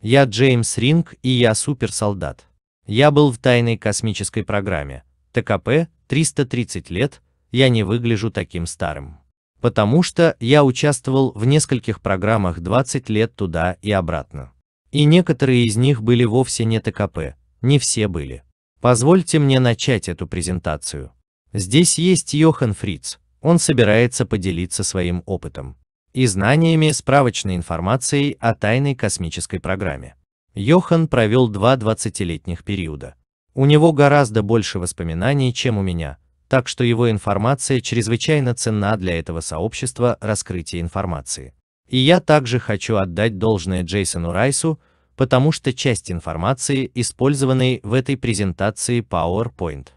Я Джеймс Ринг и я суперсолдат. Я был в тайной космической программе, ТКП, 330 лет, я не выгляжу таким старым. Потому что я участвовал в нескольких программах 20 лет туда и обратно. И некоторые из них были вовсе не ТКП, не все были. Позвольте мне начать эту презентацию. Здесь есть Йохан Фриц, он собирается поделиться своим опытом и знаниями справочной информацией о тайной космической программе. Йохан провел два 20-летних периода. У него гораздо больше воспоминаний, чем у меня, так что его информация чрезвычайно ценна для этого сообщества раскрытия информации. И я также хочу отдать должное Джейсону Райсу, потому что часть информации, использованной в этой презентации PowerPoint,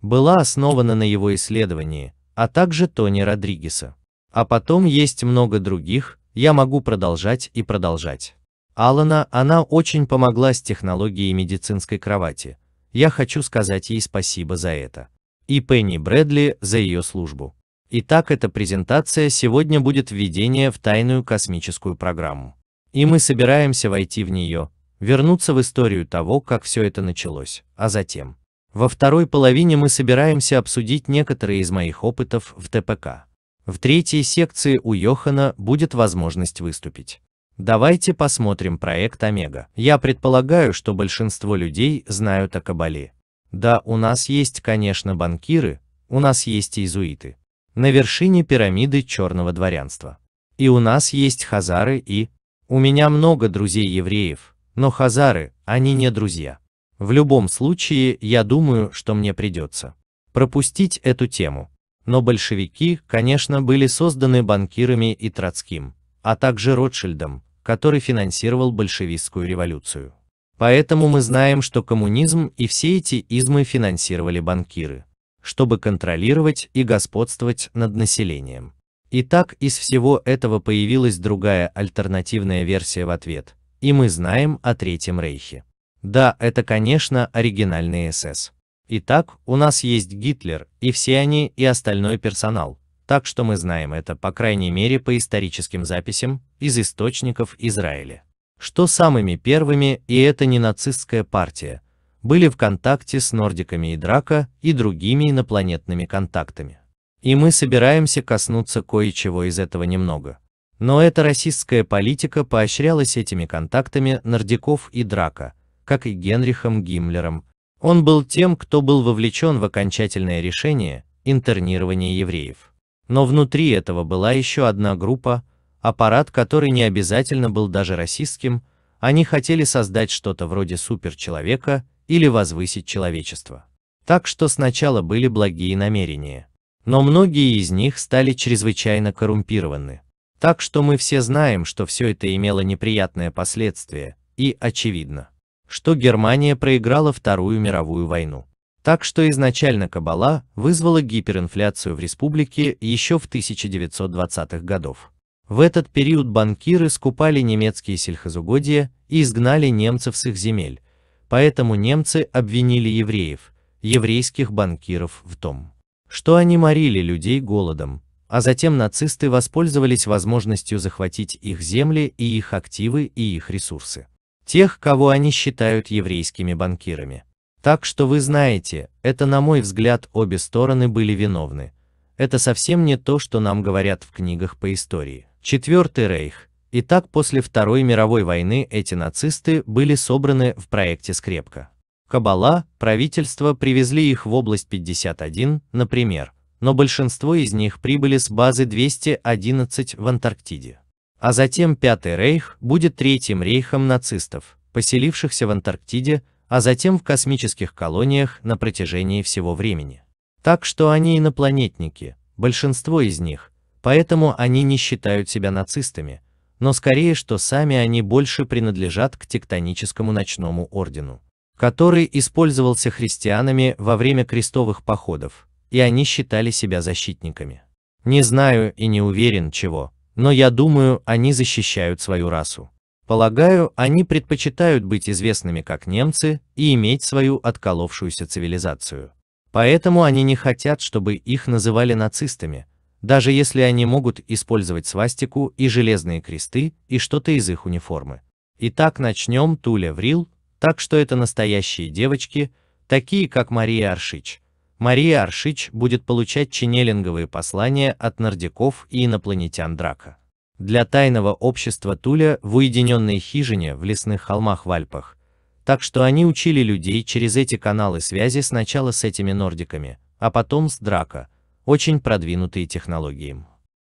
была основана на его исследовании, а также Тони Родригеса. А потом есть много других, я могу продолжать и продолжать. Алана, она очень помогла с технологией медицинской кровати. Я хочу сказать ей спасибо за это. И Пенни Брэдли за ее службу. Итак, эта презентация сегодня будет введение в тайную космическую программу. И мы собираемся войти в нее, вернуться в историю того, как все это началось, а затем. Во второй половине мы собираемся обсудить некоторые из моих опытов в ТПК. В третьей секции у Йохана будет возможность выступить. Давайте посмотрим проект Омега. Я предполагаю, что большинство людей знают о Кабале. Да, у нас есть, конечно, банкиры, у нас есть иезуиты. На вершине пирамиды черного дворянства. И у нас есть хазары и... У меня много друзей-евреев, но хазары, они не друзья. В любом случае, я думаю, что мне придется пропустить эту тему. Но большевики, конечно, были созданы банкирами и Троцким, а также Ротшильдом, который финансировал большевистскую революцию. Поэтому мы знаем, что коммунизм и все эти измы финансировали банкиры, чтобы контролировать и господствовать над населением. Итак, из всего этого появилась другая альтернативная версия в ответ, и мы знаем о Третьем Рейхе. Да, это, конечно, оригинальный СС. Итак, у нас есть Гитлер, и все они, и остальной персонал, так что мы знаем это, по крайней мере, по историческим записям, из источников Израиля. Что самыми первыми, и это не нацистская партия, были в контакте с нордиками и драка, и другими инопланетными контактами. И мы собираемся коснуться кое-чего из этого немного. Но эта расистская политика поощрялась этими контактами нордиков и драка, как и Генрихом Гиммлером, он был тем, кто был вовлечен в окончательное решение интернирования евреев. Но внутри этого была еще одна группа, аппарат, который не обязательно был даже расистским, они хотели создать что-то вроде суперчеловека или возвысить человечество. Так что сначала были благие намерения. Но многие из них стали чрезвычайно коррумпированы. Так что мы все знаем, что все это имело неприятные последствия, и очевидно что Германия проиграла Вторую мировую войну. Так что изначально кабала вызвала гиперинфляцию в республике еще в 1920-х годов. В этот период банкиры скупали немецкие сельхозугодия и изгнали немцев с их земель, поэтому немцы обвинили евреев, еврейских банкиров в том, что они морили людей голодом, а затем нацисты воспользовались возможностью захватить их земли и их активы и их ресурсы тех, кого они считают еврейскими банкирами. Так что вы знаете, это на мой взгляд обе стороны были виновны. Это совсем не то, что нам говорят в книгах по истории. Четвертый рейх. Итак, после Второй мировой войны эти нацисты были собраны в проекте «Скрепка». Кабала, правительство привезли их в область 51, например, но большинство из них прибыли с базы 211 в Антарктиде. А затем Пятый рейх будет третьим рейхом нацистов, поселившихся в Антарктиде, а затем в космических колониях на протяжении всего времени. Так что они инопланетники, большинство из них, поэтому они не считают себя нацистами, но скорее, что сами они больше принадлежат к тектоническому ночному ордену, который использовался христианами во время крестовых походов, и они считали себя защитниками. Не знаю и не уверен чего, но я думаю, они защищают свою расу. Полагаю, они предпочитают быть известными как немцы и иметь свою отколовшуюся цивилизацию. Поэтому они не хотят, чтобы их называли нацистами, даже если они могут использовать свастику и железные кресты и что-то из их униформы. Итак, начнем Туля Врил, так что это настоящие девочки, такие как Мария Аршич, Мария Аршич будет получать чинелинговые послания от нордиков и инопланетян Драка. Для тайного общества Туля в уединенной хижине в лесных холмах в Альпах, так что они учили людей через эти каналы связи сначала с этими нордиками, а потом с Драка, очень продвинутые технологии.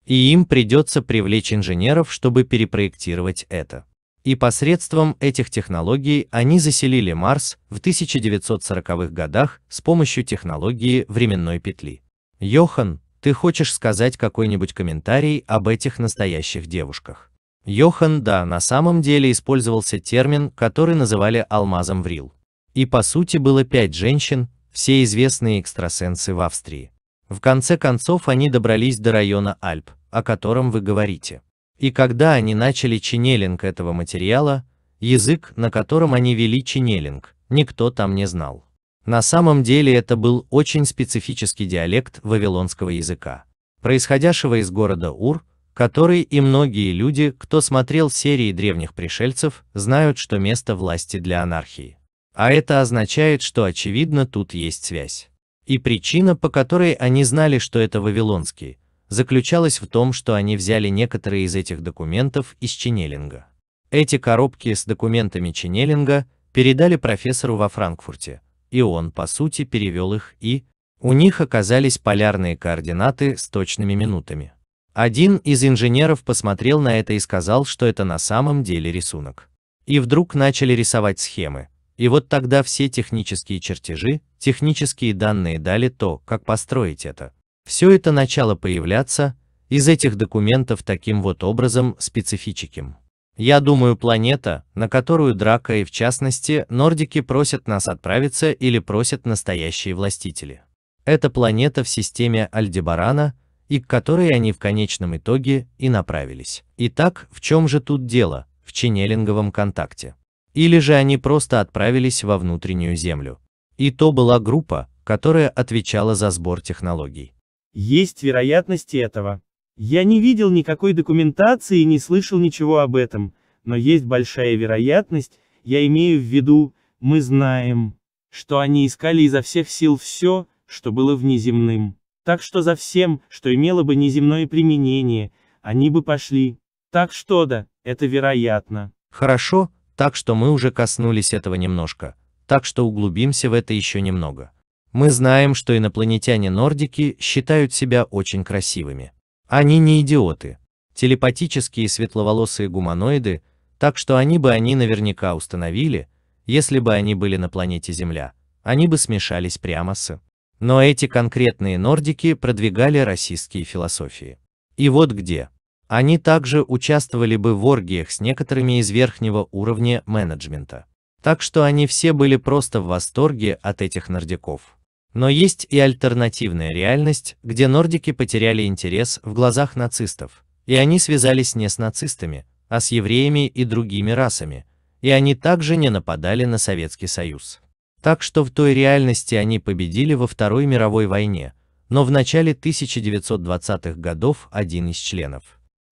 И им придется привлечь инженеров, чтобы перепроектировать это и посредством этих технологий они заселили Марс в 1940-х годах с помощью технологии временной петли. Йохан, ты хочешь сказать какой-нибудь комментарий об этих настоящих девушках? Йохан, да, на самом деле использовался термин, который называли алмазом врил. И по сути было пять женщин, все известные экстрасенсы в Австрии. В конце концов они добрались до района Альп, о котором вы говорите. И когда они начали ченнелинг этого материала, язык, на котором они вели ченнелинг, никто там не знал. На самом деле это был очень специфический диалект вавилонского языка, происходящего из города Ур, который и многие люди, кто смотрел серии древних пришельцев, знают, что место власти для анархии. А это означает, что очевидно тут есть связь. И причина, по которой они знали, что это вавилонский заключалась в том, что они взяли некоторые из этих документов из Ченнелинга. Эти коробки с документами Ченнелинга передали профессору во Франкфурте, и он, по сути, перевел их и... У них оказались полярные координаты с точными минутами. Один из инженеров посмотрел на это и сказал, что это на самом деле рисунок. И вдруг начали рисовать схемы. И вот тогда все технические чертежи, технические данные дали то, как построить это, все это начало появляться из этих документов таким вот образом специфическим. Я думаю, планета, на которую Драка и в частности нордики просят нас отправиться или просят настоящие властители. Это планета в системе Альдебарана, и к которой они в конечном итоге и направились. Итак, в чем же тут дело, в ченнелинговом контакте? Или же они просто отправились во внутреннюю Землю? И то была группа, которая отвечала за сбор технологий. Есть вероятность этого. Я не видел никакой документации и не слышал ничего об этом, но есть большая вероятность, я имею в виду, мы знаем, что они искали изо всех сил все, что было внеземным. Так что за всем, что имело бы неземное применение, они бы пошли. Так что да, это вероятно. Хорошо, так что мы уже коснулись этого немножко, так что углубимся в это еще немного. Мы знаем, что инопланетяне-нордики считают себя очень красивыми. Они не идиоты. Телепатические светловолосые гуманоиды, так что они бы они наверняка установили, если бы они были на планете Земля, они бы смешались прямо с. Но эти конкретные нордики продвигали расистские философии. И вот где. Они также участвовали бы в оргиях с некоторыми из верхнего уровня менеджмента. Так что они все были просто в восторге от этих нордиков. Но есть и альтернативная реальность, где нордики потеряли интерес в глазах нацистов, и они связались не с нацистами, а с евреями и другими расами, и они также не нападали на Советский Союз. Так что в той реальности они победили во Второй мировой войне, но в начале 1920-х годов один из членов,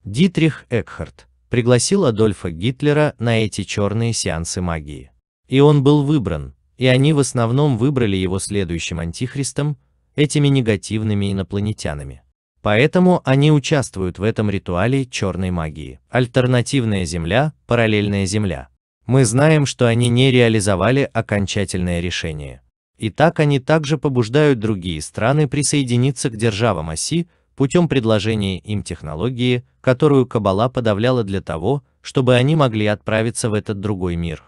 Дитрих Экхарт, пригласил Адольфа Гитлера на эти черные сеансы магии. И он был выбран, и они в основном выбрали его следующим антихристом, этими негативными инопланетянами. Поэтому они участвуют в этом ритуале черной магии. Альтернативная Земля, параллельная Земля. Мы знаем, что они не реализовали окончательное решение. И так они также побуждают другие страны присоединиться к державам оси путем предложения им технологии, которую Кабала подавляла для того, чтобы они могли отправиться в этот другой мир.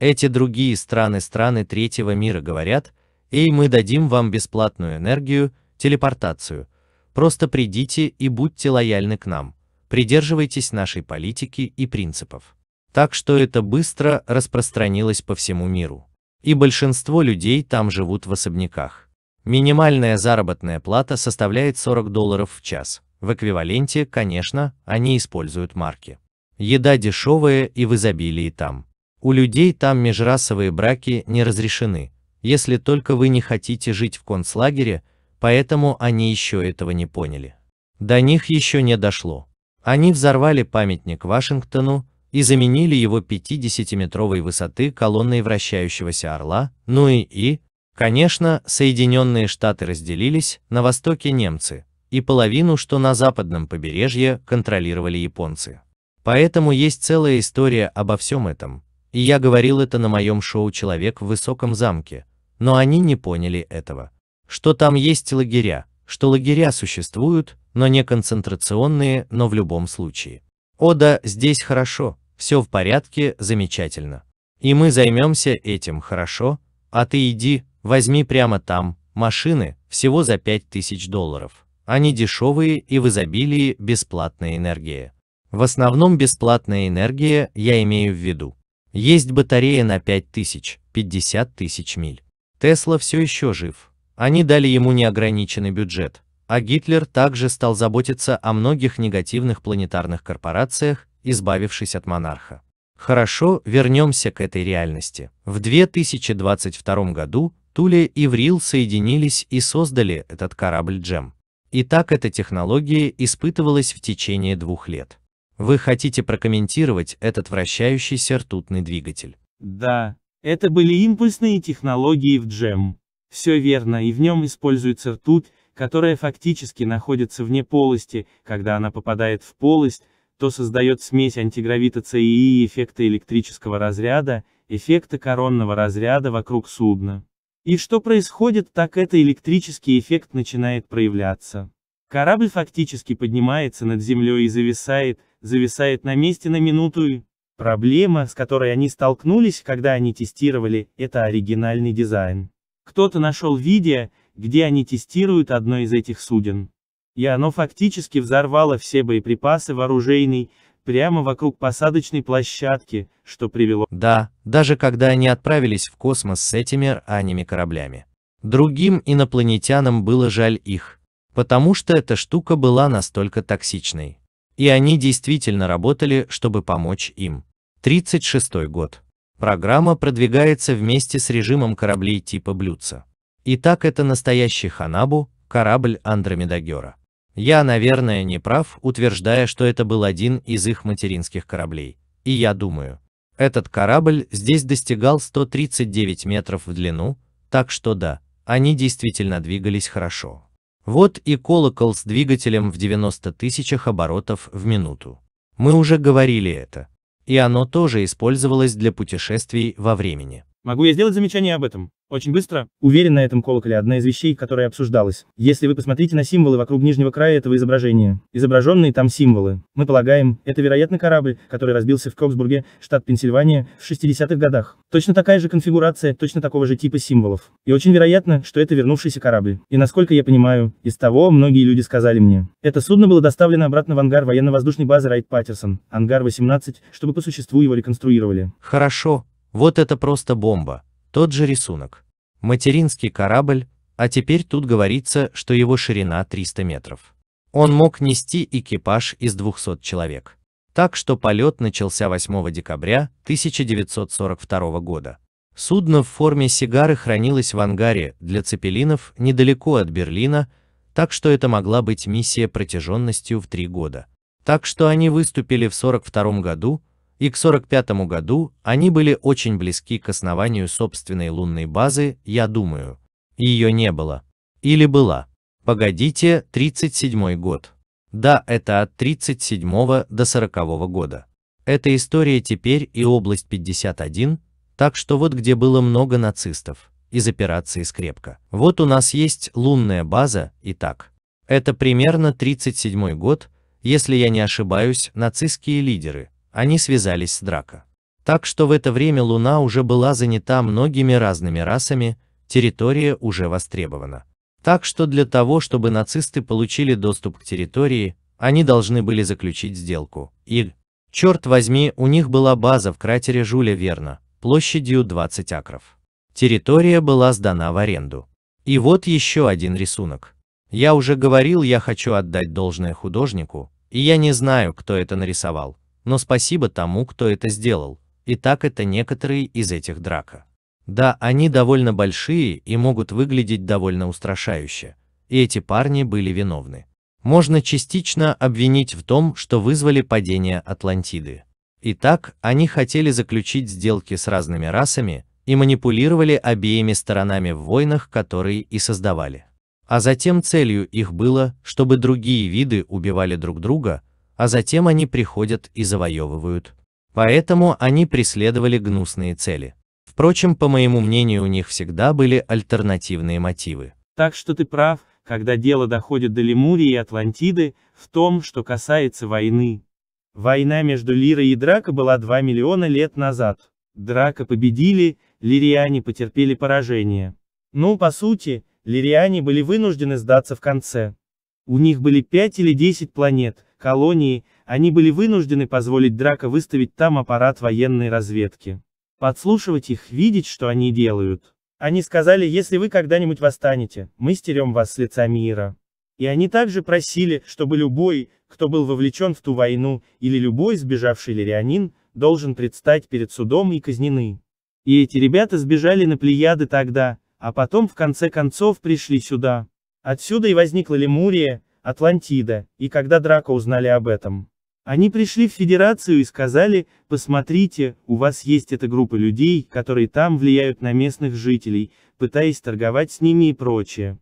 Эти другие страны, страны третьего мира говорят, эй, мы дадим вам бесплатную энергию, телепортацию, просто придите и будьте лояльны к нам, придерживайтесь нашей политики и принципов. Так что это быстро распространилось по всему миру. И большинство людей там живут в особняках. Минимальная заработная плата составляет 40 долларов в час. В эквиваленте, конечно, они используют марки. Еда дешевая и в изобилии там. У людей там межрасовые браки не разрешены, если только вы не хотите жить в концлагере, поэтому они еще этого не поняли. До них еще не дошло. Они взорвали памятник Вашингтону и заменили его 50-метровой высоты колонной вращающегося орла, ну и и, конечно, Соединенные Штаты разделились, на востоке немцы, и половину, что на западном побережье, контролировали японцы. Поэтому есть целая история обо всем этом, и я говорил это на моем шоу «Человек в высоком замке», но они не поняли этого. Что там есть лагеря, что лагеря существуют, но не концентрационные, но в любом случае. О да, здесь хорошо, все в порядке, замечательно. И мы займемся этим, хорошо? А ты иди, возьми прямо там, машины, всего за 5000 долларов. Они дешевые и в изобилии бесплатная энергия. В основном бесплатная энергия я имею в виду. Есть батарея на 5000, 50 тысяч миль. Тесла все еще жив. Они дали ему неограниченный бюджет, а Гитлер также стал заботиться о многих негативных планетарных корпорациях, избавившись от монарха. Хорошо, вернемся к этой реальности. В 2022 году Туле и Врил соединились и создали этот корабль Джем. И так эта технология испытывалась в течение двух лет. Вы хотите прокомментировать этот вращающийся ртутный двигатель? Да, это были импульсные технологии в джем. Все верно, и в нем используется ртуть, которая фактически находится вне полости, когда она попадает в полость, то создает смесь антигравитации и e эффекта электрического разряда, эффекта коронного разряда вокруг судна. И что происходит, так это электрический эффект начинает проявляться. Корабль фактически поднимается над землей и зависает, зависает на месте на минуту и... Проблема, с которой они столкнулись, когда они тестировали, это оригинальный дизайн. Кто-то нашел видео, где они тестируют одно из этих суден. И оно фактически взорвало все боеприпасы вооружейной, прямо вокруг посадочной площадки, что привело... Да, даже когда они отправились в космос с этими ранними кораблями. Другим инопланетянам было жаль их потому что эта штука была настолько токсичной. И они действительно работали, чтобы помочь им. 36 год. Программа продвигается вместе с режимом кораблей типа Блюдца. Итак, это настоящий Ханабу, корабль Андромедагера. Я, наверное, не прав, утверждая, что это был один из их материнских кораблей. И я думаю, этот корабль здесь достигал 139 метров в длину, так что да, они действительно двигались хорошо. Вот и колокол с двигателем в 90 тысячах оборотов в минуту. Мы уже говорили это. И оно тоже использовалось для путешествий во времени. Могу я сделать замечание об этом? Очень быстро, уверен на этом колоколе одна из вещей, которая обсуждалась. Если вы посмотрите на символы вокруг нижнего края этого изображения, изображенные там символы, мы полагаем, это вероятно корабль, который разбился в Коксбурге, штат Пенсильвания, в 60-х годах. Точно такая же конфигурация, точно такого же типа символов. И очень вероятно, что это вернувшийся корабль. И насколько я понимаю, из того многие люди сказали мне. Это судно было доставлено обратно в ангар военно-воздушной базы Райт Паттерсон, ангар 18, чтобы по существу его реконструировали. Хорошо, вот это просто бомба. Тот же рисунок. Материнский корабль, а теперь тут говорится, что его ширина 300 метров. Он мог нести экипаж из 200 человек. Так что полет начался 8 декабря 1942 года. Судно в форме сигары хранилось в ангаре для цепелинов недалеко от Берлина, так что это могла быть миссия протяженностью в три года. Так что они выступили в 1942 году, и к 45 году они были очень близки к основанию собственной лунной базы, я думаю. Ее не было. Или была. Погодите, 37 год. Да, это от 37 до 40 -го года. Эта история теперь и область 51, так что вот где было много нацистов, из операции «Скрепка». Вот у нас есть лунная база, и так. Это примерно 37 год, если я не ошибаюсь, нацистские лидеры, они связались с Драко. Так что в это время Луна уже была занята многими разными расами, территория уже востребована. Так что для того, чтобы нацисты получили доступ к территории, они должны были заключить сделку. И, черт возьми, у них была база в кратере Жуля Верна, площадью 20 акров. Территория была сдана в аренду. И вот еще один рисунок. Я уже говорил, я хочу отдать должное художнику, и я не знаю, кто это нарисовал но спасибо тому, кто это сделал. И так это некоторые из этих драка. Да, они довольно большие и могут выглядеть довольно устрашающе. И эти парни были виновны. Можно частично обвинить в том, что вызвали падение Атлантиды. Итак, они хотели заключить сделки с разными расами и манипулировали обеими сторонами в войнах, которые и создавали. А затем целью их было, чтобы другие виды убивали друг друга, а затем они приходят и завоевывают. Поэтому они преследовали гнусные цели. Впрочем, по моему мнению, у них всегда были альтернативные мотивы. Так что ты прав, когда дело доходит до Лемурии и Атлантиды, в том, что касается войны. Война между Лирой и Драко была 2 миллиона лет назад. Драко победили, лириане потерпели поражение. Ну, по сути, лириане были вынуждены сдаться в конце. У них были 5 или 10 планет, колонии, они были вынуждены позволить Драко выставить там аппарат военной разведки. Подслушивать их, видеть, что они делают. Они сказали, если вы когда-нибудь восстанете, мы стерем вас с лица мира. И они также просили, чтобы любой, кто был вовлечен в ту войну, или любой сбежавший лирианин, должен предстать перед судом и казнены. И эти ребята сбежали на Плеяды тогда, а потом в конце концов пришли сюда. Отсюда и возникла Лемурия, Атлантида, и когда Драко узнали об этом. Они пришли в Федерацию и сказали, посмотрите, у вас есть эта группа людей, которые там влияют на местных жителей, пытаясь торговать с ними и прочее.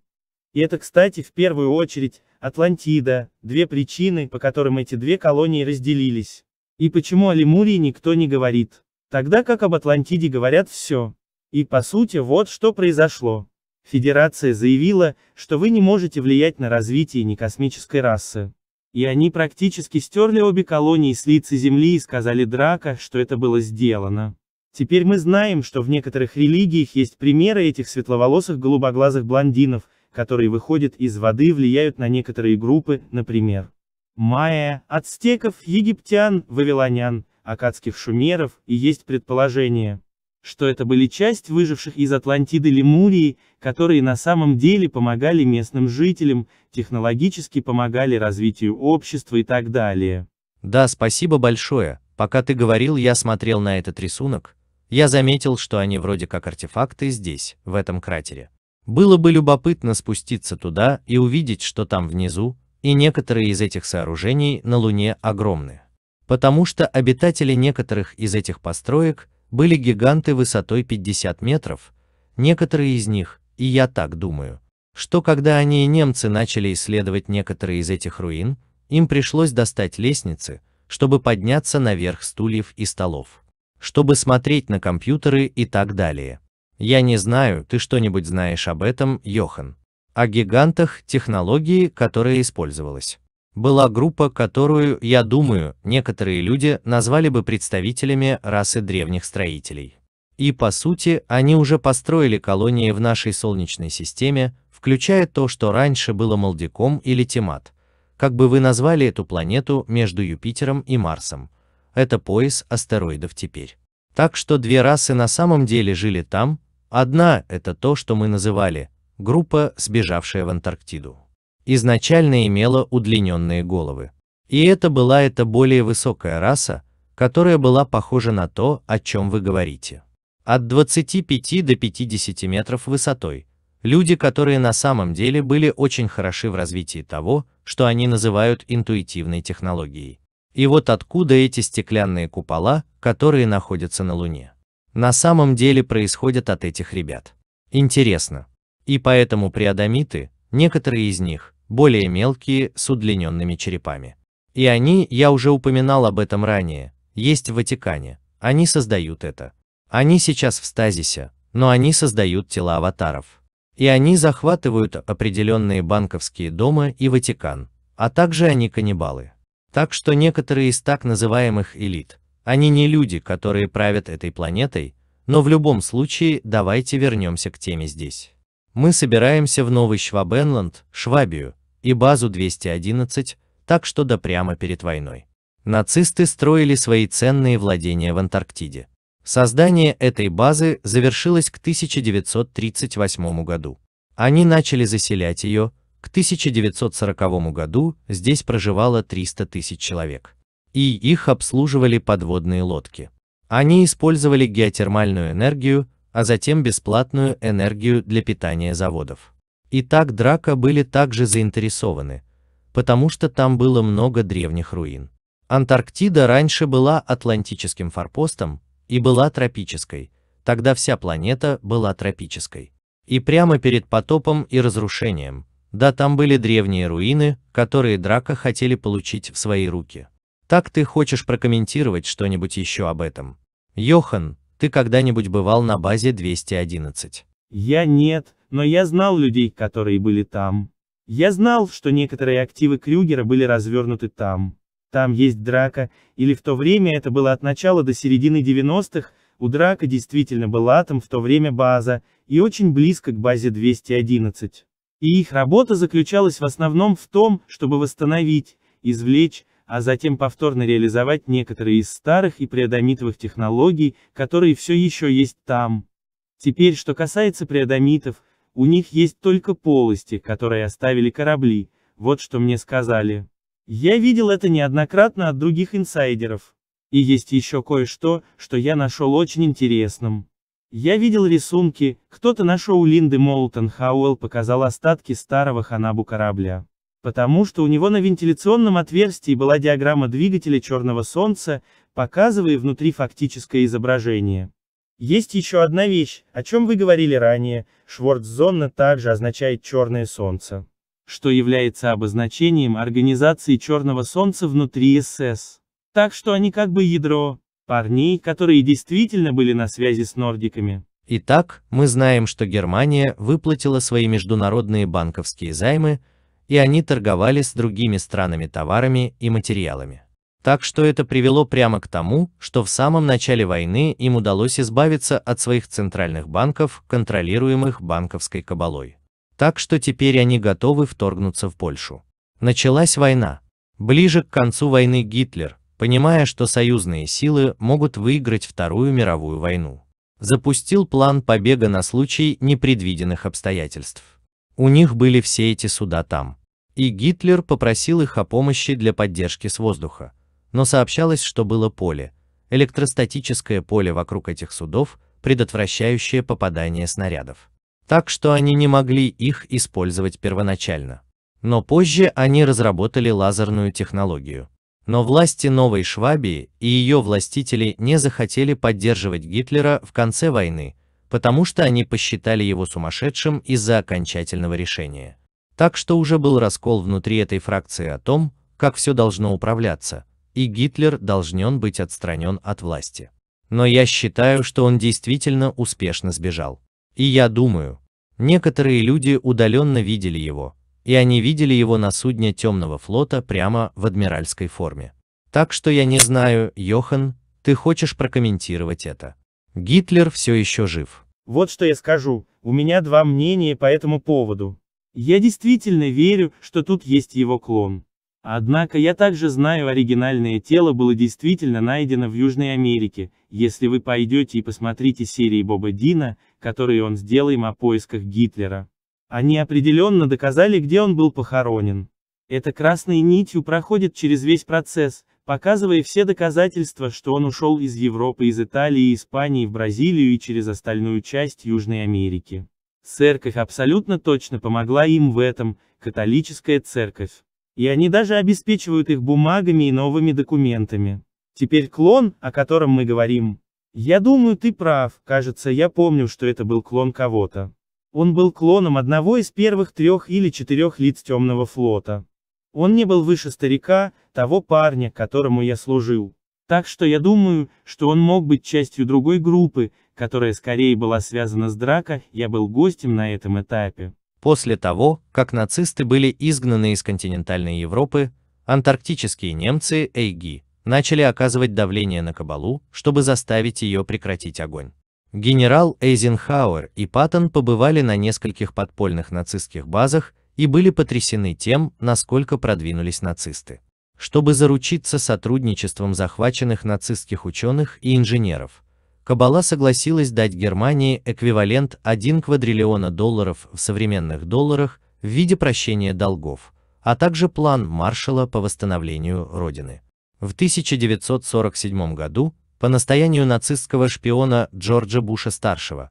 И это, кстати, в первую очередь, Атлантида, две причины, по которым эти две колонии разделились. И почему о Лемурии никто не говорит. Тогда как об Атлантиде говорят все. И по сути вот что произошло. Федерация заявила, что вы не можете влиять на развитие некосмической расы. И они практически стерли обе колонии с лица Земли и сказали Драка, что это было сделано. Теперь мы знаем, что в некоторых религиях есть примеры этих светловолосых голубоглазых блондинов, которые выходят из воды и влияют на некоторые группы, например, майя, ацтеков, египтян, вавилонян, акадских шумеров, и есть предположение, что это были часть выживших из Атлантиды Лемурии, которые на самом деле помогали местным жителям, технологически помогали развитию общества и так далее. Да, спасибо большое, пока ты говорил, я смотрел на этот рисунок, я заметил, что они вроде как артефакты здесь, в этом кратере. Было бы любопытно спуститься туда и увидеть, что там внизу, и некоторые из этих сооружений на Луне огромны. Потому что обитатели некоторых из этих построек были гиганты высотой 50 метров, некоторые из них, и я так думаю, что когда они и немцы начали исследовать некоторые из этих руин, им пришлось достать лестницы, чтобы подняться наверх стульев и столов, чтобы смотреть на компьютеры и так далее. Я не знаю, ты что-нибудь знаешь об этом, Йохан? О гигантах технологии, которая использовалась была группа, которую, я думаю, некоторые люди назвали бы представителями расы древних строителей. И по сути, они уже построили колонии в нашей Солнечной системе, включая то, что раньше было Молдиком или Тимат. Как бы вы назвали эту планету между Юпитером и Марсом? Это пояс астероидов теперь. Так что две расы на самом деле жили там, одна – это то, что мы называли, группа, сбежавшая в Антарктиду изначально имела удлиненные головы. И это была эта более высокая раса, которая была похожа на то, о чем вы говорите. От 25 до 50 метров высотой. Люди, которые на самом деле были очень хороши в развитии того, что они называют интуитивной технологией. И вот откуда эти стеклянные купола, которые находятся на Луне. На самом деле происходят от этих ребят. Интересно. И поэтому приадамиты, некоторые из них, более мелкие, с удлиненными черепами. И они, я уже упоминал об этом ранее, есть в Ватикане, они создают это. Они сейчас в стазисе, но они создают тела аватаров. И они захватывают определенные банковские дома и Ватикан, а также они каннибалы. Так что некоторые из так называемых элит, они не люди, которые правят этой планетой, но в любом случае давайте вернемся к теме здесь. Мы собираемся в Новый Швабенланд, Швабию, и базу 211, так что да прямо перед войной. Нацисты строили свои ценные владения в Антарктиде. Создание этой базы завершилось к 1938 году. Они начали заселять ее, к 1940 году здесь проживало 300 тысяч человек. И их обслуживали подводные лодки. Они использовали геотермальную энергию, а затем бесплатную энергию для питания заводов. Итак, Драка были также заинтересованы, потому что там было много древних руин. Антарктида раньше была атлантическим форпостом и была тропической, тогда вся планета была тропической. И прямо перед потопом и разрушением, да там были древние руины, которые Драка хотели получить в свои руки. Так ты хочешь прокомментировать что-нибудь еще об этом? Йохан, ты когда-нибудь бывал на базе 211? Я нет, но я знал людей, которые были там. Я знал, что некоторые активы Крюгера были развернуты там. Там есть драка, или в то время это было от начала до середины 90-х, у драка действительно была там в то время база, и очень близко к базе 211. И их работа заключалась в основном в том, чтобы восстановить, извлечь, а затем повторно реализовать некоторые из старых и преодомитовых технологий, которые все еще есть там. Теперь что касается преодомитов, у них есть только полости, которые оставили корабли, вот что мне сказали. Я видел это неоднократно от других инсайдеров. И есть еще кое-что, что я нашел очень интересным. Я видел рисунки, кто-то нашел у Линды Молтон Хауэлл показал остатки старого ханабу корабля. Потому что у него на вентиляционном отверстии была диаграмма двигателя черного солнца, показывая внутри фактическое изображение. Есть еще одна вещь, о чем вы говорили ранее, Шварцзона также означает черное солнце. Что является обозначением организации черного солнца внутри СС. Так что они как бы ядро, парней, которые действительно были на связи с нордиками. Итак, мы знаем, что Германия выплатила свои международные банковские займы, и они торговали с другими странами товарами и материалами. Так что это привело прямо к тому, что в самом начале войны им удалось избавиться от своих центральных банков, контролируемых банковской кабалой. Так что теперь они готовы вторгнуться в Польшу. Началась война. Ближе к концу войны Гитлер, понимая, что союзные силы могут выиграть Вторую мировую войну, запустил план побега на случай непредвиденных обстоятельств. У них были все эти суда там. И Гитлер попросил их о помощи для поддержки с воздуха. Но сообщалось, что было поле, электростатическое поле вокруг этих судов, предотвращающее попадание снарядов. Так что они не могли их использовать первоначально. Но позже они разработали лазерную технологию. Но власти Новой Швабии и ее властители не захотели поддерживать Гитлера в конце войны, потому что они посчитали его сумасшедшим из-за окончательного решения. Так что уже был раскол внутри этой фракции о том, как все должно управляться, и Гитлер должен быть отстранен от власти. Но я считаю, что он действительно успешно сбежал. И я думаю, некоторые люди удаленно видели его, и они видели его на судне темного флота прямо в адмиральской форме. Так что я не знаю, Йохан, ты хочешь прокомментировать это? Гитлер все еще жив. Вот что я скажу, у меня два мнения по этому поводу. Я действительно верю, что тут есть его клон. Однако я также знаю, оригинальное тело было действительно найдено в Южной Америке, если вы пойдете и посмотрите серии Боба Дина, которые он сделаем о поисках Гитлера. Они определенно доказали, где он был похоронен. Это красной нитью проходит через весь процесс, показывая все доказательства, что он ушел из Европы из Италии и Испании в Бразилию и через остальную часть Южной Америки. Церковь абсолютно точно помогла им в этом, католическая церковь. И они даже обеспечивают их бумагами и новыми документами. Теперь клон, о котором мы говорим. Я думаю, ты прав, кажется, я помню, что это был клон кого-то. Он был клоном одного из первых трех или четырех лиц Темного флота. Он не был выше старика, того парня, которому я служил. Так что я думаю, что он мог быть частью другой группы, которая скорее была связана с Драко, я был гостем на этом этапе. После того, как нацисты были изгнаны из континентальной Европы, антарктические немцы Эйги начали оказывать давление на Кабалу, чтобы заставить ее прекратить огонь. Генерал Эйзенхауэр и Паттон побывали на нескольких подпольных нацистских базах и были потрясены тем, насколько продвинулись нацисты чтобы заручиться сотрудничеством захваченных нацистских ученых и инженеров. Кабала согласилась дать Германии эквивалент 1 квадриллиона долларов в современных долларах в виде прощения долгов, а также план Маршала по восстановлению Родины. В 1947 году, по настоянию нацистского шпиона Джорджа Буша-старшего,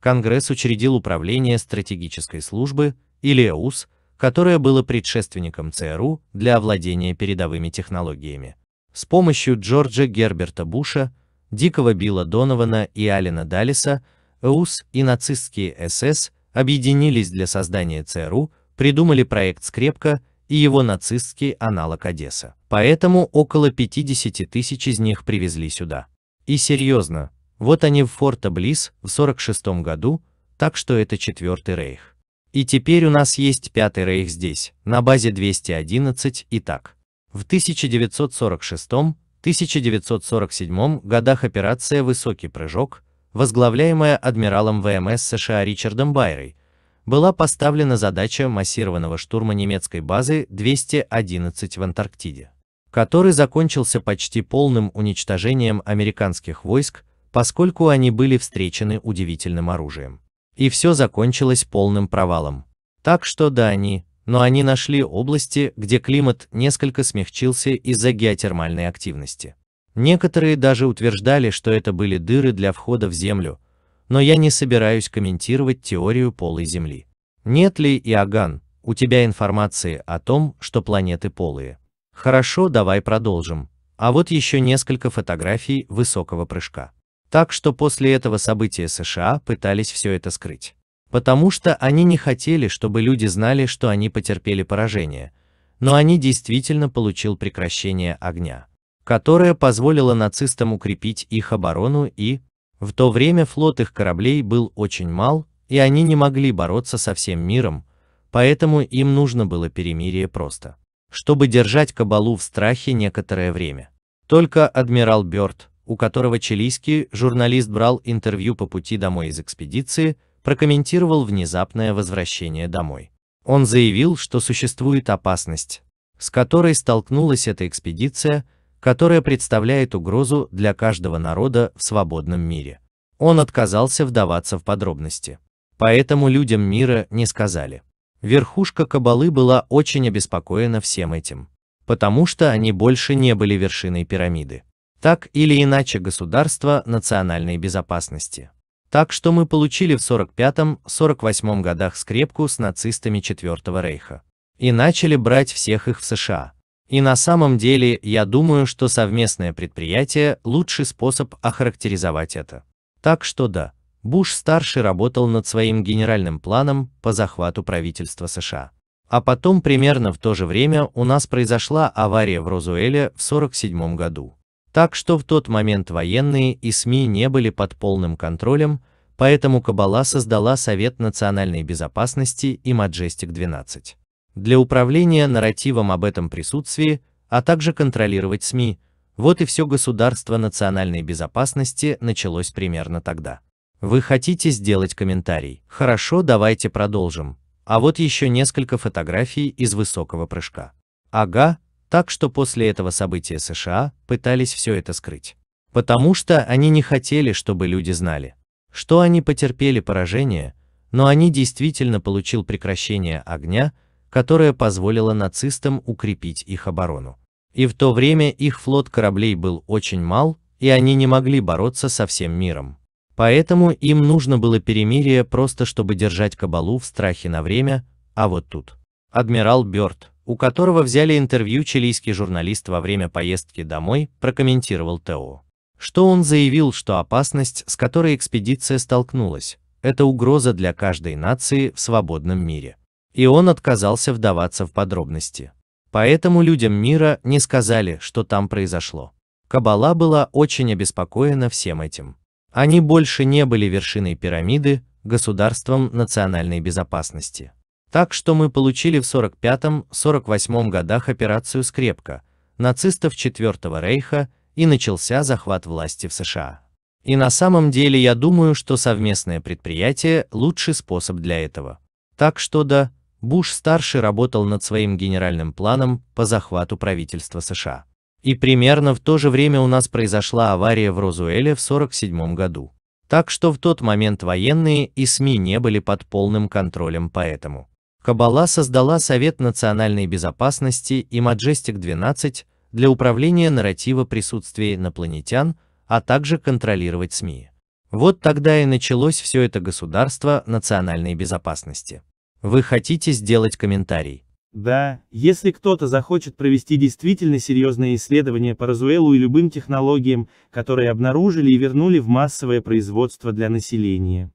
Конгресс учредил Управление стратегической службы, или ЭУС, которое было предшественником ЦРУ для овладения передовыми технологиями. С помощью Джорджа Герберта Буша, Дикого Билла Донована и Алина Далиса, ЭУС и нацистские СС объединились для создания ЦРУ, придумали проект «Скрепка» и его нацистский аналог Одесса. Поэтому около 50 тысяч из них привезли сюда. И серьезно, вот они в Форта Близ в 46 году, так что это четвертый рейх. И теперь у нас есть Пятый Рейх здесь, на базе 211 и так. В 1946-1947 годах операция «Высокий прыжок», возглавляемая адмиралом ВМС США Ричардом Байрой, была поставлена задача массированного штурма немецкой базы 211 в Антарктиде, который закончился почти полным уничтожением американских войск, поскольку они были встречены удивительным оружием и все закончилось полным провалом. Так что да, они, но они нашли области, где климат несколько смягчился из-за геотермальной активности. Некоторые даже утверждали, что это были дыры для входа в Землю, но я не собираюсь комментировать теорию полой Земли. Нет ли, Иоганн, у тебя информации о том, что планеты полые? Хорошо, давай продолжим. А вот еще несколько фотографий высокого прыжка. Так что после этого события США пытались все это скрыть. Потому что они не хотели, чтобы люди знали, что они потерпели поражение, но они действительно получил прекращение огня, которое позволило нацистам укрепить их оборону и, в то время флот их кораблей был очень мал, и они не могли бороться со всем миром, поэтому им нужно было перемирие просто, чтобы держать Кабалу в страхе некоторое время. Только адмирал Бёрд, у которого чилийский журналист брал интервью по пути домой из экспедиции, прокомментировал внезапное возвращение домой. Он заявил, что существует опасность, с которой столкнулась эта экспедиция, которая представляет угрозу для каждого народа в свободном мире. Он отказался вдаваться в подробности. Поэтому людям мира не сказали. Верхушка Кабалы была очень обеспокоена всем этим, потому что они больше не были вершиной пирамиды так или иначе государства национальной безопасности. Так что мы получили в 45-48 годах скрепку с нацистами Четвертого Рейха. И начали брать всех их в США. И на самом деле, я думаю, что совместное предприятие – лучший способ охарактеризовать это. Так что да, Буш-старший работал над своим генеральным планом по захвату правительства США. А потом примерно в то же время у нас произошла авария в Розуэле в 47 году так что в тот момент военные и СМИ не были под полным контролем, поэтому Кабала создала Совет национальной безопасности и Маджестик 12. Для управления нарративом об этом присутствии, а также контролировать СМИ, вот и все государство национальной безопасности началось примерно тогда. Вы хотите сделать комментарий? Хорошо, давайте продолжим. А вот еще несколько фотографий из высокого прыжка. Ага, так что после этого события США пытались все это скрыть. Потому что они не хотели, чтобы люди знали, что они потерпели поражение, но они действительно получил прекращение огня, которое позволило нацистам укрепить их оборону. И в то время их флот кораблей был очень мал, и они не могли бороться со всем миром. Поэтому им нужно было перемирие просто чтобы держать кабалу в страхе на время, а вот тут. Адмирал Бёрд у которого взяли интервью чилийский журналист во время поездки домой, прокомментировал ТО. Что он заявил, что опасность, с которой экспедиция столкнулась, это угроза для каждой нации в свободном мире. И он отказался вдаваться в подробности. Поэтому людям мира не сказали, что там произошло. Кабала была очень обеспокоена всем этим. Они больше не были вершиной пирамиды, государством национальной безопасности. Так что мы получили в 45-48 годах операцию «Скрепка» нацистов Четвертого Рейха и начался захват власти в США. И на самом деле я думаю, что совместное предприятие – лучший способ для этого. Так что да, Буш-старший работал над своим генеральным планом по захвату правительства США. И примерно в то же время у нас произошла авария в Розуэле в 47 году. Так что в тот момент военные и СМИ не были под полным контролем поэтому. Кабала создала Совет национальной безопасности и Majestic 12 для управления нарратива присутствия инопланетян, а также контролировать СМИ. Вот тогда и началось все это государство национальной безопасности. Вы хотите сделать комментарий? Да, если кто-то захочет провести действительно серьезные исследования по Розуэлу и любым технологиям, которые обнаружили и вернули в массовое производство для населения.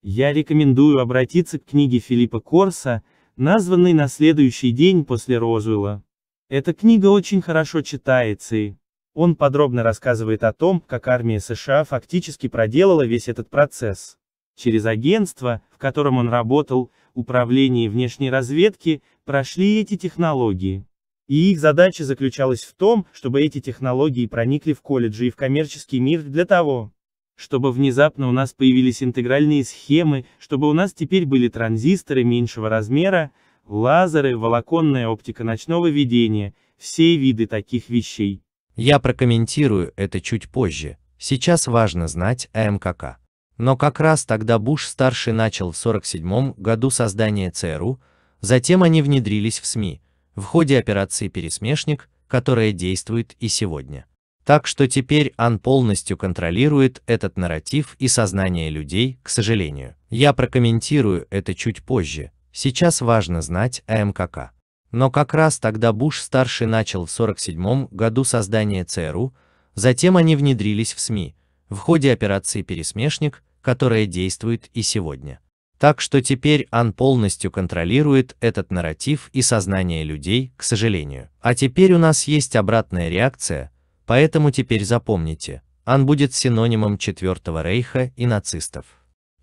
Я рекомендую обратиться к книге Филиппа Корса названный на следующий день после Розуэлла. Эта книга очень хорошо читается и он подробно рассказывает о том, как армия США фактически проделала весь этот процесс. Через агентство, в котором он работал, управление внешней разведки, прошли эти технологии. И их задача заключалась в том, чтобы эти технологии проникли в колледжи и в коммерческий мир для того, чтобы внезапно у нас появились интегральные схемы, чтобы у нас теперь были транзисторы меньшего размера, лазеры, волоконная оптика ночного видения, все виды таких вещей. Я прокомментирую это чуть позже, сейчас важно знать МКК. Но как раз тогда Буш-старший начал в 1947 году создание ЦРУ, затем они внедрились в СМИ, в ходе операции «Пересмешник», которая действует и сегодня. Так что теперь Ан полностью контролирует этот нарратив и сознание людей, к сожалению. Я прокомментирую это чуть позже, сейчас важно знать о МКК. Но как раз тогда Буш-старший начал в 1947 году создание ЦРУ, затем они внедрились в СМИ, в ходе операции «Пересмешник», которая действует и сегодня. Так что теперь Ан полностью контролирует этот нарратив и сознание людей, к сожалению. А теперь у нас есть обратная реакция – Поэтому теперь запомните, Ан будет синонимом Четвертого Рейха и нацистов.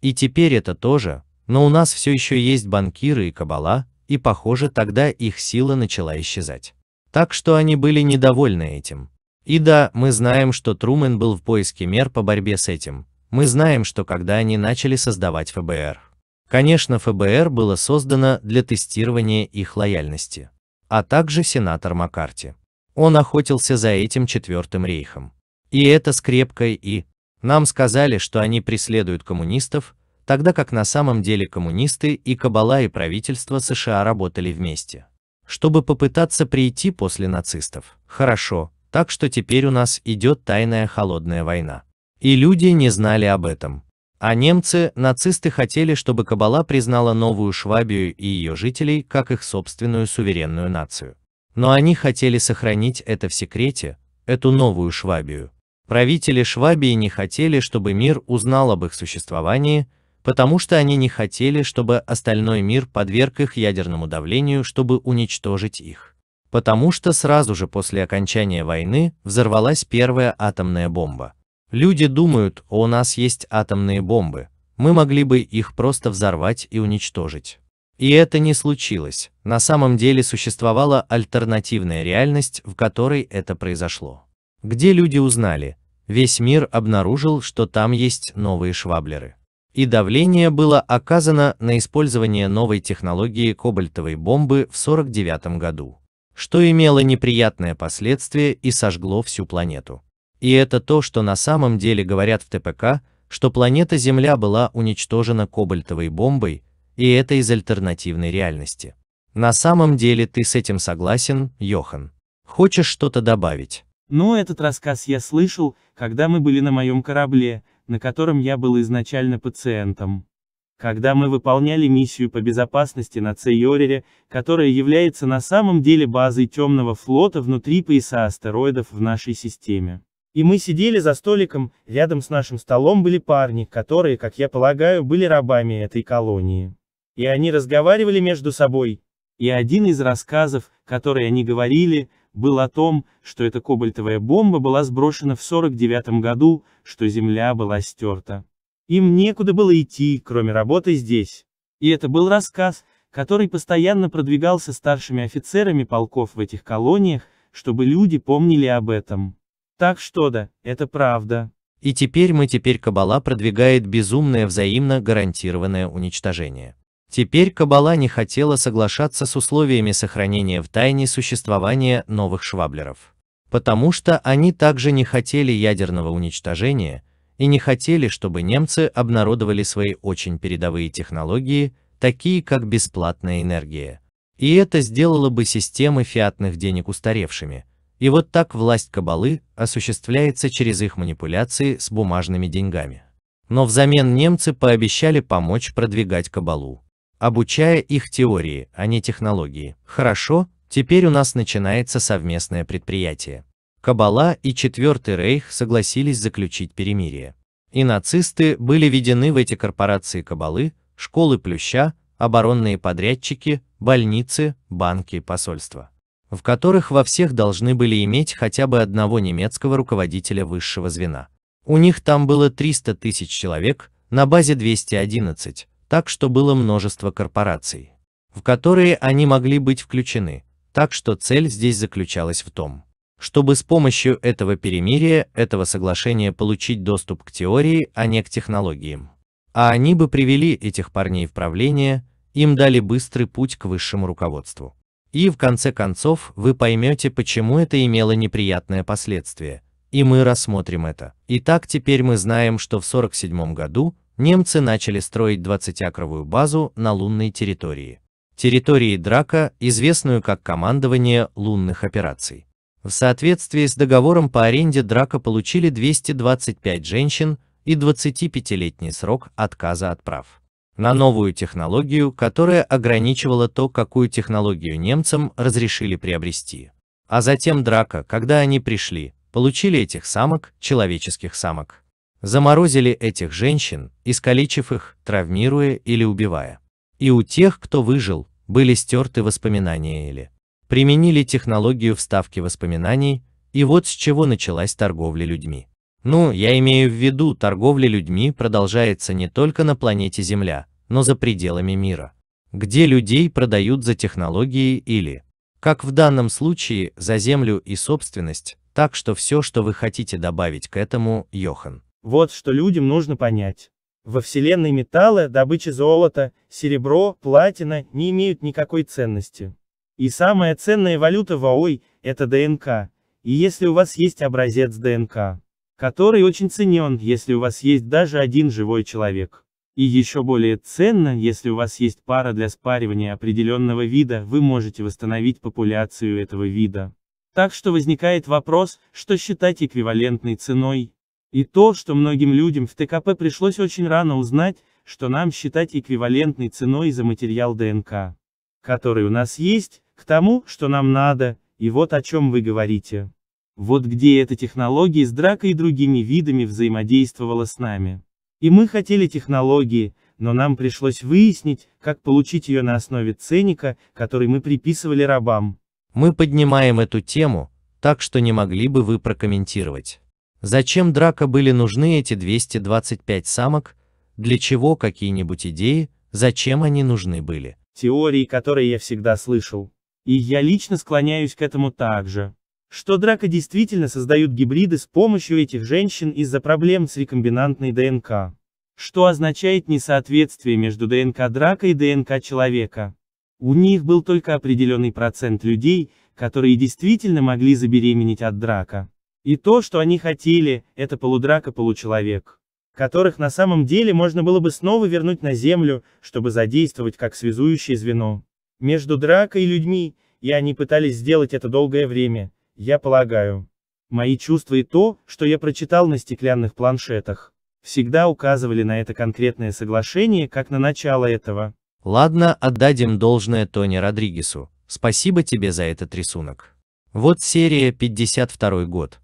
И теперь это тоже, но у нас все еще есть банкиры и кабала, и похоже тогда их сила начала исчезать. Так что они были недовольны этим. И да, мы знаем, что Трумен был в поиске мер по борьбе с этим. Мы знаем, что когда они начали создавать ФБР. Конечно, ФБР было создано для тестирования их лояльности. А также сенатор Маккарти. Он охотился за этим Четвертым рейхом. И это скрепкой «и». Нам сказали, что они преследуют коммунистов, тогда как на самом деле коммунисты и Кабала и правительство США работали вместе, чтобы попытаться прийти после нацистов. Хорошо, так что теперь у нас идет тайная холодная война. И люди не знали об этом. А немцы, нацисты хотели, чтобы Кабала признала новую Швабию и ее жителей как их собственную суверенную нацию. Но они хотели сохранить это в секрете, эту новую Швабию. Правители Швабии не хотели, чтобы мир узнал об их существовании, потому что они не хотели, чтобы остальной мир подверг их ядерному давлению, чтобы уничтожить их. Потому что сразу же после окончания войны взорвалась первая атомная бомба. Люди думают, у нас есть атомные бомбы, мы могли бы их просто взорвать и уничтожить. И это не случилось, на самом деле существовала альтернативная реальность, в которой это произошло. Где люди узнали, весь мир обнаружил, что там есть новые шваблеры. И давление было оказано на использование новой технологии кобальтовой бомбы в 1949 году, что имело неприятное последствие и сожгло всю планету. И это то, что на самом деле говорят в ТПК, что планета Земля была уничтожена кобальтовой бомбой, и это из альтернативной реальности. На самом деле ты с этим согласен, Йохан? Хочешь что-то добавить? Ну, этот рассказ я слышал, когда мы были на моем корабле, на котором я был изначально пациентом. Когда мы выполняли миссию по безопасности на Цейорире, которая является на самом деле базой темного флота внутри пояса астероидов в нашей системе. И мы сидели за столиком, рядом с нашим столом были парни, которые, как я полагаю, были рабами этой колонии. И они разговаривали между собой. И один из рассказов, который они говорили, был о том, что эта кобальтовая бомба была сброшена в 49 году, что земля была стерта. Им некуда было идти, кроме работы здесь. И это был рассказ, который постоянно продвигался старшими офицерами полков в этих колониях, чтобы люди помнили об этом. Так что да, это правда. И теперь мы теперь Кабала продвигает безумное взаимно гарантированное уничтожение. Теперь Кабала не хотела соглашаться с условиями сохранения в тайне существования новых шваблеров. Потому что они также не хотели ядерного уничтожения и не хотели, чтобы немцы обнародовали свои очень передовые технологии, такие как бесплатная энергия. И это сделало бы системы фиатных денег устаревшими. И вот так власть Кабалы осуществляется через их манипуляции с бумажными деньгами. Но взамен немцы пообещали помочь продвигать Кабалу обучая их теории, а не технологии. Хорошо, теперь у нас начинается совместное предприятие. Кабала и Четвертый Рейх согласились заключить перемирие. И нацисты были введены в эти корпорации Кабалы, школы Плюща, оборонные подрядчики, больницы, банки, посольства, в которых во всех должны были иметь хотя бы одного немецкого руководителя высшего звена. У них там было 300 тысяч человек, на базе 211, так что было множество корпораций, в которые они могли быть включены, так что цель здесь заключалась в том, чтобы с помощью этого перемирия, этого соглашения получить доступ к теории, а не к технологиям. А они бы привели этих парней в правление, им дали быстрый путь к высшему руководству. И в конце концов вы поймете, почему это имело неприятное последствие, и мы рассмотрим это. Итак, теперь мы знаем, что в 1947 году немцы начали строить 20-акровую базу на лунной территории. Территории Драка, известную как командование лунных операций. В соответствии с договором по аренде Драка получили 225 женщин и 25-летний срок отказа от прав. На новую технологию, которая ограничивала то, какую технологию немцам разрешили приобрести. А затем Драка, когда они пришли, получили этих самок, человеческих самок заморозили этих женщин, искалечив их, травмируя или убивая. И у тех, кто выжил, были стерты воспоминания или применили технологию вставки воспоминаний, и вот с чего началась торговля людьми. Ну, я имею в виду, торговля людьми продолжается не только на планете Земля, но за пределами мира, где людей продают за технологии или, как в данном случае, за землю и собственность, так что все, что вы хотите добавить к этому, Йохан. Вот что людям нужно понять. Во вселенной металлы, добыча золота, серебро, платина не имеют никакой ценности. И самая ценная валюта в АОЙ – это ДНК. И если у вас есть образец ДНК, который очень ценен, если у вас есть даже один живой человек. И еще более ценно, если у вас есть пара для спаривания определенного вида, вы можете восстановить популяцию этого вида. Так что возникает вопрос, что считать эквивалентной ценой. И то, что многим людям в ТКП пришлось очень рано узнать, что нам считать эквивалентной ценой за материал ДНК, который у нас есть, к тому, что нам надо, и вот о чем вы говорите. Вот где эта технология с дракой и другими видами взаимодействовала с нами. И мы хотели технологии, но нам пришлось выяснить, как получить ее на основе ценника, который мы приписывали рабам. Мы поднимаем эту тему, так что не могли бы вы прокомментировать. Зачем драка были нужны эти 225 самок, для чего какие-нибудь идеи, зачем они нужны были? Теории, которые я всегда слышал. И я лично склоняюсь к этому также. Что драка действительно создают гибриды с помощью этих женщин из-за проблем с рекомбинантной ДНК. Что означает несоответствие между ДНК драка и ДНК человека. У них был только определенный процент людей, которые действительно могли забеременеть от драка. И то, что они хотели, это полудрака-получеловек, которых на самом деле можно было бы снова вернуть на Землю, чтобы задействовать как связующее звено. Между дракой и людьми, и они пытались сделать это долгое время, я полагаю. Мои чувства и то, что я прочитал на стеклянных планшетах, всегда указывали на это конкретное соглашение, как на начало этого. Ладно, отдадим должное Тони Родригесу. Спасибо тебе за этот рисунок. Вот серия 52 год.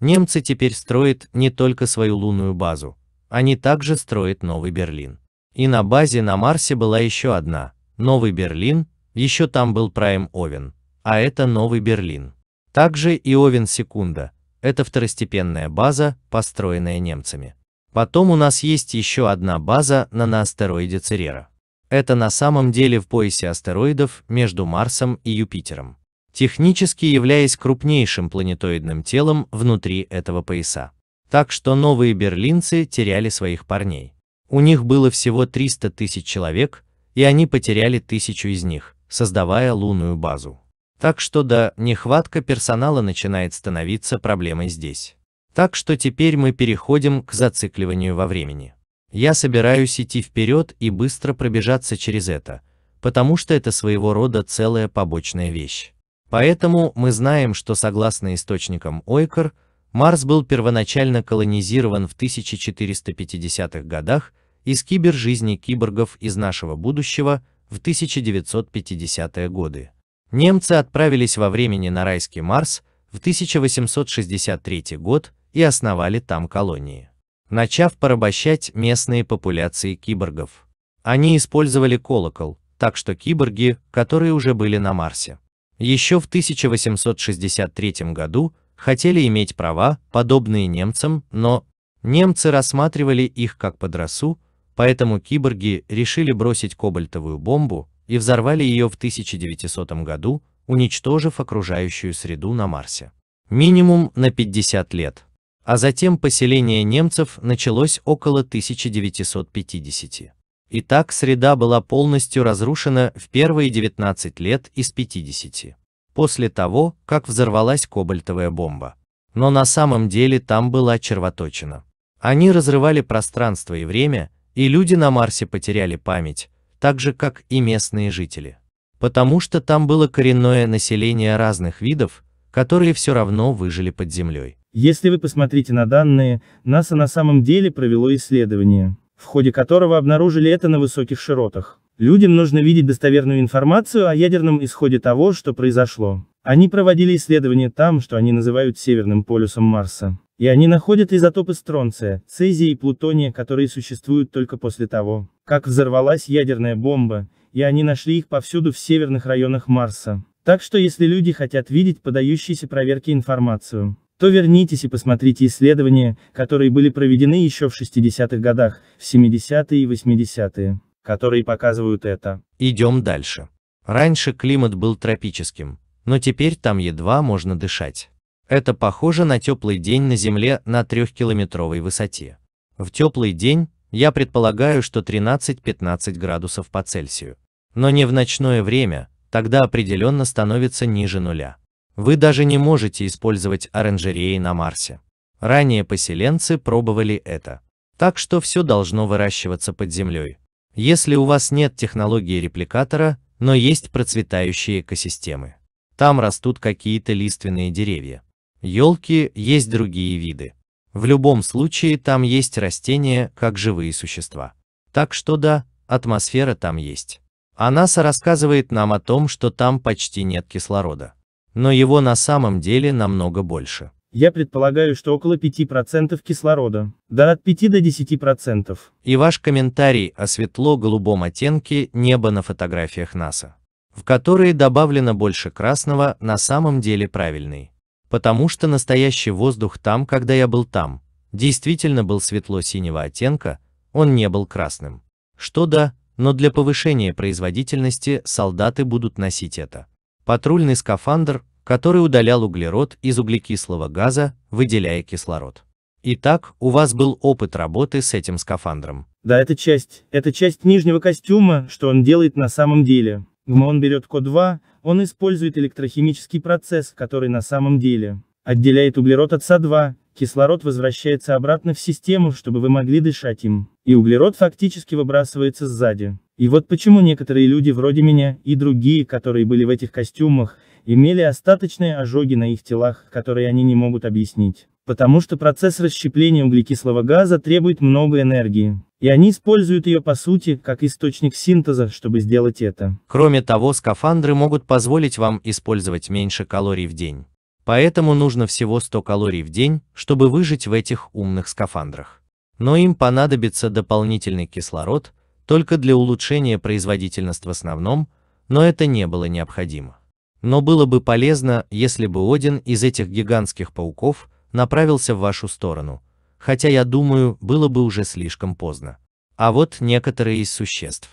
Немцы теперь строят не только свою лунную базу, они также строят новый Берлин. И на базе на Марсе была еще одна, новый Берлин, еще там был Прайм Овен, а это новый Берлин. Также и Овен Секунда, это второстепенная база, построенная немцами. Потом у нас есть еще одна база на астероиде Церера. Это на самом деле в поясе астероидов между Марсом и Юпитером технически являясь крупнейшим планетоидным телом внутри этого пояса. Так что новые берлинцы теряли своих парней. У них было всего 300 тысяч человек, и они потеряли тысячу из них, создавая лунную базу. Так что да, нехватка персонала начинает становиться проблемой здесь. Так что теперь мы переходим к зацикливанию во времени. Я собираюсь идти вперед и быстро пробежаться через это, потому что это своего рода целая побочная вещь. Поэтому мы знаем, что согласно источникам Ойкер, Марс был первоначально колонизирован в 1450-х годах из кибержизни киборгов из нашего будущего в 1950-е годы. Немцы отправились во времени на райский Марс в 1863 год и основали там колонии, начав порабощать местные популяции киборгов. Они использовали колокол, так что киборги, которые уже были на Марсе, еще в 1863 году хотели иметь права, подобные немцам, но немцы рассматривали их как подросу, поэтому киборги решили бросить кобальтовую бомбу и взорвали ее в 1900 году, уничтожив окружающую среду на Марсе. Минимум на 50 лет. А затем поселение немцев началось около 1950. Итак, среда была полностью разрушена в первые 19 лет из 50, после того, как взорвалась кобальтовая бомба. Но на самом деле там была червоточина. Они разрывали пространство и время, и люди на Марсе потеряли память, так же как и местные жители. Потому что там было коренное население разных видов, которые все равно выжили под землей. Если вы посмотрите на данные, НАСА на самом деле провело исследование в ходе которого обнаружили это на высоких широтах. Людям нужно видеть достоверную информацию о ядерном исходе того, что произошло. Они проводили исследования там, что они называют Северным полюсом Марса. И они находят изотопы стронция, цезия и плутония, которые существуют только после того, как взорвалась ядерная бомба, и они нашли их повсюду в северных районах Марса. Так что если люди хотят видеть подающиеся проверки информацию, то вернитесь и посмотрите исследования, которые были проведены еще в 60-х годах, в 70-е и 80-е, которые показывают это. Идем дальше. Раньше климат был тропическим, но теперь там едва можно дышать. Это похоже на теплый день на Земле на трехкилометровой высоте. В теплый день, я предполагаю, что 13-15 градусов по Цельсию. Но не в ночное время, тогда определенно становится ниже нуля. Вы даже не можете использовать оранжереи на Марсе. Ранее поселенцы пробовали это. Так что все должно выращиваться под землей. Если у вас нет технологии репликатора, но есть процветающие экосистемы. Там растут какие-то лиственные деревья. Елки есть другие виды. В любом случае там есть растения, как живые существа. Так что да, атмосфера там есть. А НАСА рассказывает нам о том, что там почти нет кислорода но его на самом деле намного больше. Я предполагаю, что около 5% кислорода, да от 5 до 10%. И ваш комментарий о светло-голубом оттенке неба на фотографиях НАСА, в которые добавлено больше красного, на самом деле правильный. Потому что настоящий воздух там, когда я был там, действительно был светло-синего оттенка, он не был красным. Что да, но для повышения производительности солдаты будут носить это патрульный скафандр, который удалял углерод из углекислого газа, выделяя кислород. Итак, у вас был опыт работы с этим скафандром. Да, это часть, это часть нижнего костюма, что он делает на самом деле. он берет Ко2, он использует электрохимический процесс, который на самом деле отделяет углерод от СО2, кислород возвращается обратно в систему, чтобы вы могли дышать им, и углерод фактически выбрасывается сзади. И вот почему некоторые люди вроде меня, и другие, которые были в этих костюмах, имели остаточные ожоги на их телах, которые они не могут объяснить. Потому что процесс расщепления углекислого газа требует много энергии. И они используют ее по сути, как источник синтеза, чтобы сделать это. Кроме того, скафандры могут позволить вам использовать меньше калорий в день. Поэтому нужно всего 100 калорий в день, чтобы выжить в этих умных скафандрах. Но им понадобится дополнительный кислород, только для улучшения производительности в основном, но это не было необходимо. Но было бы полезно, если бы один из этих гигантских пауков направился в вашу сторону, хотя я думаю, было бы уже слишком поздно. А вот некоторые из существ.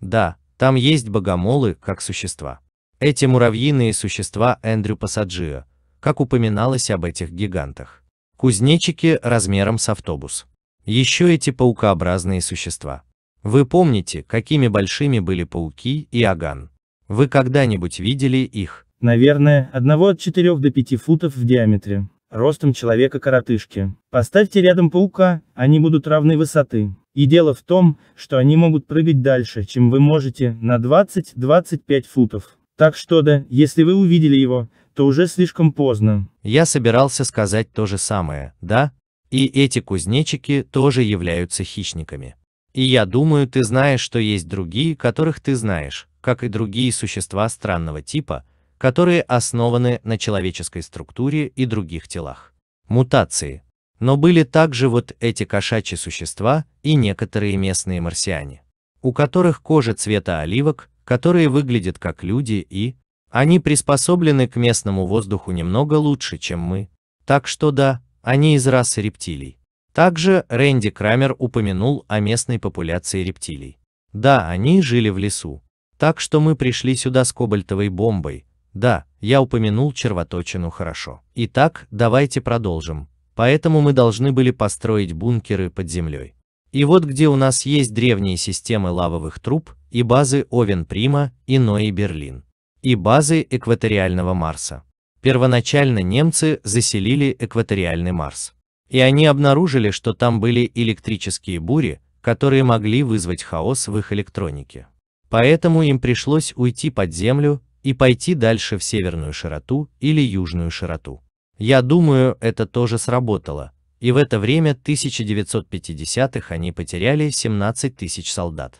Да, там есть богомолы, как существа. Эти муравьиные существа Эндрю Пассаджио, как упоминалось об этих гигантах. Кузнечики размером с автобус. Еще эти паукообразные существа. Вы помните, какими большими были пауки и аган? Вы когда-нибудь видели их? Наверное, одного от 4 до 5 футов в диаметре. Ростом человека-коротышки. Поставьте рядом паука, они будут равны высоты. И дело в том, что они могут прыгать дальше, чем вы можете, на 20-25 футов. Так что да, если вы увидели его, то уже слишком поздно. Я собирался сказать то же самое, да? И эти кузнечики тоже являются хищниками. И я думаю, ты знаешь, что есть другие, которых ты знаешь, как и другие существа странного типа, которые основаны на человеческой структуре и других телах. Мутации. Но были также вот эти кошачьи существа и некоторые местные марсиане, у которых кожа цвета оливок, которые выглядят как люди и... Они приспособлены к местному воздуху немного лучше, чем мы. Так что да, они из расы рептилий. Также Рэнди Крамер упомянул о местной популяции рептилий. Да, они жили в лесу. Так что мы пришли сюда с кобальтовой бомбой. Да, я упомянул червоточину хорошо. Итак, давайте продолжим. Поэтому мы должны были построить бункеры под землей. И вот где у нас есть древние системы лавовых труб и базы Овен Прима и Ной Берлин. И базы экваториального Марса. Первоначально немцы заселили экваториальный Марс. И они обнаружили, что там были электрические бури, которые могли вызвать хаос в их электронике. Поэтому им пришлось уйти под землю и пойти дальше в северную широту или южную широту. Я думаю, это тоже сработало, и в это время 1950-х они потеряли 17 тысяч солдат.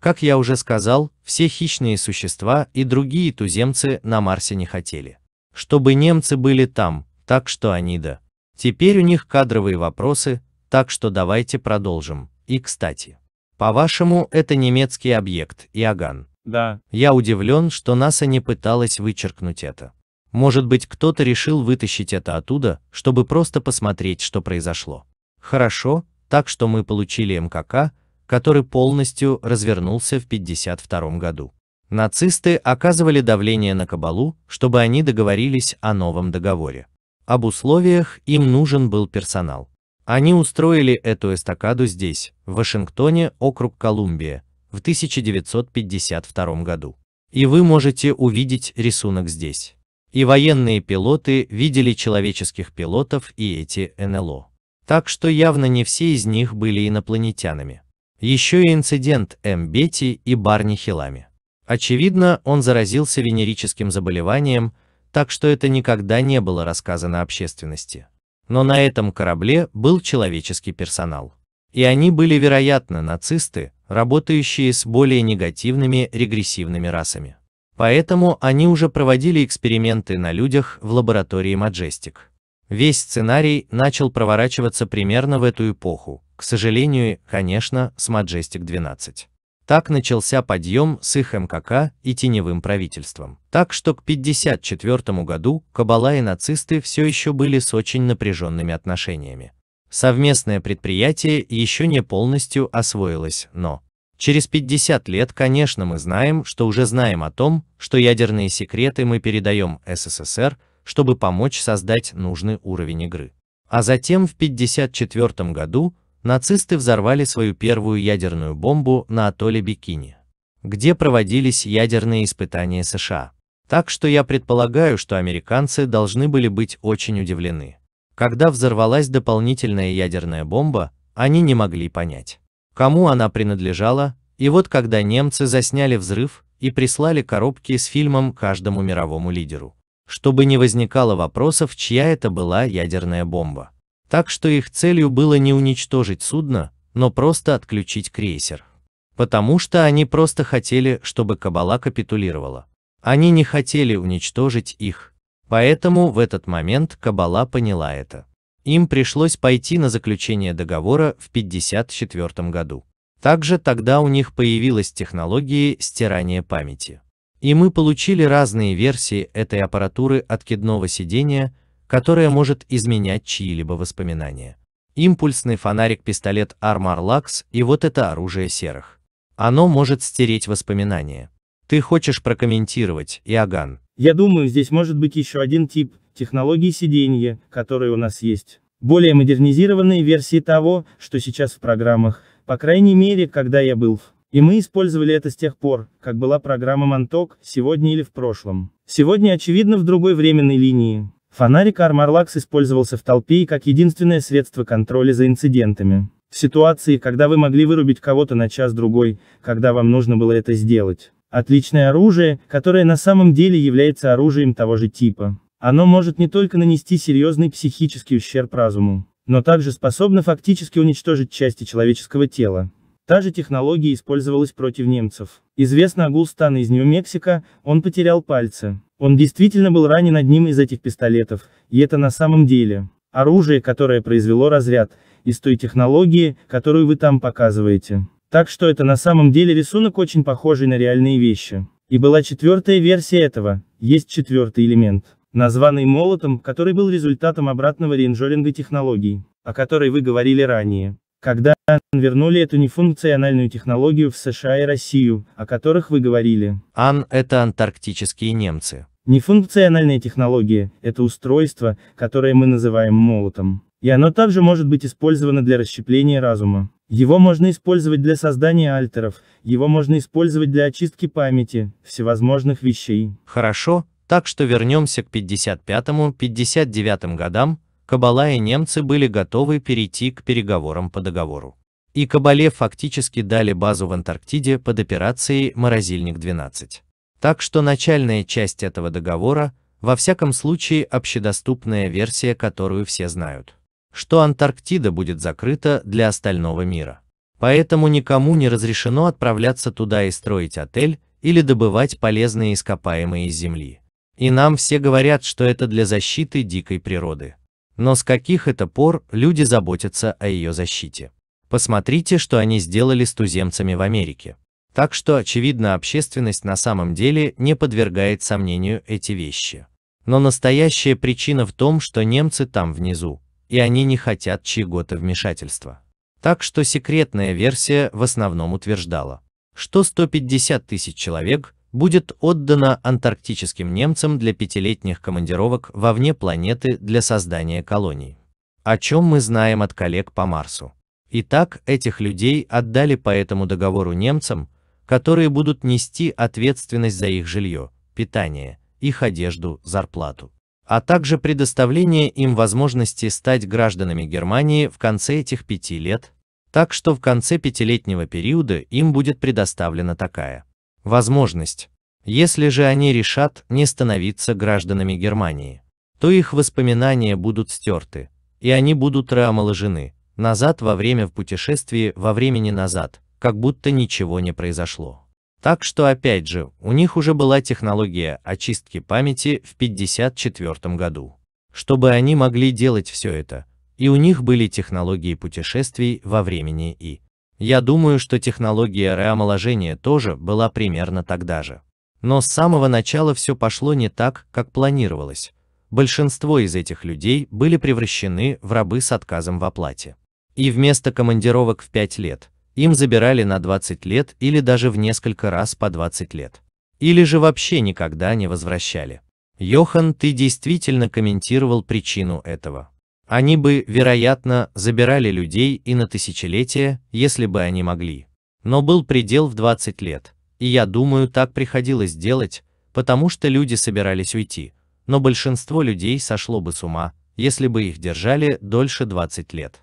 Как я уже сказал, все хищные существа и другие туземцы на Марсе не хотели. Чтобы немцы были там, так что они да. Теперь у них кадровые вопросы, так что давайте продолжим. И, кстати, по-вашему, это немецкий объект, Иоганн? Да. Я удивлен, что НАСА не пыталась вычеркнуть это. Может быть, кто-то решил вытащить это оттуда, чтобы просто посмотреть, что произошло. Хорошо, так что мы получили МКК, который полностью развернулся в 52 году. Нацисты оказывали давление на Кабалу, чтобы они договорились о новом договоре об условиях им нужен был персонал. Они устроили эту эстакаду здесь, в Вашингтоне, округ Колумбия, в 1952 году. И вы можете увидеть рисунок здесь. И военные пилоты видели человеческих пилотов и эти НЛО. Так что явно не все из них были инопланетянами. Еще и инцидент М. Бетти и Барни Хилами. Очевидно, он заразился венерическим заболеванием, так что это никогда не было рассказано общественности. Но на этом корабле был человеческий персонал. И они были, вероятно, нацисты, работающие с более негативными регрессивными расами. Поэтому они уже проводили эксперименты на людях в лаборатории Маджестик. Весь сценарий начал проворачиваться примерно в эту эпоху, к сожалению, конечно, с Маджестик 12. Так начался подъем с их МКК и теневым правительством. Так что к 1954 году Кабала и нацисты все еще были с очень напряженными отношениями. Совместное предприятие еще не полностью освоилось, но... Через 50 лет, конечно, мы знаем, что уже знаем о том, что ядерные секреты мы передаем СССР, чтобы помочь создать нужный уровень игры. А затем в 1954 году нацисты взорвали свою первую ядерную бомбу на атолле Бикини, где проводились ядерные испытания США. Так что я предполагаю, что американцы должны были быть очень удивлены. Когда взорвалась дополнительная ядерная бомба, они не могли понять, кому она принадлежала, и вот когда немцы засняли взрыв и прислали коробки с фильмом каждому мировому лидеру, чтобы не возникало вопросов, чья это была ядерная бомба. Так что их целью было не уничтожить судно, но просто отключить крейсер. Потому что они просто хотели, чтобы Кабала капитулировала. Они не хотели уничтожить их. Поэтому в этот момент Кабала поняла это. Им пришлось пойти на заключение договора в 1954 году. Также тогда у них появилась технология стирания памяти. И мы получили разные версии этой аппаратуры откидного сидения, которое может изменять чьи-либо воспоминания. Импульсный фонарик-пистолет Armor Lux и вот это оружие серых. Оно может стереть воспоминания. Ты хочешь прокомментировать, Иоганн? Я думаю, здесь может быть еще один тип технологии сиденья, которые у нас есть. Более модернизированные версии того, что сейчас в программах, по крайней мере, когда я был в и мы использовали это с тех пор, как была программа Монток, сегодня или в прошлом. Сегодня очевидно в другой временной линии. Фонарик Армарлакс использовался в толпе и как единственное средство контроля за инцидентами. В ситуации, когда вы могли вырубить кого-то на час-другой, когда вам нужно было это сделать. Отличное оружие, которое на самом деле является оружием того же типа. Оно может не только нанести серьезный психический ущерб разуму, но также способно фактически уничтожить части человеческого тела. Та же технология использовалась против немцев. Известно о Гулстана из Нью-Мексико, он потерял пальцы. Он действительно был ранен одним из этих пистолетов, и это на самом деле. Оружие, которое произвело разряд, из той технологии, которую вы там показываете. Так что это на самом деле рисунок очень похожий на реальные вещи. И была четвертая версия этого, есть четвертый элемент, названный молотом, который был результатом обратного рейнджеринга технологий, о которой вы говорили ранее. Когда вернули эту нефункциональную технологию в США и Россию, о которых вы говорили. Ан – это антарктические немцы. Нефункциональная технология – это устройство, которое мы называем молотом. И оно также может быть использовано для расщепления разума. Его можно использовать для создания альтеров, его можно использовать для очистки памяти, всевозможных вещей. Хорошо, так что вернемся к 55-59 годам, Кабала и немцы были готовы перейти к переговорам по договору. И Кабале фактически дали базу в Антарктиде под операцией «Морозильник-12». Так что начальная часть этого договора, во всяком случае общедоступная версия, которую все знают, что Антарктида будет закрыта для остального мира. Поэтому никому не разрешено отправляться туда и строить отель или добывать полезные ископаемые из земли. И нам все говорят, что это для защиты дикой природы. Но с каких это пор люди заботятся о ее защите? Посмотрите, что они сделали с туземцами в Америке. Так что, очевидно, общественность на самом деле не подвергает сомнению эти вещи. Но настоящая причина в том, что немцы там внизу, и они не хотят чьего-то вмешательства. Так что секретная версия в основном утверждала, что 150 тысяч человек будет отдана антарктическим немцам для пятилетних командировок вовне планеты для создания колоний. О чем мы знаем от коллег по Марсу. Итак, этих людей отдали по этому договору немцам, которые будут нести ответственность за их жилье, питание, их одежду, зарплату, а также предоставление им возможности стать гражданами Германии в конце этих пяти лет, так что в конце пятилетнего периода им будет предоставлена такая возможность. Если же они решат не становиться гражданами Германии, то их воспоминания будут стерты, и они будут реомоложены, назад во время в путешествии во времени назад, как будто ничего не произошло. Так что опять же, у них уже была технология очистки памяти в 1954 году, чтобы они могли делать все это, и у них были технологии путешествий во времени и я думаю, что технология реомоложения тоже была примерно тогда же. Но с самого начала все пошло не так, как планировалось. Большинство из этих людей были превращены в рабы с отказом в оплате. И вместо командировок в 5 лет, им забирали на 20 лет или даже в несколько раз по 20 лет. Или же вообще никогда не возвращали. Йохан, ты действительно комментировал причину этого. Они бы, вероятно, забирали людей и на тысячелетия, если бы они могли. Но был предел в 20 лет, и я думаю, так приходилось делать, потому что люди собирались уйти, но большинство людей сошло бы с ума, если бы их держали дольше 20 лет.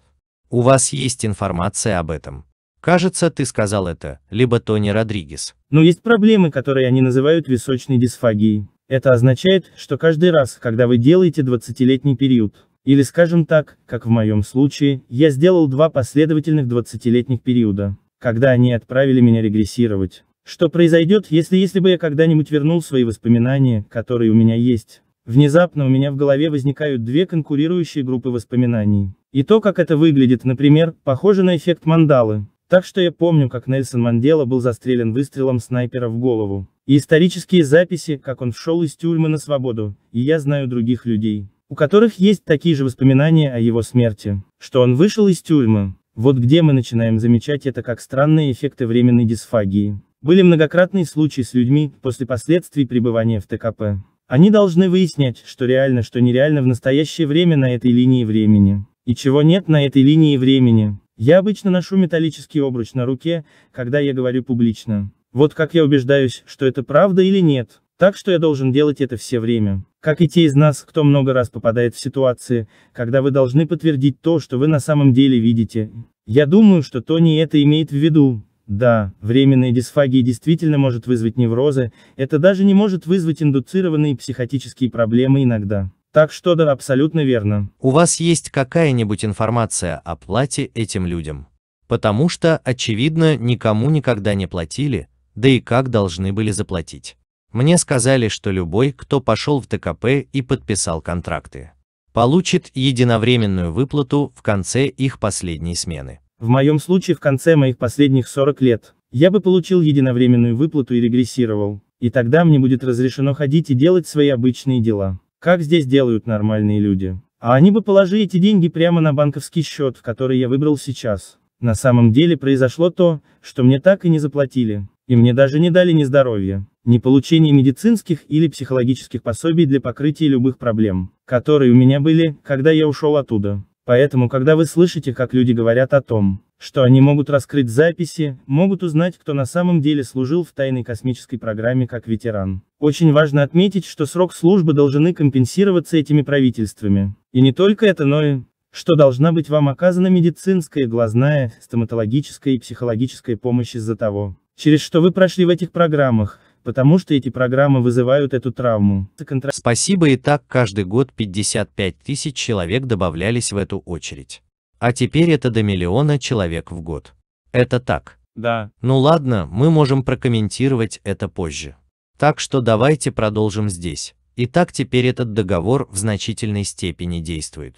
У вас есть информация об этом. Кажется, ты сказал это, либо Тони Родригес. Но есть проблемы, которые они называют височной дисфагией. Это означает, что каждый раз, когда вы делаете 20-летний период, или скажем так, как в моем случае, я сделал два последовательных 20-летних периода, когда они отправили меня регрессировать. Что произойдет, если если бы я когда-нибудь вернул свои воспоминания, которые у меня есть? Внезапно у меня в голове возникают две конкурирующие группы воспоминаний. И то, как это выглядит, например, похоже на эффект мандалы. Так что я помню, как Нельсон Мандела был застрелен выстрелом снайпера в голову. И исторические записи, как он шел из тюрьмы на свободу, и я знаю других людей у которых есть такие же воспоминания о его смерти, что он вышел из тюрьмы. Вот где мы начинаем замечать это как странные эффекты временной дисфагии. Были многократные случаи с людьми, после последствий пребывания в ТКП. Они должны выяснять, что реально, что нереально в настоящее время на этой линии времени. И чего нет на этой линии времени. Я обычно ношу металлический обруч на руке, когда я говорю публично. Вот как я убеждаюсь, что это правда или нет. Так что я должен делать это все время. Как и те из нас, кто много раз попадает в ситуации, когда вы должны подтвердить то, что вы на самом деле видите. Я думаю, что Тони это имеет в виду. Да, временная дисфагия действительно может вызвать неврозы, это даже не может вызвать индуцированные психотические проблемы иногда. Так что да, абсолютно верно. У вас есть какая-нибудь информация о плате этим людям? Потому что, очевидно, никому никогда не платили, да и как должны были заплатить. Мне сказали, что любой, кто пошел в ТКП и подписал контракты, получит единовременную выплату в конце их последней смены. В моем случае в конце моих последних 40 лет, я бы получил единовременную выплату и регрессировал, и тогда мне будет разрешено ходить и делать свои обычные дела, как здесь делают нормальные люди. А они бы положили эти деньги прямо на банковский счет, который я выбрал сейчас. На самом деле произошло то, что мне так и не заплатили. И мне даже не дали ни здоровья, ни получения медицинских или психологических пособий для покрытия любых проблем, которые у меня были, когда я ушел оттуда. Поэтому, когда вы слышите, как люди говорят о том, что они могут раскрыть записи, могут узнать, кто на самом деле служил в тайной космической программе как ветеран. Очень важно отметить, что срок службы должны компенсироваться этими правительствами. И не только это, но и, что должна быть вам оказана медицинская, глазная, стоматологическая и психологическая помощь из-за того, через что вы прошли в этих программах, потому что эти программы вызывают эту травму. Спасибо и так каждый год 55 тысяч человек добавлялись в эту очередь. А теперь это до миллиона человек в год. Это так. Да. Ну ладно, мы можем прокомментировать это позже. Так что давайте продолжим здесь. Итак, теперь этот договор в значительной степени действует.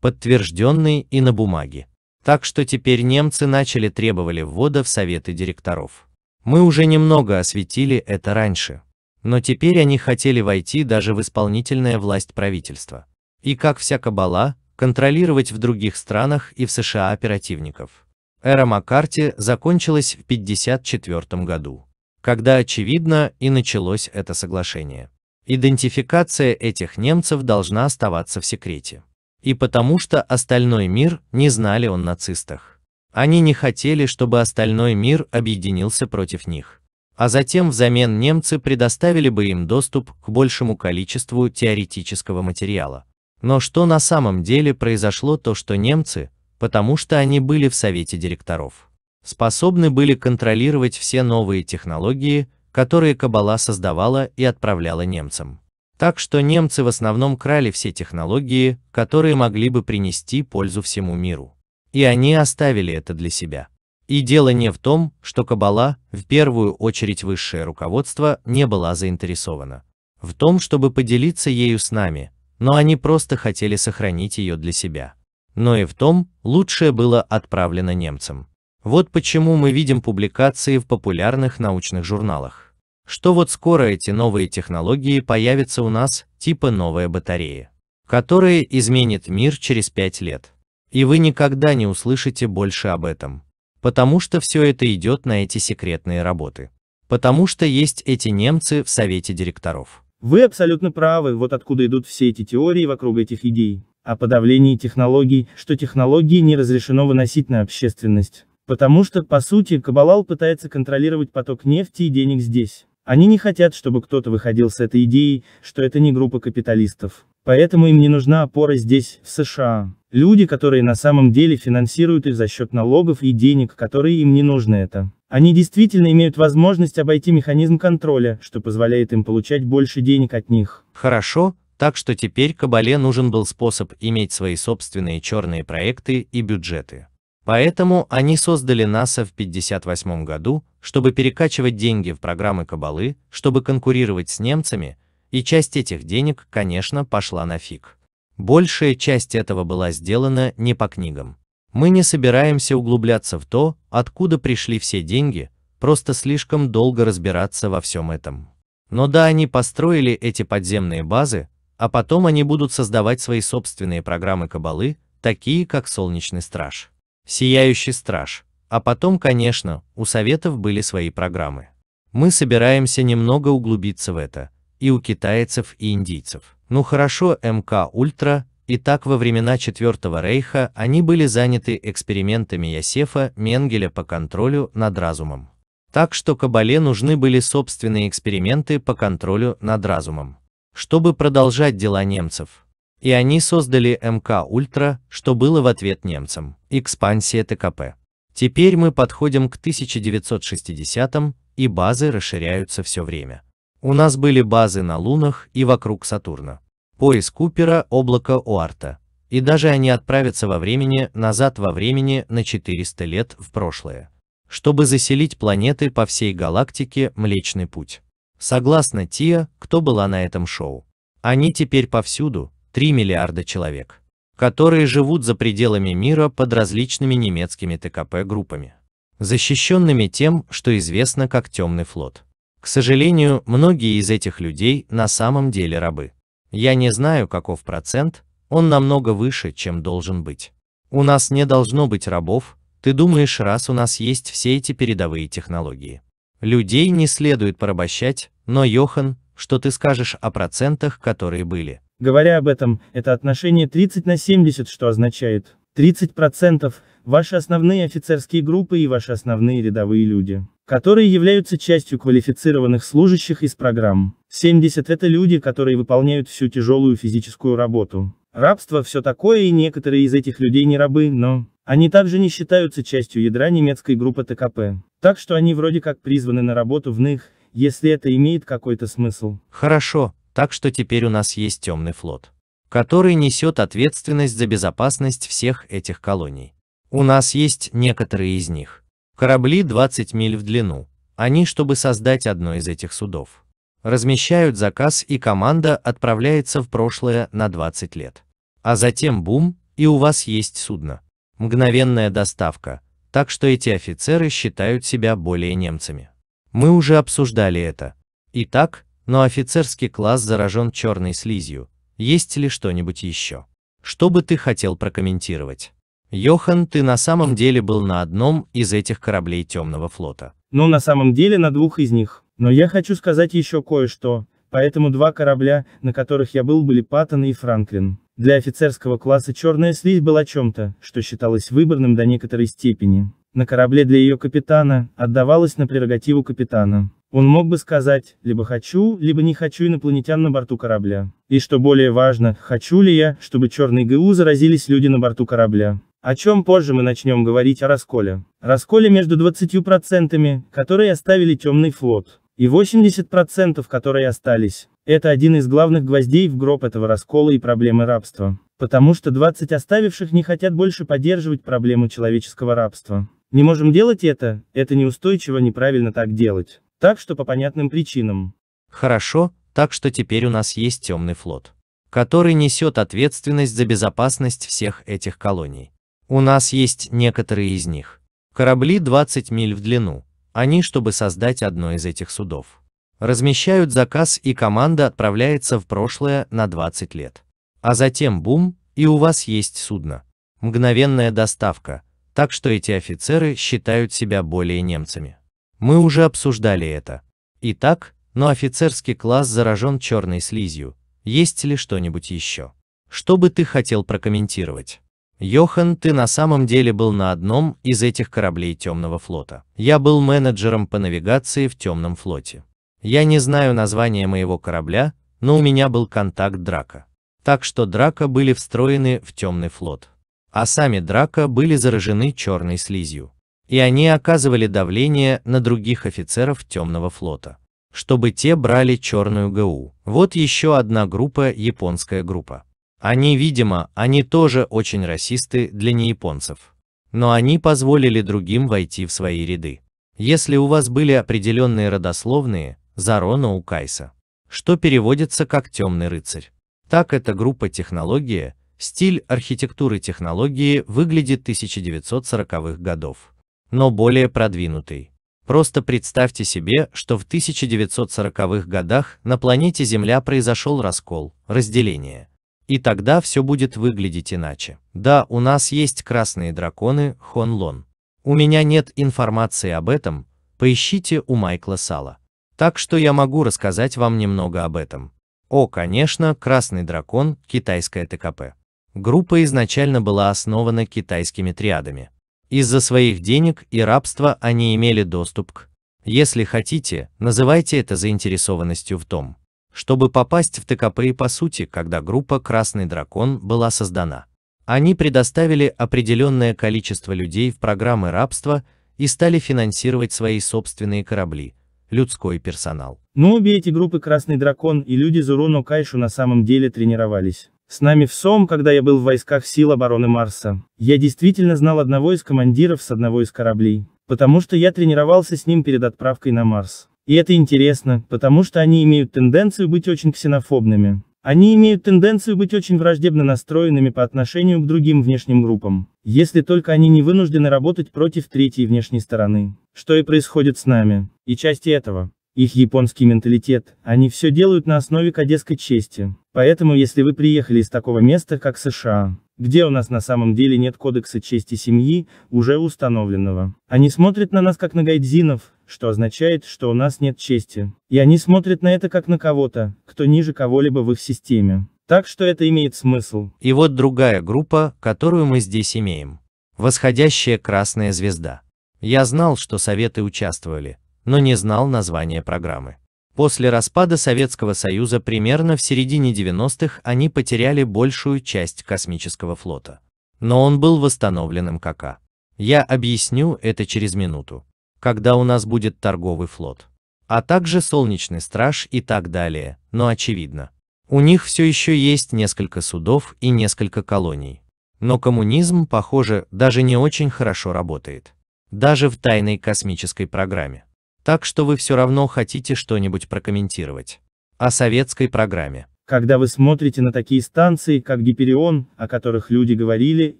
Подтвержденный и на бумаге. Так что теперь немцы начали требовали ввода в советы директоров. Мы уже немного осветили это раньше. Но теперь они хотели войти даже в исполнительная власть правительства. И как вся кабала, контролировать в других странах и в США оперативников. Эра Маккарти закончилась в 1954 году, когда очевидно и началось это соглашение. Идентификация этих немцев должна оставаться в секрете. И потому что остальной мир не знали о нацистах. Они не хотели, чтобы остальной мир объединился против них. А затем взамен немцы предоставили бы им доступ к большему количеству теоретического материала. Но что на самом деле произошло то, что немцы, потому что они были в совете директоров, способны были контролировать все новые технологии, которые Кабала создавала и отправляла немцам. Так что немцы в основном крали все технологии, которые могли бы принести пользу всему миру и они оставили это для себя. И дело не в том, что Кабала, в первую очередь высшее руководство, не была заинтересована в том, чтобы поделиться ею с нами, но они просто хотели сохранить ее для себя. Но и в том, лучшее было отправлено немцам. Вот почему мы видим публикации в популярных научных журналах. Что вот скоро эти новые технологии появятся у нас, типа новая батарея, которая изменит мир через 5 лет. И вы никогда не услышите больше об этом. Потому что все это идет на эти секретные работы. Потому что есть эти немцы в совете директоров. Вы абсолютно правы, вот откуда идут все эти теории вокруг этих идей. О подавлении технологий, что технологии не разрешено выносить на общественность. Потому что, по сути, Кабалал пытается контролировать поток нефти и денег здесь. Они не хотят, чтобы кто-то выходил с этой идеей, что это не группа капиталистов. Поэтому им не нужна опора здесь, в США. Люди, которые на самом деле финансируют их за счет налогов и денег, которые им не нужны это. Они действительно имеют возможность обойти механизм контроля, что позволяет им получать больше денег от них. Хорошо, так что теперь Кабале нужен был способ иметь свои собственные черные проекты и бюджеты. Поэтому они создали НАСА в 1958 году, чтобы перекачивать деньги в программы Кабалы, чтобы конкурировать с немцами, и часть этих денег, конечно, пошла на фиг. Большая часть этого была сделана не по книгам. Мы не собираемся углубляться в то, откуда пришли все деньги, просто слишком долго разбираться во всем этом. Но да, они построили эти подземные базы, а потом они будут создавать свои собственные программы кабалы, такие как Солнечный Страж, Сияющий Страж, а потом, конечно, у Советов были свои программы. Мы собираемся немного углубиться в это, и у китайцев и индийцев. Ну хорошо, МК Ультра, и так во времена Четвертого Рейха они были заняты экспериментами Ясефа Менгеля по контролю над разумом. Так что Кабале нужны были собственные эксперименты по контролю над разумом, чтобы продолжать дела немцев. И они создали МК Ультра, что было в ответ немцам. Экспансия ТКП. Теперь мы подходим к 1960-м, и базы расширяются все время. У нас были базы на Лунах и вокруг Сатурна. Поиск Купера, облако Уарта. И даже они отправятся во времени, назад во времени, на 400 лет в прошлое. Чтобы заселить планеты по всей галактике Млечный Путь. Согласно Тия, кто была на этом шоу. Они теперь повсюду, 3 миллиарда человек. Которые живут за пределами мира под различными немецкими ТКП-группами. Защищенными тем, что известно как Темный флот. К сожалению, многие из этих людей на самом деле рабы. Я не знаю, каков процент, он намного выше, чем должен быть. У нас не должно быть рабов, ты думаешь, раз у нас есть все эти передовые технологии. Людей не следует порабощать, но, Йохан, что ты скажешь о процентах, которые были? Говоря об этом, это отношение 30 на 70, что означает 30% процентов ваши основные офицерские группы и ваши основные рядовые люди которые являются частью квалифицированных служащих из программ. 70 – это люди, которые выполняют всю тяжелую физическую работу. Рабство – все такое и некоторые из этих людей не рабы, но они также не считаются частью ядра немецкой группы ТКП. Так что они вроде как призваны на работу в них, если это имеет какой-то смысл. Хорошо, так что теперь у нас есть темный флот, который несет ответственность за безопасность всех этих колоний. У нас есть некоторые из них. Корабли 20 миль в длину. Они, чтобы создать одно из этих судов. Размещают заказ и команда отправляется в прошлое на 20 лет. А затем бум, и у вас есть судно. Мгновенная доставка. Так что эти офицеры считают себя более немцами. Мы уже обсуждали это. Итак, но офицерский класс заражен черной слизью. Есть ли что-нибудь еще? Что бы ты хотел прокомментировать? Йохан, ты на самом деле был на одном из этих кораблей Темного флота. Ну, на самом деле на двух из них. Но я хочу сказать еще кое-что. Поэтому два корабля, на которых я был, были Паттон и Франклин. Для офицерского класса черная слизь была чем-то, что считалось выборным до некоторой степени. На корабле для ее капитана, отдавалась на прерогативу капитана. Он мог бы сказать, либо хочу, либо не хочу инопланетян на борту корабля. И что более важно, хочу ли я, чтобы черной ГУ заразились люди на борту корабля. О чем позже мы начнем говорить о расколе. Расколе между 20%, которые оставили темный флот, и 80%, которые остались. Это один из главных гвоздей в гроб этого раскола и проблемы рабства. Потому что 20 оставивших не хотят больше поддерживать проблему человеческого рабства. Не можем делать это, это неустойчиво неправильно так делать. Так что по понятным причинам. Хорошо, так что теперь у нас есть темный флот, который несет ответственность за безопасность всех этих колоний. У нас есть некоторые из них. Корабли 20 миль в длину. Они, чтобы создать одно из этих судов. Размещают заказ и команда отправляется в прошлое на 20 лет. А затем бум, и у вас есть судно. Мгновенная доставка, так что эти офицеры считают себя более немцами. Мы уже обсуждали это. Итак, но офицерский класс заражен черной слизью. Есть ли что-нибудь еще? Что бы ты хотел прокомментировать? Йохан, ты на самом деле был на одном из этих кораблей Темного флота. Я был менеджером по навигации в Темном флоте. Я не знаю название моего корабля, но у меня был контакт Драка. Так что Драка были встроены в Темный флот. А сами Драка были заражены черной слизью. И они оказывали давление на других офицеров Темного флота чтобы те брали черную ГУ. Вот еще одна группа, японская группа. Они, видимо, они тоже очень расисты для неяпонцев. Но они позволили другим войти в свои ряды. Если у вас были определенные родословные, Зарона Укайса, что переводится как «темный рыцарь». Так эта группа технология, стиль архитектуры технологии выглядит 1940-х годов, но более продвинутый. Просто представьте себе, что в 1940-х годах на планете Земля произошел раскол, разделение. И тогда все будет выглядеть иначе. Да, у нас есть красные драконы, Хонлон. У меня нет информации об этом, поищите у Майкла Сала. Так что я могу рассказать вам немного об этом. О, конечно, Красный Дракон, китайская ТКП. Группа изначально была основана китайскими триадами. Из-за своих денег и рабства они имели доступ к, если хотите, называйте это заинтересованностью в том, чтобы попасть в ТКП по сути, когда группа «Красный дракон» была создана. Они предоставили определенное количество людей в программы рабства и стали финансировать свои собственные корабли, людской персонал. Но ну, обе эти группы «Красный дракон» и люди Зуруно Кайшу на самом деле тренировались. С нами в СОМ, когда я был в войсках сил обороны Марса, я действительно знал одного из командиров с одного из кораблей, потому что я тренировался с ним перед отправкой на Марс. И это интересно, потому что они имеют тенденцию быть очень ксенофобными. Они имеют тенденцию быть очень враждебно настроенными по отношению к другим внешним группам, если только они не вынуждены работать против третьей внешней стороны, что и происходит с нами, и части этого. Их японский менталитет, они все делают на основе кадетской чести, поэтому если вы приехали из такого места, как США, где у нас на самом деле нет кодекса чести семьи, уже установленного, они смотрят на нас как на гайдзинов, что означает, что у нас нет чести, и они смотрят на это как на кого-то, кто ниже кого-либо в их системе. Так что это имеет смысл. И вот другая группа, которую мы здесь имеем. Восходящая красная звезда. Я знал, что советы участвовали, но не знал название программы. После распада Советского Союза примерно в середине 90-х они потеряли большую часть космического флота. Но он был восстановлен МКК. А. Я объясню это через минуту когда у нас будет торговый флот, а также солнечный страж и так далее, но очевидно. У них все еще есть несколько судов и несколько колоний. Но коммунизм, похоже, даже не очень хорошо работает. Даже в тайной космической программе. Так что вы все равно хотите что-нибудь прокомментировать. О советской программе. Когда вы смотрите на такие станции, как Гиперион, о которых люди говорили,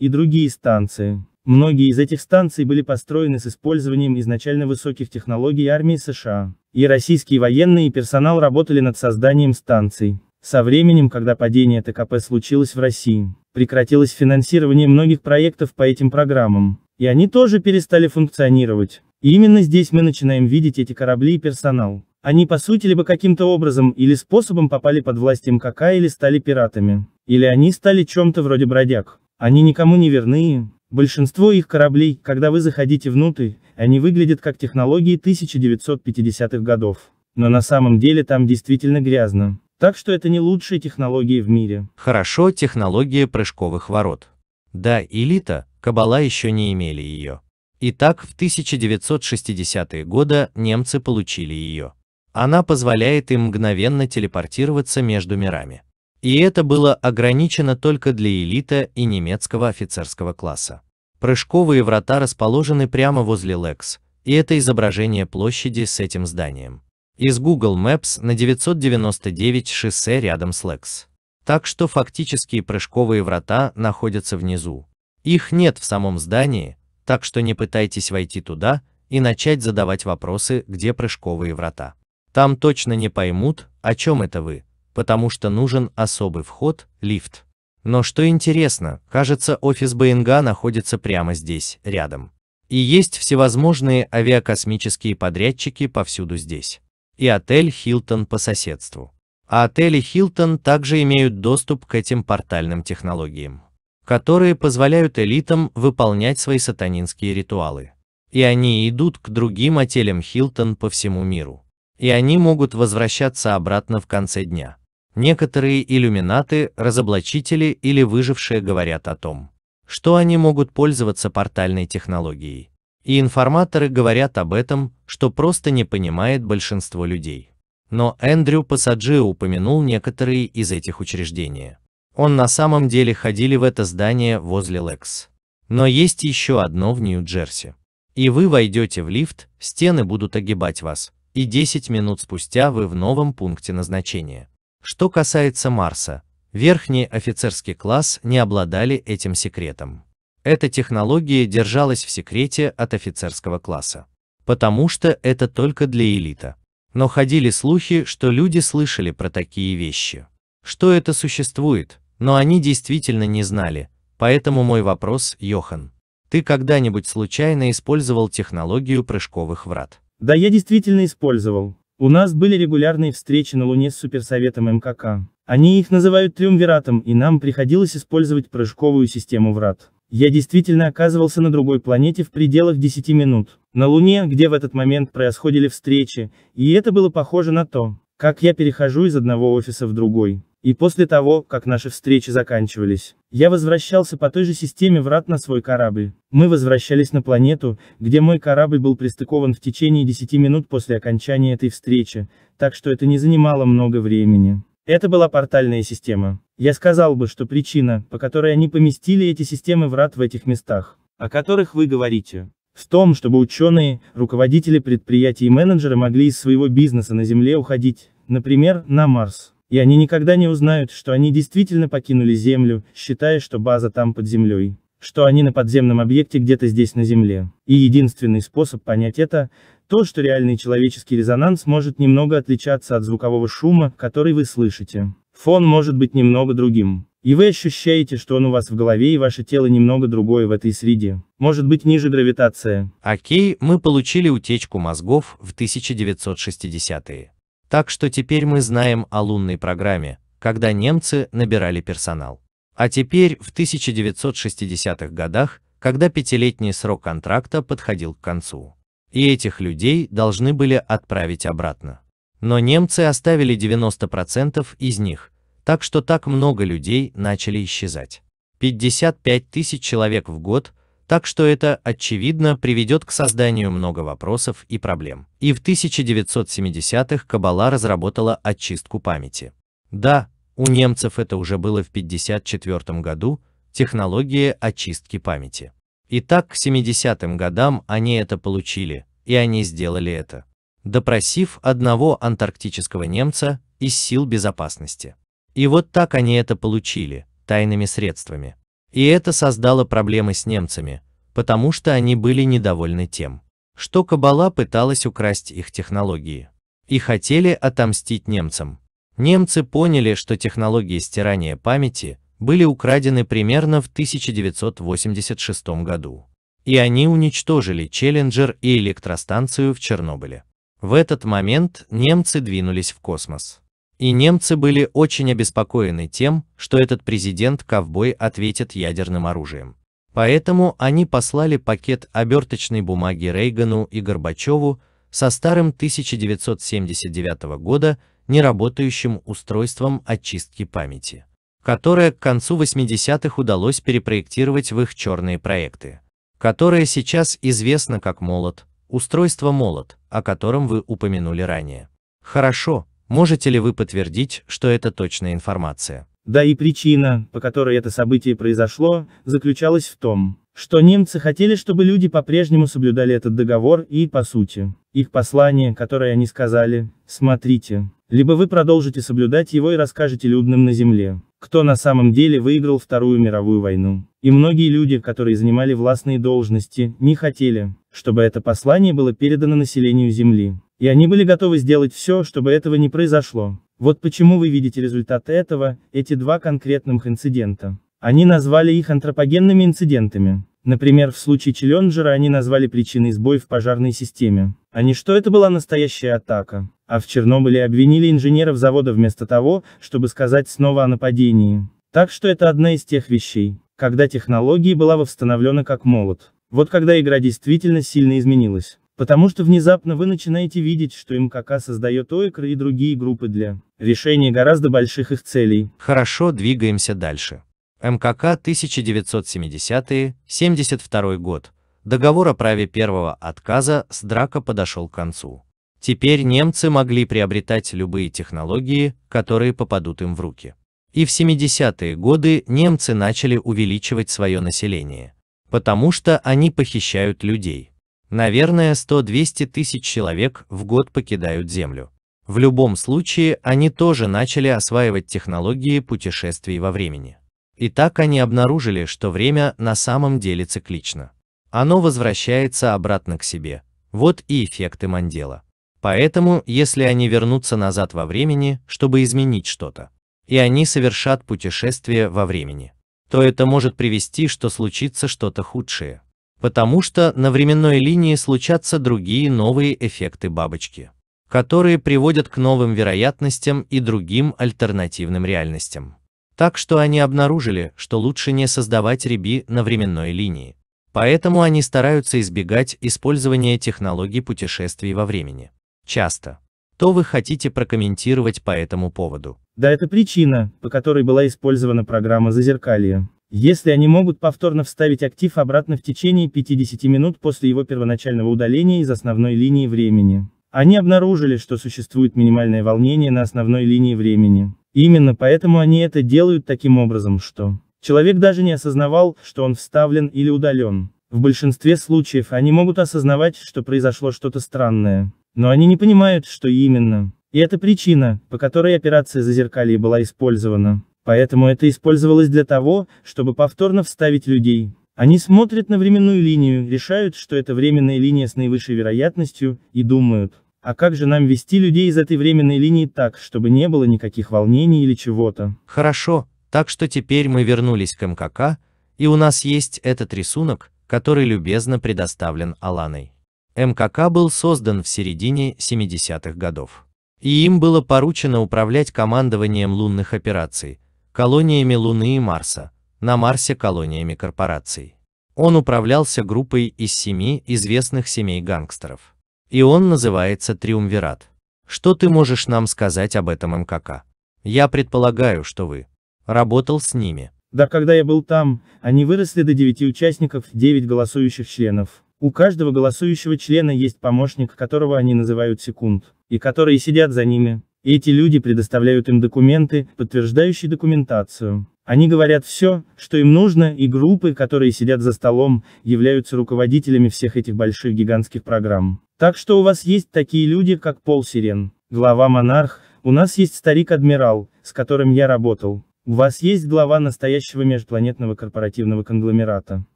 и другие станции, Многие из этих станций были построены с использованием изначально высоких технологий армии США, и российские военные и персонал работали над созданием станций. Со временем, когда падение ТКП случилось в России, прекратилось финансирование многих проектов по этим программам, и они тоже перестали функционировать. И именно здесь мы начинаем видеть эти корабли и персонал. Они по сути либо каким-то образом или способом попали под власть МКК или стали пиратами, или они стали чем-то вроде бродяг. Они никому не верны, Большинство их кораблей, когда вы заходите внутрь, они выглядят как технологии 1950-х годов. Но на самом деле там действительно грязно. Так что это не лучшие технологии в мире. Хорошо, технология прыжковых ворот. Да, элита, Кабала еще не имели ее. Итак, в 1960-е годы немцы получили ее. Она позволяет им мгновенно телепортироваться между мирами. И это было ограничено только для элита и немецкого офицерского класса. Прыжковые врата расположены прямо возле Лекс, и это изображение площади с этим зданием. Из Google Maps на 999 шоссе рядом с Лекс. Так что фактически прыжковые врата находятся внизу. Их нет в самом здании, так что не пытайтесь войти туда и начать задавать вопросы, где прыжковые врата. Там точно не поймут, о чем это вы потому что нужен особый вход, лифт. Но что интересно, кажется, офис Боинга находится прямо здесь, рядом. И есть всевозможные авиакосмические подрядчики повсюду здесь. И отель Хилтон по соседству. А отели Хилтон также имеют доступ к этим портальным технологиям, которые позволяют элитам выполнять свои сатанинские ритуалы. И они идут к другим отелям Хилтон по всему миру. И они могут возвращаться обратно в конце дня. Некоторые иллюминаты, разоблачители или выжившие говорят о том, что они могут пользоваться портальной технологией. И информаторы говорят об этом, что просто не понимает большинство людей. Но Эндрю Пассаджи упомянул некоторые из этих учреждений. Он на самом деле ходили в это здание возле Лекс. Но есть еще одно в Нью-Джерси. И вы войдете в лифт, стены будут огибать вас, и 10 минут спустя вы в новом пункте назначения. Что касается Марса, верхний офицерский класс не обладали этим секретом. Эта технология держалась в секрете от офицерского класса, потому что это только для элита. Но ходили слухи, что люди слышали про такие вещи. Что это существует, но они действительно не знали, поэтому мой вопрос, Йохан. Ты когда-нибудь случайно использовал технологию прыжковых врат? Да, я действительно использовал. У нас были регулярные встречи на Луне с Суперсоветом МКК. Они их называют триумвиратом, и нам приходилось использовать прыжковую систему врат. Я действительно оказывался на другой планете в пределах 10 минут, на Луне, где в этот момент происходили встречи, и это было похоже на то, как я перехожу из одного офиса в другой. И после того, как наши встречи заканчивались, я возвращался по той же системе врат на свой корабль. Мы возвращались на планету, где мой корабль был пристыкован в течение 10 минут после окончания этой встречи, так что это не занимало много времени. Это была портальная система. Я сказал бы, что причина, по которой они поместили эти системы врат в этих местах, о которых вы говорите, в том, чтобы ученые, руководители предприятий и менеджеры могли из своего бизнеса на Земле уходить, например, на Марс. И они никогда не узнают, что они действительно покинули Землю, считая, что база там под землей. Что они на подземном объекте где-то здесь на Земле. И единственный способ понять это, то, что реальный человеческий резонанс может немного отличаться от звукового шума, который вы слышите. Фон может быть немного другим. И вы ощущаете, что он у вас в голове и ваше тело немного другое в этой среде. Может быть ниже гравитация. Окей, мы получили утечку мозгов в 1960-е. Так что теперь мы знаем о лунной программе, когда немцы набирали персонал. А теперь в 1960-х годах, когда пятилетний срок контракта подходил к концу. И этих людей должны были отправить обратно. Но немцы оставили 90% из них, так что так много людей начали исчезать. 55 тысяч человек в год так что это, очевидно, приведет к созданию много вопросов и проблем. И в 1970-х Кабала разработала очистку памяти. Да, у немцев это уже было в 1954 году, технология очистки памяти. И так к 70-м годам они это получили, и они сделали это, допросив одного антарктического немца из сил безопасности. И вот так они это получили, тайными средствами. И это создало проблемы с немцами, потому что они были недовольны тем, что Кабала пыталась украсть их технологии. И хотели отомстить немцам. Немцы поняли, что технологии стирания памяти были украдены примерно в 1986 году. И они уничтожили Челленджер и электростанцию в Чернобыле. В этот момент немцы двинулись в космос. И немцы были очень обеспокоены тем, что этот президент-ковбой ответит ядерным оружием. Поэтому они послали пакет оберточной бумаги Рейгану и Горбачеву со старым 1979 года неработающим устройством очистки памяти, которое к концу 80-х удалось перепроектировать в их черные проекты, которое сейчас известно как «Молот», устройство «Молот», о котором вы упомянули ранее. Хорошо, Можете ли вы подтвердить, что это точная информация? Да и причина, по которой это событие произошло, заключалась в том, что немцы хотели, чтобы люди по-прежнему соблюдали этот договор и, по сути, их послание, которое они сказали, смотрите, либо вы продолжите соблюдать его и расскажете людным на земле, кто на самом деле выиграл Вторую мировую войну. И многие люди, которые занимали властные должности, не хотели, чтобы это послание было передано населению Земли. И они были готовы сделать все, чтобы этого не произошло. Вот почему вы видите результаты этого, эти два конкретных инцидента. Они назвали их антропогенными инцидентами. Например, в случае Челленджера они назвали причиной сбой в пожарной системе, а не что это была настоящая атака. А в Чернобыле обвинили инженеров завода вместо того, чтобы сказать снова о нападении. Так что это одна из тех вещей, когда технология была восстановлена как молот. Вот когда игра действительно сильно изменилась. Потому что внезапно вы начинаете видеть, что МКК создает ОЭКР и другие группы для решения гораздо больших их целей. Хорошо, двигаемся дальше. МКК 1970 72 год. Договор о праве первого отказа с драка подошел к концу. Теперь немцы могли приобретать любые технологии, которые попадут им в руки. И в 70-е годы немцы начали увеличивать свое население, потому что они похищают людей. Наверное, 100-200 тысяч человек в год покидают Землю. В любом случае, они тоже начали осваивать технологии путешествий во времени. И так они обнаружили, что время на самом деле циклично. Оно возвращается обратно к себе. Вот и эффекты Мандела. Поэтому, если они вернутся назад во времени, чтобы изменить что-то, и они совершат путешествие во времени, то это может привести, что случится что-то худшее потому что на временной линии случатся другие новые эффекты бабочки, которые приводят к новым вероятностям и другим альтернативным реальностям. Так что они обнаружили, что лучше не создавать реби на временной линии. Поэтому они стараются избегать использования технологий путешествий во времени. Часто. То вы хотите прокомментировать по этому поводу. Да, это причина, по которой была использована программа «Зазеркалье» если они могут повторно вставить актив обратно в течение 50 минут после его первоначального удаления из основной линии времени. Они обнаружили, что существует минимальное волнение на основной линии времени. именно поэтому они это делают таким образом, что человек даже не осознавал, что он вставлен или удален. В большинстве случаев они могут осознавать, что произошло что-то странное. Но они не понимают, что именно. И это причина, по которой операция зазеркалье была использована. Поэтому это использовалось для того, чтобы повторно вставить людей. Они смотрят на временную линию, решают, что это временная линия с наивысшей вероятностью, и думают, а как же нам вести людей из этой временной линии так, чтобы не было никаких волнений или чего-то? Хорошо, так что теперь мы вернулись к МКК, и у нас есть этот рисунок, который любезно предоставлен Аланой. МКК был создан в середине 70-х годов. И им было поручено управлять командованием лунных операций, колониями Луны и Марса, на Марсе колониями корпораций. Он управлялся группой из семи известных семей гангстеров. И он называется Триумвират. Что ты можешь нам сказать об этом МКК? Я предполагаю, что вы работал с ними. Да, когда я был там, они выросли до 9 участников, 9 голосующих членов. У каждого голосующего члена есть помощник, которого они называют секунд, и которые сидят за ними, эти люди предоставляют им документы, подтверждающие документацию. Они говорят все, что им нужно, и группы, которые сидят за столом, являются руководителями всех этих больших гигантских программ. Так что у вас есть такие люди, как Пол Сирен, глава Монарх, у нас есть старик-адмирал, с которым я работал. У вас есть глава настоящего межпланетного корпоративного конгломерата.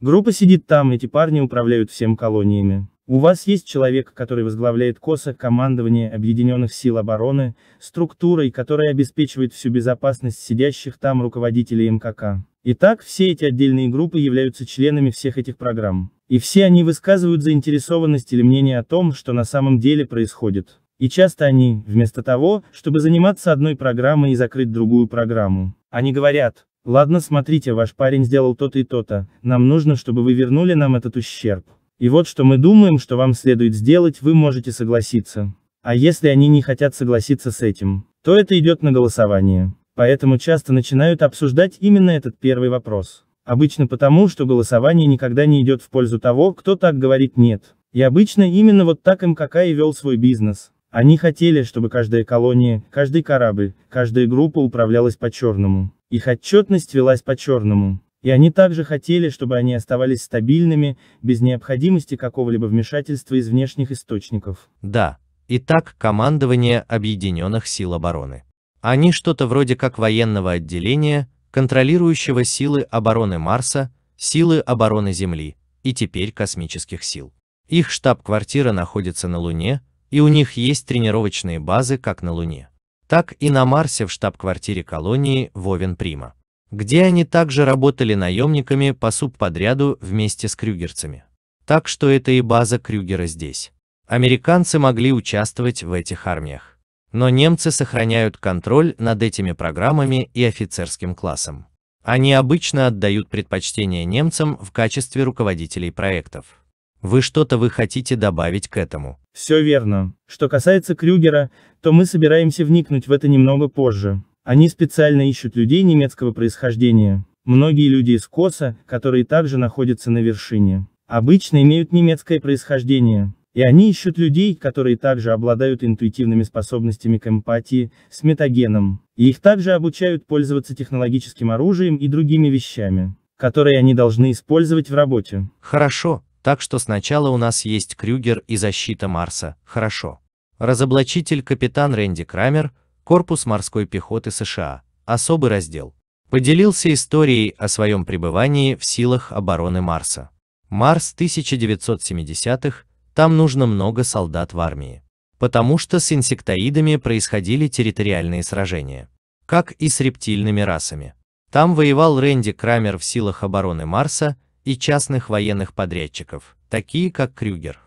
Группа сидит там, эти парни управляют всем колониями. У вас есть человек, который возглавляет КОСА, командование Объединенных сил обороны, структурой, которая обеспечивает всю безопасность сидящих там руководителей МКК. Итак, все эти отдельные группы являются членами всех этих программ. И все они высказывают заинтересованность или мнение о том, что на самом деле происходит. И часто они, вместо того, чтобы заниматься одной программой и закрыть другую программу, они говорят, ладно смотрите ваш парень сделал то-то и то-то, нам нужно чтобы вы вернули нам этот ущерб. И вот что мы думаем, что вам следует сделать, вы можете согласиться. А если они не хотят согласиться с этим, то это идет на голосование. Поэтому часто начинают обсуждать именно этот первый вопрос. Обычно потому, что голосование никогда не идет в пользу того, кто так говорит «нет». И обычно именно вот так МКК и вел свой бизнес. Они хотели, чтобы каждая колония, каждый корабль, каждая группа управлялась по-черному. Их отчетность велась по-черному. И они также хотели, чтобы они оставались стабильными, без необходимости какого-либо вмешательства из внешних источников. Да. Итак, командование Объединенных сил обороны. Они что-то вроде как военного отделения, контролирующего силы обороны Марса, силы обороны Земли, и теперь космических сил. Их штаб-квартира находится на Луне, и у них есть тренировочные базы как на Луне, так и на Марсе в штаб-квартире колонии Вовен Прима где они также работали наемниками по субподряду вместе с крюгерцами. Так что это и база Крюгера здесь. Американцы могли участвовать в этих армиях. Но немцы сохраняют контроль над этими программами и офицерским классом. Они обычно отдают предпочтение немцам в качестве руководителей проектов. Вы что-то вы хотите добавить к этому? Все верно. Что касается Крюгера, то мы собираемся вникнуть в это немного позже. Они специально ищут людей немецкого происхождения. Многие люди из Коса, которые также находятся на вершине, обычно имеют немецкое происхождение. И они ищут людей, которые также обладают интуитивными способностями к эмпатии, с метагеном. И их также обучают пользоваться технологическим оружием и другими вещами, которые они должны использовать в работе. Хорошо, так что сначала у нас есть Крюгер и защита Марса, хорошо. Разоблачитель капитан Рэнди Крамер, Корпус морской пехоты США, особый раздел, поделился историей о своем пребывании в силах обороны Марса. Марс 1970-х, там нужно много солдат в армии. Потому что с инсектоидами происходили территориальные сражения. Как и с рептильными расами. Там воевал Рэнди Крамер в силах обороны Марса и частных военных подрядчиков, такие как Крюгер,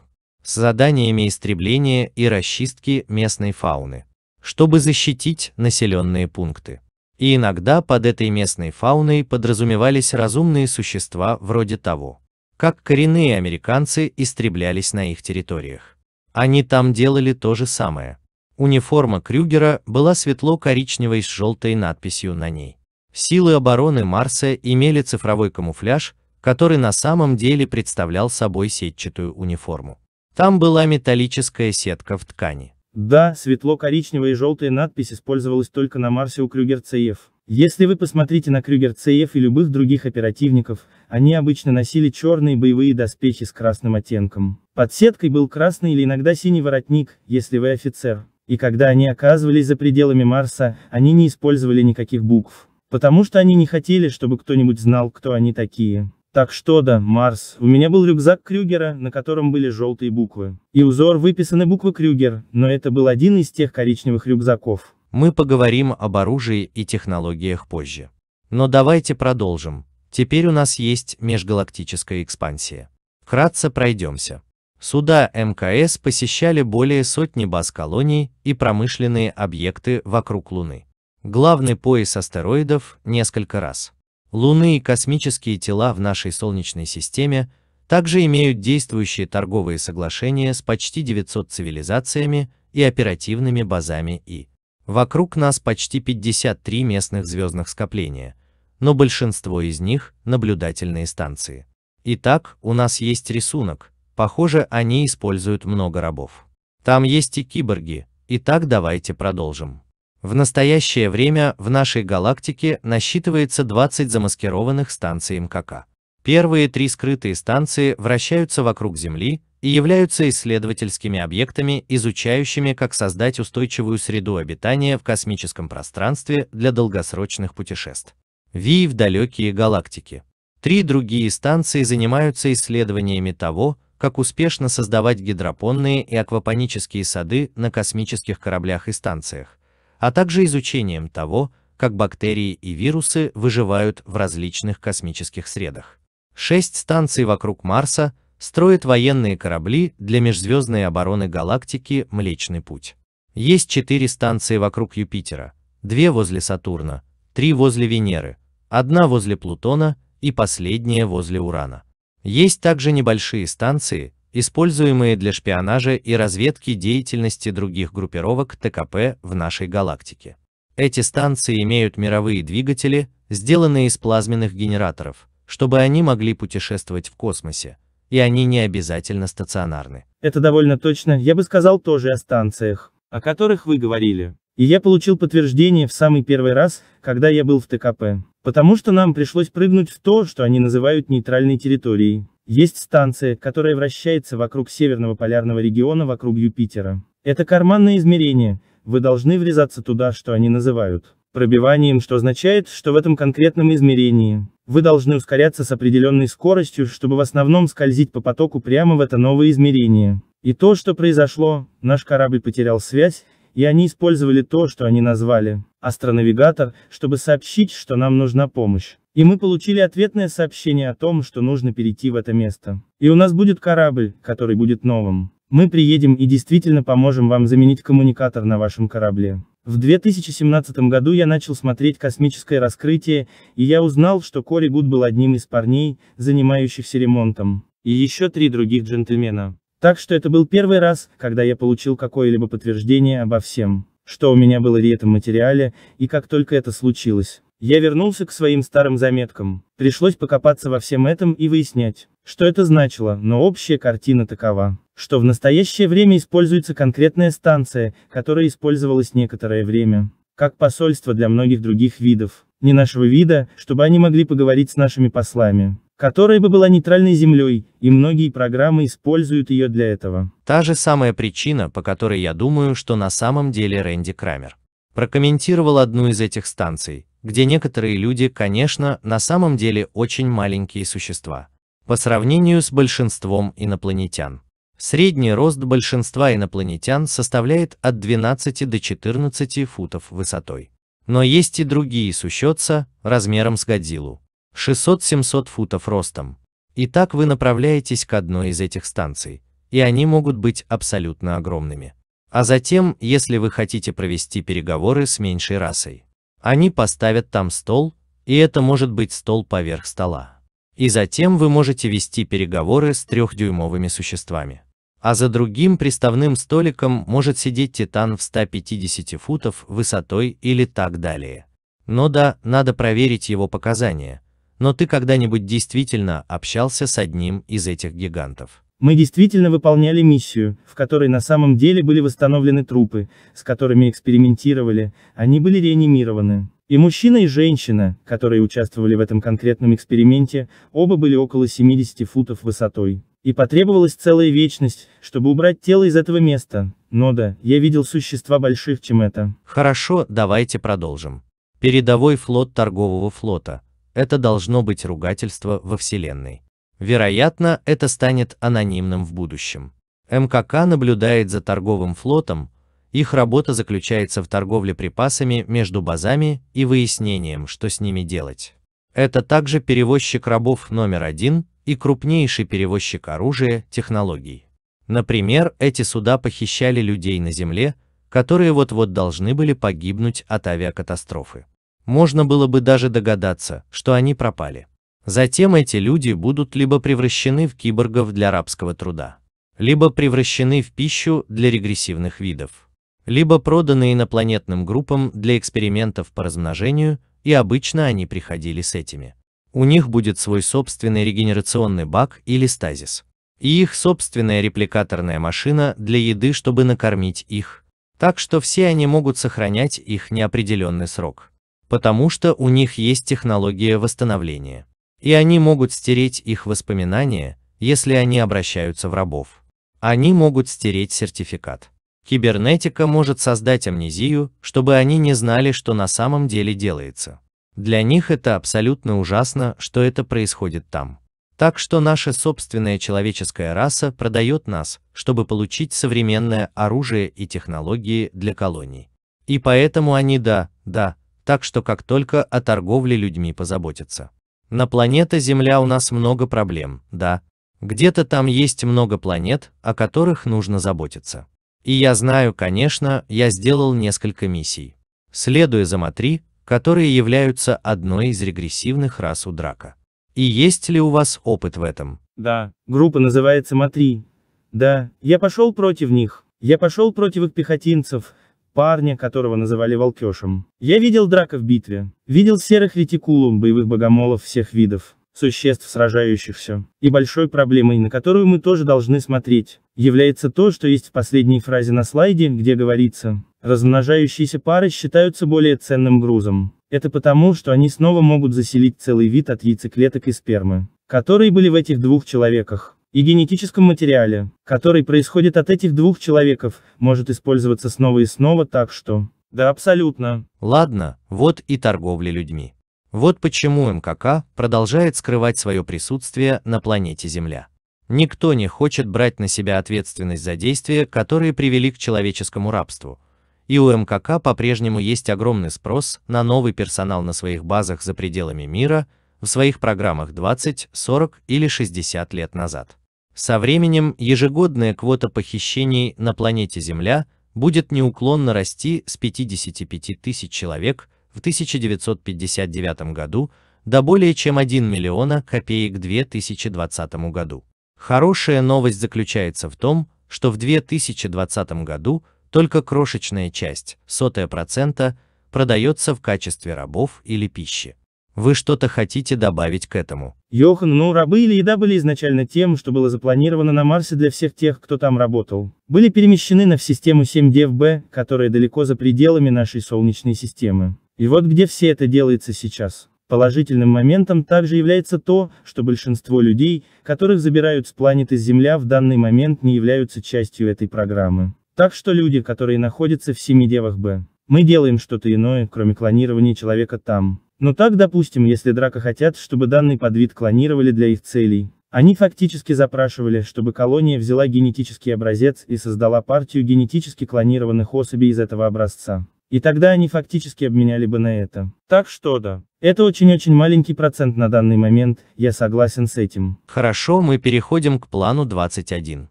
с заданиями истребления и расчистки местной фауны чтобы защитить населенные пункты. И иногда под этой местной фауной подразумевались разумные существа вроде того, как коренные американцы истреблялись на их территориях. Они там делали то же самое. Униформа Крюгера была светло-коричневой с желтой надписью на ней. Силы обороны Марса имели цифровой камуфляж, который на самом деле представлял собой сетчатую униформу. Там была металлическая сетка в ткани. Да, светло-коричневая и желтая надпись использовалась только на Марсе у Крюгер CF. Если вы посмотрите на Крюгер CF и любых других оперативников, они обычно носили черные боевые доспехи с красным оттенком. Под сеткой был красный или иногда синий воротник, если вы офицер. И когда они оказывались за пределами Марса, они не использовали никаких букв. Потому что они не хотели, чтобы кто-нибудь знал, кто они такие. Так что да, Марс, у меня был рюкзак Крюгера, на котором были желтые буквы. И узор выписаны буквы Крюгер, но это был один из тех коричневых рюкзаков. Мы поговорим об оружии и технологиях позже. Но давайте продолжим. Теперь у нас есть межгалактическая экспансия. Вкратце пройдемся. Суда МКС посещали более сотни баз колоний и промышленные объекты вокруг Луны. Главный пояс астероидов несколько раз. Луны и космические тела в нашей Солнечной системе также имеют действующие торговые соглашения с почти 900 цивилизациями и оперативными базами И. Вокруг нас почти 53 местных звездных скопления, но большинство из них – наблюдательные станции. Итак, у нас есть рисунок, похоже, они используют много рабов. Там есть и киборги, итак давайте продолжим. В настоящее время в нашей галактике насчитывается 20 замаскированных станций МКК. Первые три скрытые станции вращаются вокруг Земли и являются исследовательскими объектами, изучающими, как создать устойчивую среду обитания в космическом пространстве для долгосрочных путешествий. ВИИ в далекие галактики. Три другие станции занимаются исследованиями того, как успешно создавать гидропонные и аквапонические сады на космических кораблях и станциях, а также изучением того, как бактерии и вирусы выживают в различных космических средах. Шесть станций вокруг Марса строят военные корабли для межзвездной обороны галактики Млечный Путь. Есть четыре станции вокруг Юпитера, две возле Сатурна, три возле Венеры, одна возле Плутона и последняя возле Урана. Есть также небольшие станции, используемые для шпионажа и разведки деятельности других группировок ТКП в нашей галактике. Эти станции имеют мировые двигатели, сделанные из плазменных генераторов, чтобы они могли путешествовать в космосе, и они не обязательно стационарны. Это довольно точно, я бы сказал тоже о станциях, о которых вы говорили. И я получил подтверждение в самый первый раз, когда я был в ТКП. Потому что нам пришлось прыгнуть в то, что они называют нейтральной территорией. Есть станция, которая вращается вокруг северного полярного региона вокруг Юпитера. Это карманные измерения, вы должны врезаться туда, что они называют пробиванием, что означает, что в этом конкретном измерении, вы должны ускоряться с определенной скоростью, чтобы в основном скользить по потоку прямо в это новое измерение. И то, что произошло, наш корабль потерял связь, и они использовали то, что они назвали, астронавигатор, чтобы сообщить, что нам нужна помощь. И мы получили ответное сообщение о том, что нужно перейти в это место. И у нас будет корабль, который будет новым. Мы приедем и действительно поможем вам заменить коммуникатор на вашем корабле. В 2017 году я начал смотреть «Космическое раскрытие», и я узнал, что Кори Гуд был одним из парней, занимающихся ремонтом. И еще три других джентльмена. Так что это был первый раз, когда я получил какое-либо подтверждение обо всем, что у меня было при этом материале, и как только это случилось, я вернулся к своим старым заметкам. Пришлось покопаться во всем этом и выяснять, что это значило, но общая картина такова, что в настоящее время используется конкретная станция, которая использовалась некоторое время, как посольство для многих других видов, не нашего вида, чтобы они могли поговорить с нашими послами которая бы была нейтральной землей, и многие программы используют ее для этого. Та же самая причина, по которой я думаю, что на самом деле Рэнди Крамер прокомментировал одну из этих станций, где некоторые люди, конечно, на самом деле очень маленькие существа, по сравнению с большинством инопланетян. Средний рост большинства инопланетян составляет от 12 до 14 футов высотой. Но есть и другие сущеца размером с Годзиллу, 600-700 футов ростом. Итак, вы направляетесь к одной из этих станций, и они могут быть абсолютно огромными. А затем, если вы хотите провести переговоры с меньшей расой, они поставят там стол, и это может быть стол поверх стола. И затем вы можете вести переговоры с трехдюймовыми существами. А за другим приставным столиком может сидеть титан в 150 футов высотой или так далее. Но да, надо проверить его показания. Но ты когда-нибудь действительно общался с одним из этих гигантов? Мы действительно выполняли миссию, в которой на самом деле были восстановлены трупы, с которыми экспериментировали, они были реанимированы. И мужчина и женщина, которые участвовали в этом конкретном эксперименте, оба были около 70 футов высотой. И потребовалась целая вечность, чтобы убрать тело из этого места. Но да, я видел существа больших, чем это. Хорошо, давайте продолжим. Передовой флот торгового флота. Это должно быть ругательство во Вселенной. Вероятно, это станет анонимным в будущем. МКК наблюдает за торговым флотом, их работа заключается в торговле припасами между базами и выяснением, что с ними делать. Это также перевозчик рабов номер один и крупнейший перевозчик оружия, технологий. Например, эти суда похищали людей на земле, которые вот-вот должны были погибнуть от авиакатастрофы. Можно было бы даже догадаться, что они пропали. Затем эти люди будут либо превращены в киборгов для рабского труда, либо превращены в пищу для регрессивных видов, либо проданы инопланетным группам для экспериментов по размножению, и обычно они приходили с этими. У них будет свой собственный регенерационный бак или стазис, и их собственная репликаторная машина для еды, чтобы накормить их. Так что все они могут сохранять их неопределенный срок, потому что у них есть технология восстановления и они могут стереть их воспоминания, если они обращаются в рабов. Они могут стереть сертификат. Кибернетика может создать амнезию, чтобы они не знали, что на самом деле делается. Для них это абсолютно ужасно, что это происходит там. Так что наша собственная человеческая раса продает нас, чтобы получить современное оружие и технологии для колоний. И поэтому они да, да, так что как только о торговле людьми позаботятся. На планета Земля у нас много проблем, да. Где-то там есть много планет, о которых нужно заботиться. И я знаю, конечно, я сделал несколько миссий. Следуя за Матри, которые являются одной из регрессивных рас у драка. И есть ли у вас опыт в этом? Да, группа называется Матри. Да, я пошел против них. Я пошел против их пехотинцев, парня, которого называли волкешем. Я видел драка в битве, видел серых ретикулум боевых богомолов всех видов, существ сражающихся. И большой проблемой, на которую мы тоже должны смотреть, является то, что есть в последней фразе на слайде, где говорится, размножающиеся пары считаются более ценным грузом. Это потому, что они снова могут заселить целый вид от яйцеклеток и спермы, которые были в этих двух человеках и генетическом материале, который происходит от этих двух человеков, может использоваться снова и снова, так что... Да абсолютно. Ладно, вот и торговли людьми. Вот почему МКК продолжает скрывать свое присутствие на планете Земля. Никто не хочет брать на себя ответственность за действия, которые привели к человеческому рабству. И у МКК по-прежнему есть огромный спрос на новый персонал на своих базах за пределами мира, в своих программах 20, 40 или 60 лет назад. Со временем ежегодная квота похищений на планете Земля будет неуклонно расти с 55 тысяч человек в 1959 году до более чем 1 миллиона копеек к 2020 году. Хорошая новость заключается в том, что в 2020 году только крошечная часть, сотая процента, продается в качестве рабов или пищи. Вы что-то хотите добавить к этому? Йохан, ну, рабы или еда были изначально тем, что было запланировано на Марсе для всех тех, кто там работал. Были перемещены на в систему 7DFB, которая далеко за пределами нашей Солнечной системы. И вот где все это делается сейчас. Положительным моментом также является то, что большинство людей, которых забирают с планеты Земля в данный момент не являются частью этой программы. Так что люди, которые находятся в 7 девах Б, мы делаем что-то иное, кроме клонирования человека там. Но так, допустим, если драка хотят, чтобы данный подвид клонировали для их целей, они фактически запрашивали, чтобы колония взяла генетический образец и создала партию генетически клонированных особей из этого образца. И тогда они фактически обменяли бы на это. Так что да. Это очень-очень маленький процент на данный момент, я согласен с этим. Хорошо, мы переходим к плану 21.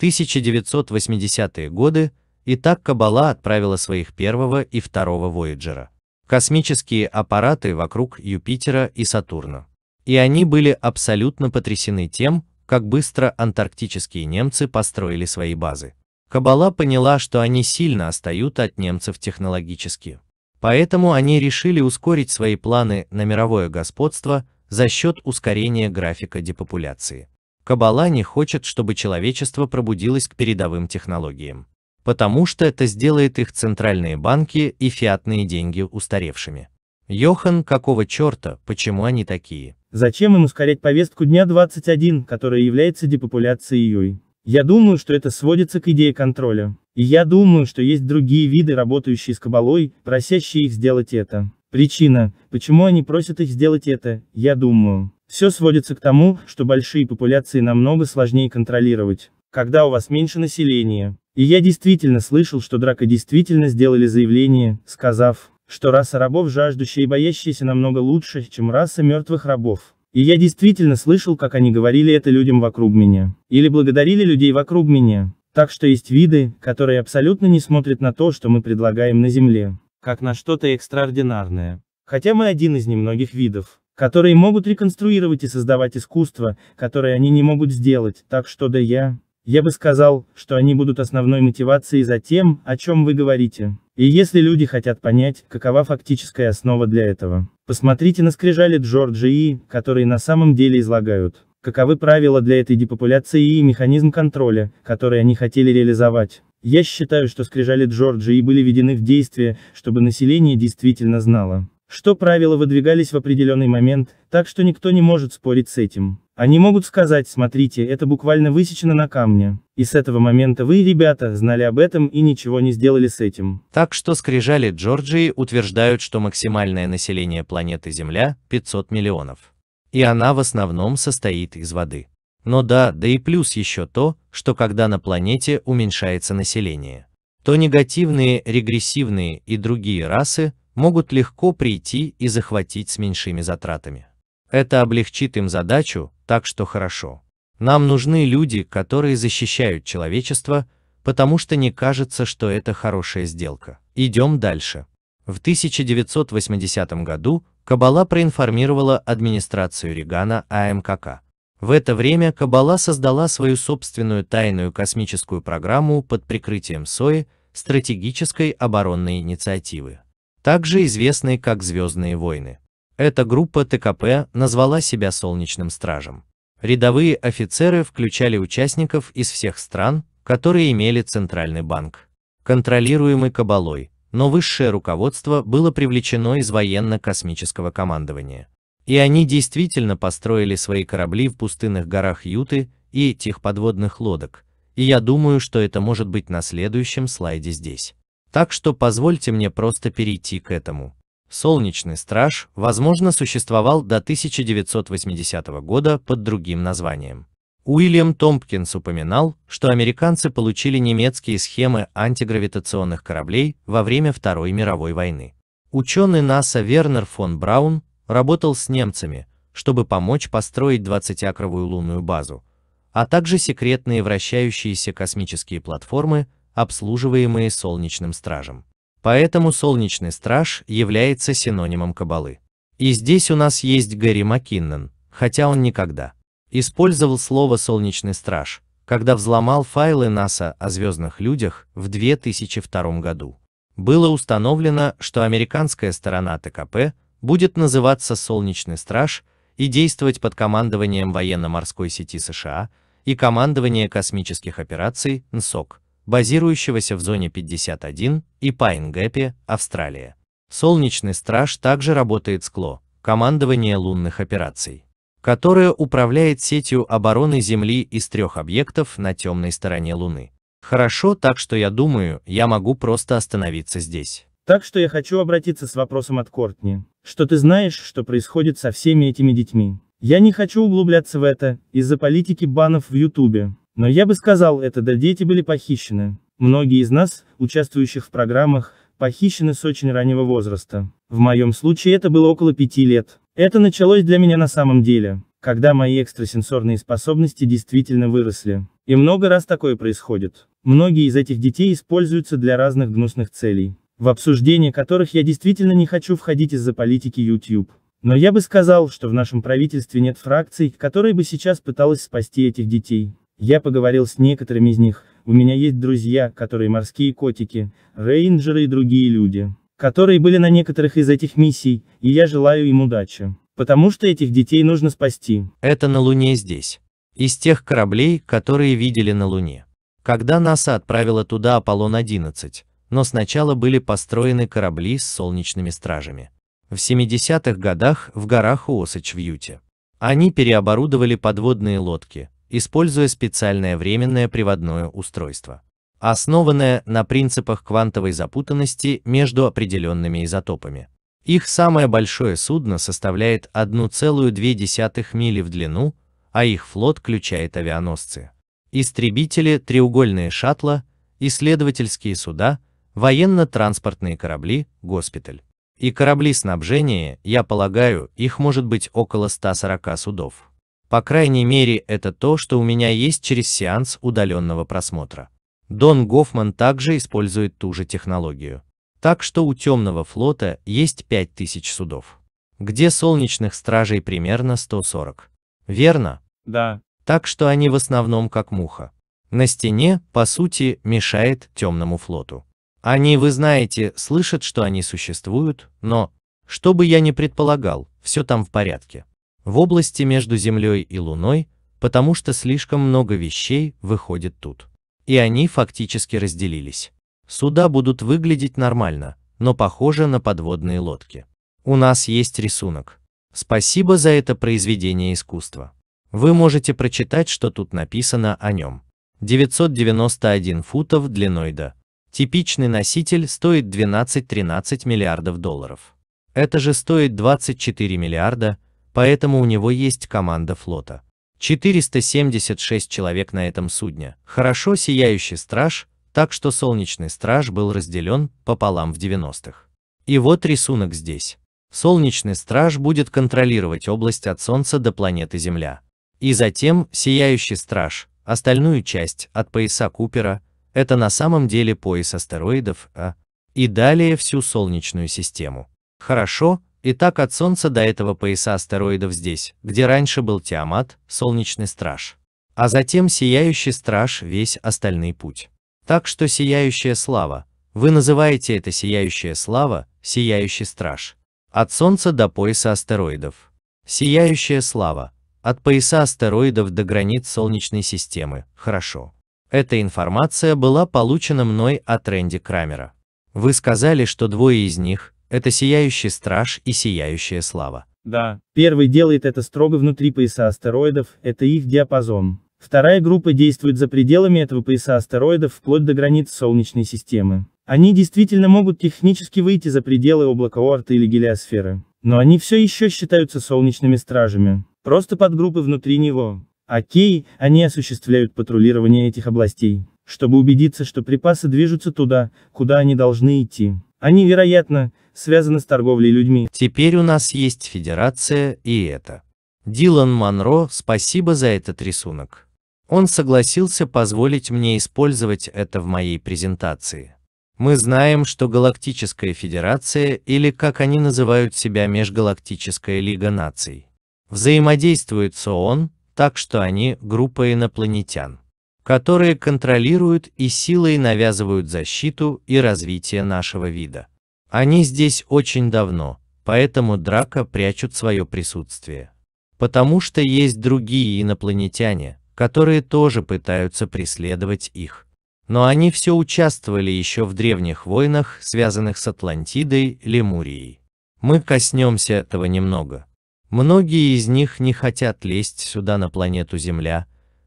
1980-е годы, и так Кабала отправила своих первого и второго Вояджера космические аппараты вокруг Юпитера и Сатурна. И они были абсолютно потрясены тем, как быстро антарктические немцы построили свои базы. Кабала поняла, что они сильно остают от немцев технологически. Поэтому они решили ускорить свои планы на мировое господство за счет ускорения графика депопуляции. Кабала не хочет, чтобы человечество пробудилось к передовым технологиям потому что это сделает их центральные банки и фиатные деньги устаревшими. Йохан, какого черта, почему они такие? Зачем им ускорять повестку дня 21, которая является депопуляцией Юй? Я думаю, что это сводится к идее контроля. И я думаю, что есть другие виды, работающие с кабалой, просящие их сделать это. Причина, почему они просят их сделать это, я думаю. Все сводится к тому, что большие популяции намного сложнее контролировать, когда у вас меньше населения. И я действительно слышал, что Драко действительно сделали заявление, сказав, что раса рабов жаждущая и боящаяся намного лучше, чем раса мертвых рабов. И я действительно слышал, как они говорили это людям вокруг меня. Или благодарили людей вокруг меня. Так что есть виды, которые абсолютно не смотрят на то, что мы предлагаем на Земле. Как на что-то экстраординарное. Хотя мы один из немногих видов, которые могут реконструировать и создавать искусство, которое они не могут сделать, так что да я, я бы сказал, что они будут основной мотивацией за тем, о чем вы говорите. И если люди хотят понять, какова фактическая основа для этого, посмотрите на скрижали Джорджа И, которые на самом деле излагают, каковы правила для этой депопуляции и механизм контроля, который они хотели реализовать. Я считаю, что скрижали Джорджа И были введены в действие, чтобы население действительно знало, что правила выдвигались в определенный момент, так что никто не может спорить с этим. Они могут сказать, смотрите, это буквально высечено на камне. И с этого момента вы, ребята, знали об этом и ничего не сделали с этим. Так что скрижали Джорджии утверждают, что максимальное население планеты Земля – 500 миллионов. И она в основном состоит из воды. Но да, да и плюс еще то, что когда на планете уменьшается население, то негативные, регрессивные и другие расы могут легко прийти и захватить с меньшими затратами. Это облегчит им задачу, так что хорошо. Нам нужны люди, которые защищают человечество, потому что не кажется, что это хорошая сделка. Идем дальше. В 1980 году Кабала проинформировала администрацию Регана АМКК. В это время Кабала создала свою собственную тайную космическую программу под прикрытием СОИ стратегической оборонной инициативы, также известной как «Звездные войны». Эта группа ТКП назвала себя «Солнечным стражем». Рядовые офицеры включали участников из всех стран, которые имели Центральный банк, контролируемый Кабалой, но высшее руководство было привлечено из военно-космического командования. И они действительно построили свои корабли в пустынных горах Юты и этих подводных лодок, и я думаю, что это может быть на следующем слайде здесь. Так что позвольте мне просто перейти к этому. Солнечный страж, возможно, существовал до 1980 года под другим названием. Уильям Томпкинс упоминал, что американцы получили немецкие схемы антигравитационных кораблей во время Второй мировой войны. Ученый НАСА Вернер фон Браун работал с немцами, чтобы помочь построить 20-акровую лунную базу, а также секретные вращающиеся космические платформы, обслуживаемые Солнечным стражем. Поэтому солнечный страж является синонимом кабалы. И здесь у нас есть Гэри Маккиннон, хотя он никогда использовал слово «солнечный страж», когда взломал файлы НАСА о звездных людях в 2002 году. Было установлено, что американская сторона ТКП будет называться «Солнечный страж» и действовать под командованием военно-морской сети США и командование космических операций НСОК базирующегося в зоне 51 и Пайнгэпе, Австралия. Солнечный страж также работает с КЛО, командование лунных операций, которое управляет сетью обороны Земли из трех объектов на темной стороне Луны. Хорошо, так что я думаю, я могу просто остановиться здесь. Так что я хочу обратиться с вопросом от Кортни. Что ты знаешь, что происходит со всеми этими детьми? Я не хочу углубляться в это, из-за политики банов в Ютубе. Но я бы сказал это да дети были похищены. Многие из нас, участвующих в программах, похищены с очень раннего возраста. В моем случае это было около пяти лет. Это началось для меня на самом деле, когда мои экстрасенсорные способности действительно выросли. И много раз такое происходит. Многие из этих детей используются для разных гнусных целей, в обсуждение которых я действительно не хочу входить из-за политики YouTube. Но я бы сказал, что в нашем правительстве нет фракций, которая бы сейчас пыталась спасти этих детей. Я поговорил с некоторыми из них, у меня есть друзья, которые морские котики, рейнджеры и другие люди, которые были на некоторых из этих миссий, и я желаю им удачи. Потому что этих детей нужно спасти. Это на Луне здесь. Из тех кораблей, которые видели на Луне. Когда НАСА отправила туда Аполлон-11, но сначала были построены корабли с солнечными стражами. В 70-х годах в горах Уосач в Юте. Они переоборудовали подводные лодки, используя специальное временное приводное устройство, основанное на принципах квантовой запутанности между определенными изотопами. Их самое большое судно составляет 1,2 мили в длину, а их флот включает авианосцы, истребители, треугольные шаттла, исследовательские суда, военно-транспортные корабли, госпиталь. И корабли снабжения, я полагаю, их может быть около 140 судов. По крайней мере, это то, что у меня есть через сеанс удаленного просмотра. Дон Гофман также использует ту же технологию. Так что у темного флота есть 5000 судов. Где солнечных стражей примерно 140. Верно? Да. Так что они в основном как муха. На стене, по сути, мешает темному флоту. Они, вы знаете, слышат, что они существуют, но, что бы я ни предполагал, все там в порядке в области между Землей и Луной, потому что слишком много вещей выходит тут. И они фактически разделились. Суда будут выглядеть нормально, но похоже на подводные лодки. У нас есть рисунок. Спасибо за это произведение искусства. Вы можете прочитать, что тут написано о нем. 991 футов длиной до. Типичный носитель стоит 12-13 миллиардов долларов. Это же стоит 24 миллиарда, поэтому у него есть команда флота. 476 человек на этом судне. Хорошо сияющий страж, так что солнечный страж был разделен пополам в 90-х. И вот рисунок здесь. Солнечный страж будет контролировать область от Солнца до планеты Земля. И затем сияющий страж, остальную часть от пояса Купера, это на самом деле пояс астероидов, а, и далее всю Солнечную систему. Хорошо, Итак, от Солнца до этого пояса астероидов здесь, где раньше был Тиамат, солнечный страж. А затем сияющий страж весь остальный путь. Так что сияющая слава, вы называете это сияющая слава, сияющий страж. От Солнца до пояса астероидов. Сияющая слава. От пояса астероидов до границ Солнечной системы. Хорошо. Эта информация была получена мной от Рэнди Крамера. Вы сказали, что двое из них, это сияющий страж и сияющая слава. Да, первый делает это строго внутри пояса астероидов, это их диапазон. Вторая группа действует за пределами этого пояса астероидов вплоть до границ Солнечной системы. Они действительно могут технически выйти за пределы облака Оорта или гелиосферы. Но они все еще считаются солнечными стражами. Просто подгруппы внутри него. Окей, а они осуществляют патрулирование этих областей чтобы убедиться, что припасы движутся туда, куда они должны идти. Они, вероятно, связаны с торговлей людьми. Теперь у нас есть федерация и это. Дилан Монро, спасибо за этот рисунок. Он согласился позволить мне использовать это в моей презентации. Мы знаем, что Галактическая Федерация или как они называют себя Межгалактическая Лига Наций. Взаимодействует с ООН, так что они группа инопланетян которые контролируют и силой навязывают защиту и развитие нашего вида. Они здесь очень давно, поэтому драка прячут свое присутствие. Потому что есть другие инопланетяне, которые тоже пытаются преследовать их. Но они все участвовали еще в древних войнах, связанных с Атлантидой, Лемурией. Мы коснемся этого немного. Многие из них не хотят лезть сюда на планету Земля,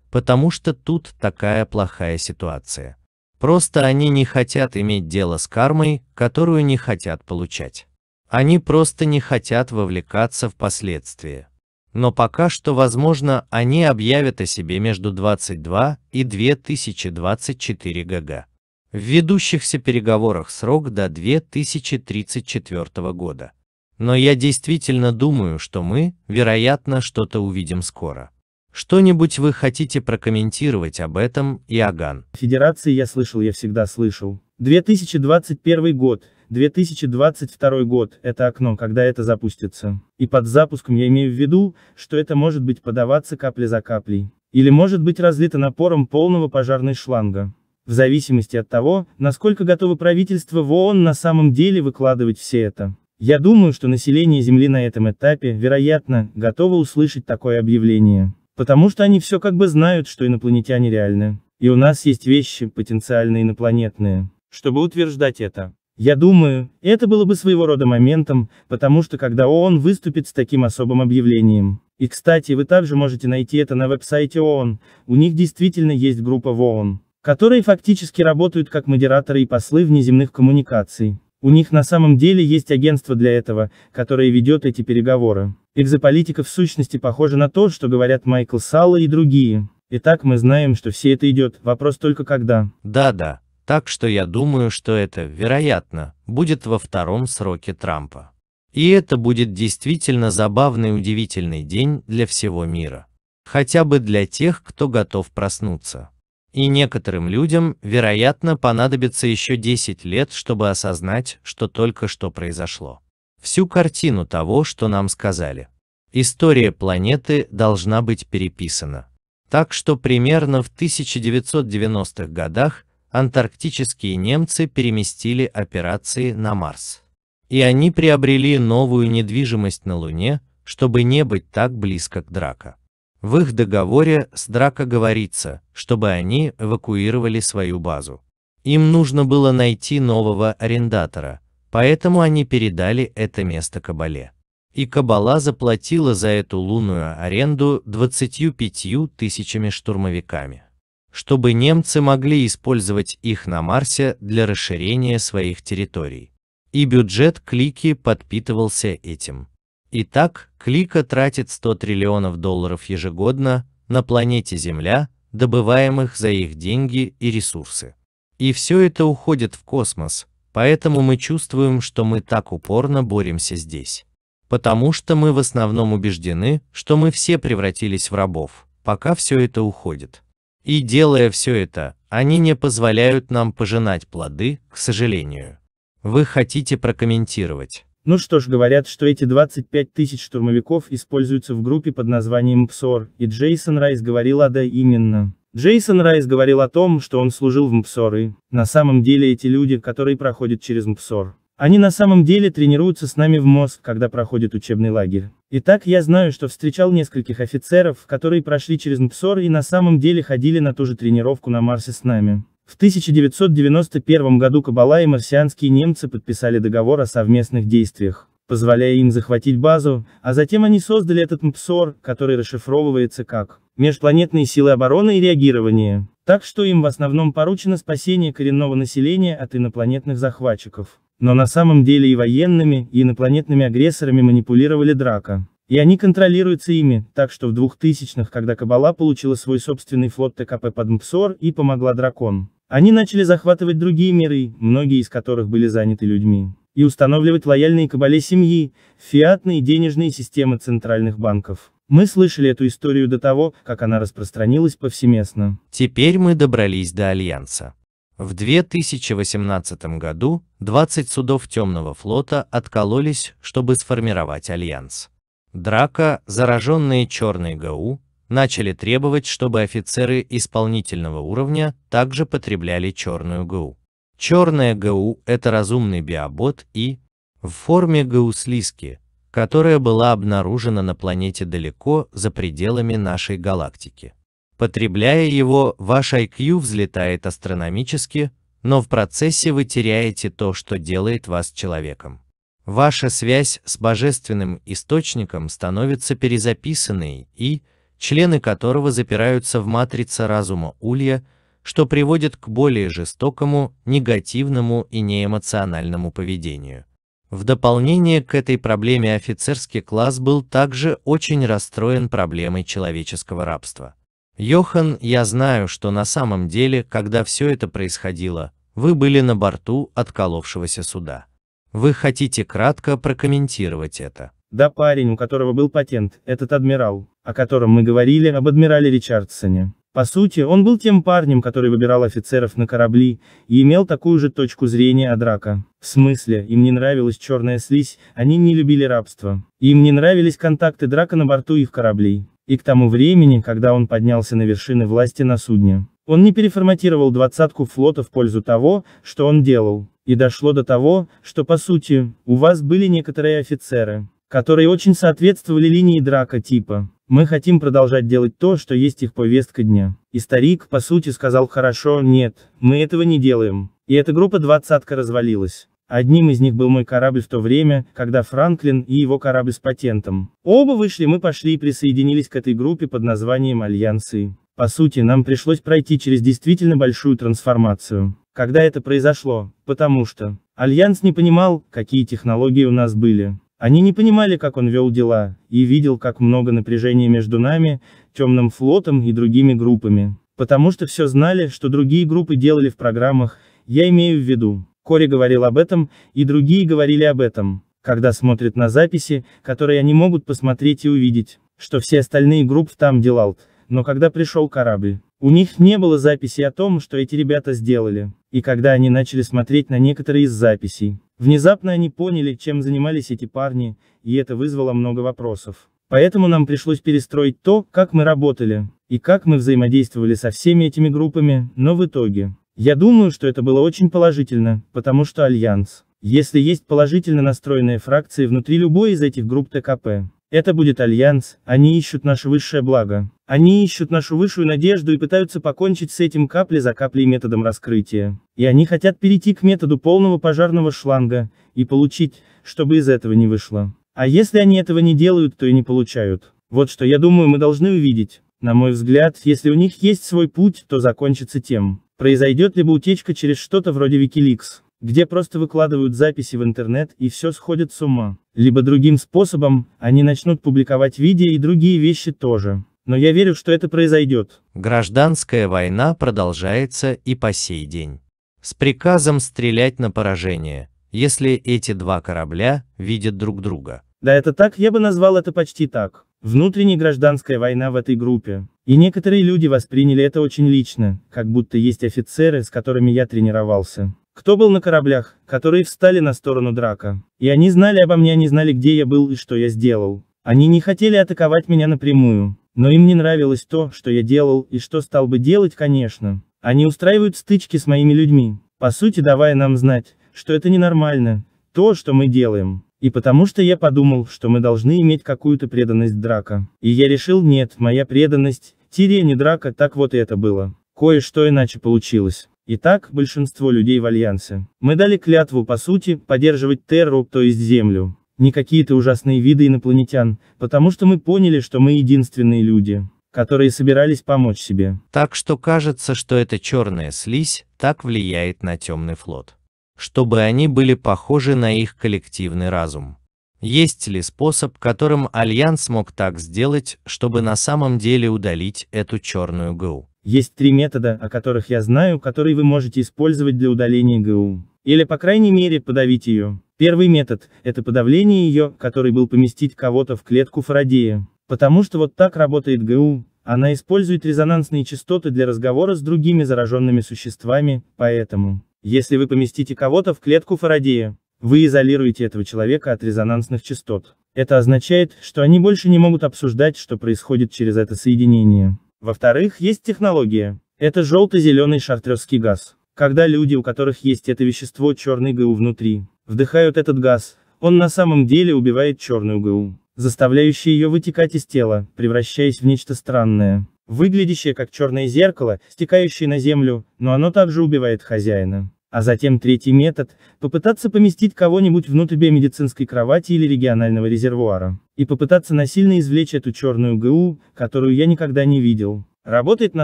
потому что тут такая плохая ситуация. Просто они не хотят иметь дело с кармой, которую не хотят получать. Они просто не хотят вовлекаться в последствия. Но пока что, возможно, они объявят о себе между 22 и 2024 ГГ. В ведущихся переговорах срок до 2034 года. Но я действительно думаю, что мы, вероятно, что-то увидим скоро. Что-нибудь вы хотите прокомментировать об этом, Иоганн? Федерации я слышал, я всегда слышал. 2021 год, 2022 год – это окно, когда это запустится. И под запуском я имею в виду, что это может быть подаваться капля за каплей. Или может быть разлито напором полного пожарной шланга. В зависимости от того, насколько готово правительство в ООН на самом деле выкладывать все это. Я думаю, что население Земли на этом этапе, вероятно, готово услышать такое объявление. Потому что они все как бы знают, что инопланетяне реальны. И у нас есть вещи, потенциально инопланетные, чтобы утверждать это. Я думаю, это было бы своего рода моментом, потому что когда ООН выступит с таким особым объявлением. И кстати, вы также можете найти это на веб-сайте ООН, у них действительно есть группа в ООН, которые фактически работают как модераторы и послы внеземных коммуникаций. У них на самом деле есть агентство для этого, которое ведет эти переговоры. Экзополитика в сущности похожа на то, что говорят Майкл Салла и другие. Итак, мы знаем, что все это идет, вопрос только когда. Да-да, так что я думаю, что это, вероятно, будет во втором сроке Трампа. И это будет действительно забавный и удивительный день для всего мира. Хотя бы для тех, кто готов проснуться и некоторым людям, вероятно, понадобится еще 10 лет, чтобы осознать, что только что произошло. Всю картину того, что нам сказали. История планеты должна быть переписана. Так что примерно в 1990-х годах антарктические немцы переместили операции на Марс. И они приобрели новую недвижимость на Луне, чтобы не быть так близко к Драко. В их договоре с Драко говорится, чтобы они эвакуировали свою базу. Им нужно было найти нового арендатора, поэтому они передали это место Кабале. И Кабала заплатила за эту лунную аренду 25 тысячами штурмовиками, чтобы немцы могли использовать их на Марсе для расширения своих территорий. И бюджет клики подпитывался этим. Итак, Клика тратит 100 триллионов долларов ежегодно на планете Земля, добываемых за их деньги и ресурсы. И все это уходит в космос, поэтому мы чувствуем, что мы так упорно боремся здесь. Потому что мы в основном убеждены, что мы все превратились в рабов, пока все это уходит. И делая все это, они не позволяют нам пожинать плоды, к сожалению. Вы хотите прокомментировать? Ну что ж, говорят, что эти 25 тысяч штурмовиков используются в группе под названием МПСОР, и Джейсон Райс говорил о да именно. Джейсон Райс говорил о том, что он служил в МПСОР и, на самом деле эти люди, которые проходят через МПСОР, они на самом деле тренируются с нами в мозг, когда проходит учебный лагерь. Итак, я знаю, что встречал нескольких офицеров, которые прошли через МПСОР и на самом деле ходили на ту же тренировку на Марсе с нами. В 1991 году Кабала и марсианские немцы подписали договор о совместных действиях, позволяя им захватить базу, а затем они создали этот МПСОР, который расшифровывается как «Межпланетные силы обороны и реагирования», так что им в основном поручено спасение коренного населения от инопланетных захватчиков. Но на самом деле и военными, и инопланетными агрессорами манипулировали драка и они контролируются ими, так что в 2000-х, когда Кабала получила свой собственный флот ТКП под МПСОР и помогла Дракон, они начали захватывать другие миры, многие из которых были заняты людьми, и устанавливать лояльные кабале семьи, фиатные денежные системы центральных банков. Мы слышали эту историю до того, как она распространилась повсеместно. Теперь мы добрались до Альянса. В 2018 году 20 судов Темного флота откололись, чтобы сформировать Альянс. Драка, зараженные Черной ГУ, начали требовать, чтобы офицеры исполнительного уровня также потребляли черную ГУ. Черная ГУ – это разумный биобот и в форме ГУ слизки, которая была обнаружена на планете далеко за пределами нашей галактики. Потребляя его, ваш IQ взлетает астрономически, но в процессе вы теряете то, что делает вас человеком. Ваша связь с божественным источником становится перезаписанной и, члены которого запираются в матрице разума улья, что приводит к более жестокому, негативному и неэмоциональному поведению. В дополнение к этой проблеме офицерский класс был также очень расстроен проблемой человеческого рабства. Йохан, я знаю, что на самом деле, когда все это происходило, вы были на борту отколовшегося суда. Вы хотите кратко прокомментировать это? Да парень, у которого был патент, этот адмирал, о котором мы говорили, об адмирале Ричардсоне. По сути, он был тем парнем, который выбирал офицеров на корабли, и имел такую же точку зрения о драка. В смысле, им не нравилась черная слизь, они не любили рабство. Им не нравились контакты драка на борту их кораблей. И к тому времени, когда он поднялся на вершины власти на судне, он не переформатировал двадцатку флота в пользу того, что он делал. И дошло до того, что по сути, у вас были некоторые офицеры, которые очень соответствовали линии драка типа. Мы хотим продолжать делать то, что есть их повестка дня. И старик, по сути, сказал хорошо, нет, мы этого не делаем. И эта группа двадцатка развалилась. Одним из них был мой корабль в то время, когда Франклин и его корабль с патентом. Оба вышли, мы пошли и присоединились к этой группе под названием Альянсы. По сути, нам пришлось пройти через действительно большую трансформацию. Когда это произошло? Потому что Альянс не понимал, какие технологии у нас были. Они не понимали, как он вел дела, и видел, как много напряжения между нами, темным флотом и другими группами. Потому что все знали, что другие группы делали в программах, я имею в виду. Кори говорил об этом, и другие говорили об этом, когда смотрят на записи, которые они могут посмотреть и увидеть, что все остальные группы там делал, но когда пришел корабль, у них не было записи о том, что эти ребята сделали. И когда они начали смотреть на некоторые из записей, внезапно они поняли, чем занимались эти парни, и это вызвало много вопросов. Поэтому нам пришлось перестроить то, как мы работали, и как мы взаимодействовали со всеми этими группами, но в итоге. Я думаю, что это было очень положительно, потому что Альянс. Если есть положительно настроенные фракции внутри любой из этих групп ТКП, это будет альянс, они ищут наше высшее благо. Они ищут нашу высшую надежду и пытаются покончить с этим капли за каплей методом раскрытия. И они хотят перейти к методу полного пожарного шланга, и получить, чтобы из этого не вышло. А если они этого не делают, то и не получают. Вот что я думаю мы должны увидеть. На мой взгляд, если у них есть свой путь, то закончится тем, произойдет либо утечка через что-то вроде Wikileaks, где просто выкладывают записи в интернет и все сходит с ума. Либо другим способом, они начнут публиковать видео и другие вещи тоже. Но я верю, что это произойдет. Гражданская война продолжается и по сей день. С приказом стрелять на поражение, если эти два корабля видят друг друга. Да это так, я бы назвал это почти так. Внутренняя гражданская война в этой группе. И некоторые люди восприняли это очень лично, как будто есть офицеры, с которыми я тренировался, кто был на кораблях, которые встали на сторону Драка. И они знали обо мне, они знали, где я был и что я сделал. Они не хотели атаковать меня напрямую, но им не нравилось то, что я делал, и что стал бы делать, конечно. Они устраивают стычки с моими людьми, по сути давая нам знать, что это ненормально, то, что мы делаем. И потому что я подумал, что мы должны иметь какую-то преданность Драка. И я решил, нет, моя преданность, Тире не Драка, так вот и это было. Кое-что иначе получилось. Итак, большинство людей в Альянсе. Мы дали клятву, по сути, поддерживать Терру, то есть Землю. Не какие-то ужасные виды инопланетян, потому что мы поняли, что мы единственные люди, которые собирались помочь себе. Так что кажется, что эта черная слизь так влияет на темный флот. Чтобы они были похожи на их коллективный разум. Есть ли способ, которым Альянс мог так сделать, чтобы на самом деле удалить эту черную ГУ? Есть три метода, о которых я знаю, которые вы можете использовать для удаления ГУ. Или по крайней мере подавить ее. Первый метод – это подавление ее, который был поместить кого-то в клетку Фарадея. Потому что вот так работает ГУ, она использует резонансные частоты для разговора с другими зараженными существами, поэтому, если вы поместите кого-то в клетку Фарадея, вы изолируете этого человека от резонансных частот. Это означает, что они больше не могут обсуждать, что происходит через это соединение. Во-вторых, есть технология. Это желто-зеленый шартрёвский газ. Когда люди, у которых есть это вещество черный ГУ внутри, вдыхают этот газ, он на самом деле убивает черную ГУ, заставляющий ее вытекать из тела, превращаясь в нечто странное, выглядящее как черное зеркало, стекающее на землю, но оно также убивает хозяина. А затем третий метод – попытаться поместить кого-нибудь внутрь биомедицинской кровати или регионального резервуара, и попытаться насильно извлечь эту черную ГУ, которую я никогда не видел. Работает на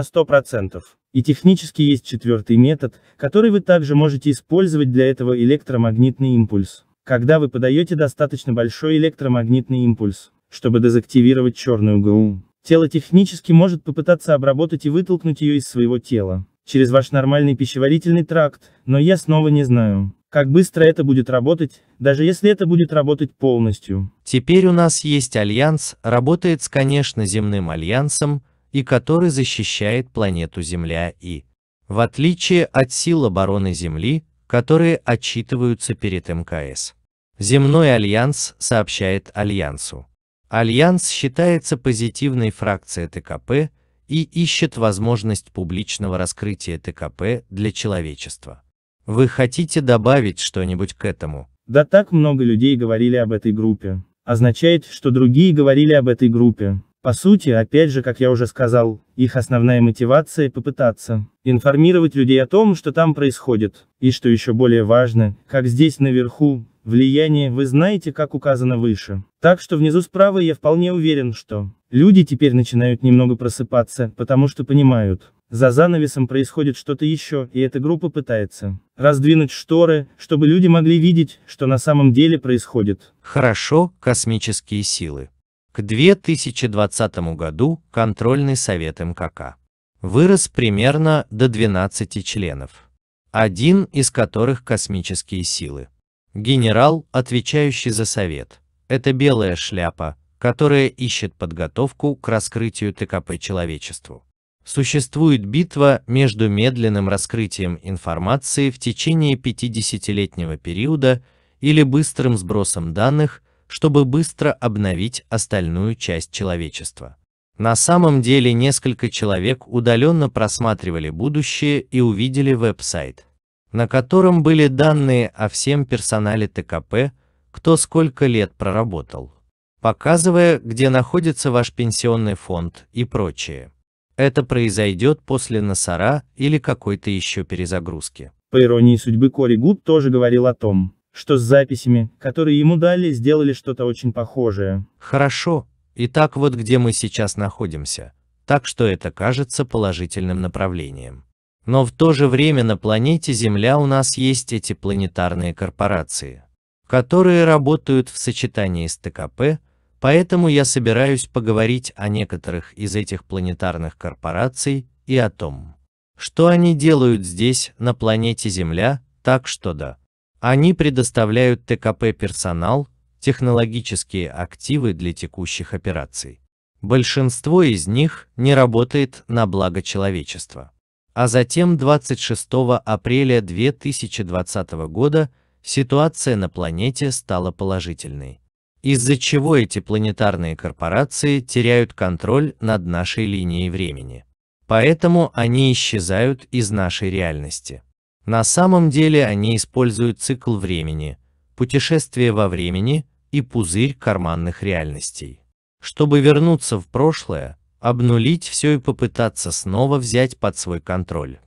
100%. И технически есть четвертый метод, который вы также можете использовать для этого электромагнитный импульс. Когда вы подаете достаточно большой электромагнитный импульс, чтобы дезактивировать черную ГУ, тело технически может попытаться обработать и вытолкнуть ее из своего тела через ваш нормальный пищеварительный тракт, но я снова не знаю, как быстро это будет работать, даже если это будет работать полностью. Теперь у нас есть альянс, работает с, конечно, земным альянсом, и который защищает планету Земля и, в отличие от сил обороны Земли, которые отчитываются перед МКС. Земной альянс сообщает альянсу. Альянс считается позитивной фракцией ТКП, и ищет возможность публичного раскрытия ТКП для человечества. Вы хотите добавить что-нибудь к этому? Да так много людей говорили об этой группе. Означает, что другие говорили об этой группе. По сути, опять же, как я уже сказал, их основная мотивация – попытаться информировать людей о том, что там происходит. И что еще более важно, как здесь наверху, влияние, вы знаете, как указано выше. Так что внизу справа я вполне уверен, что люди теперь начинают немного просыпаться, потому что понимают, за занавесом происходит что-то еще, и эта группа пытается раздвинуть шторы, чтобы люди могли видеть, что на самом деле происходит. Хорошо, космические силы. К 2020 году контрольный совет МКК вырос примерно до 12 членов, один из которых космические силы. Генерал, отвечающий за совет, это белая шляпа, которая ищет подготовку к раскрытию ТКП человечеству. Существует битва между медленным раскрытием информации в течение 50-летнего периода или быстрым сбросом данных, чтобы быстро обновить остальную часть человечества. На самом деле несколько человек удаленно просматривали будущее и увидели веб-сайт, на котором были данные о всем персонале ТКП, кто сколько лет проработал, показывая, где находится ваш пенсионный фонд и прочее. Это произойдет после Насара или какой-то еще перезагрузки. По иронии судьбы Кори Гуд тоже говорил о том, что с записями, которые ему дали, сделали что-то очень похожее. Хорошо, итак вот где мы сейчас находимся, так что это кажется положительным направлением. Но в то же время на планете Земля у нас есть эти планетарные корпорации которые работают в сочетании с ТКП, поэтому я собираюсь поговорить о некоторых из этих планетарных корпораций и о том, что они делают здесь, на планете Земля, так что да, они предоставляют ТКП персонал, технологические активы для текущих операций. Большинство из них не работает на благо человечества. А затем 26 апреля 2020 года ситуация на планете стала положительной. Из-за чего эти планетарные корпорации теряют контроль над нашей линией времени. Поэтому они исчезают из нашей реальности. На самом деле они используют цикл времени, путешествие во времени и пузырь карманных реальностей. Чтобы вернуться в прошлое, обнулить все и попытаться снова взять под свой контроль.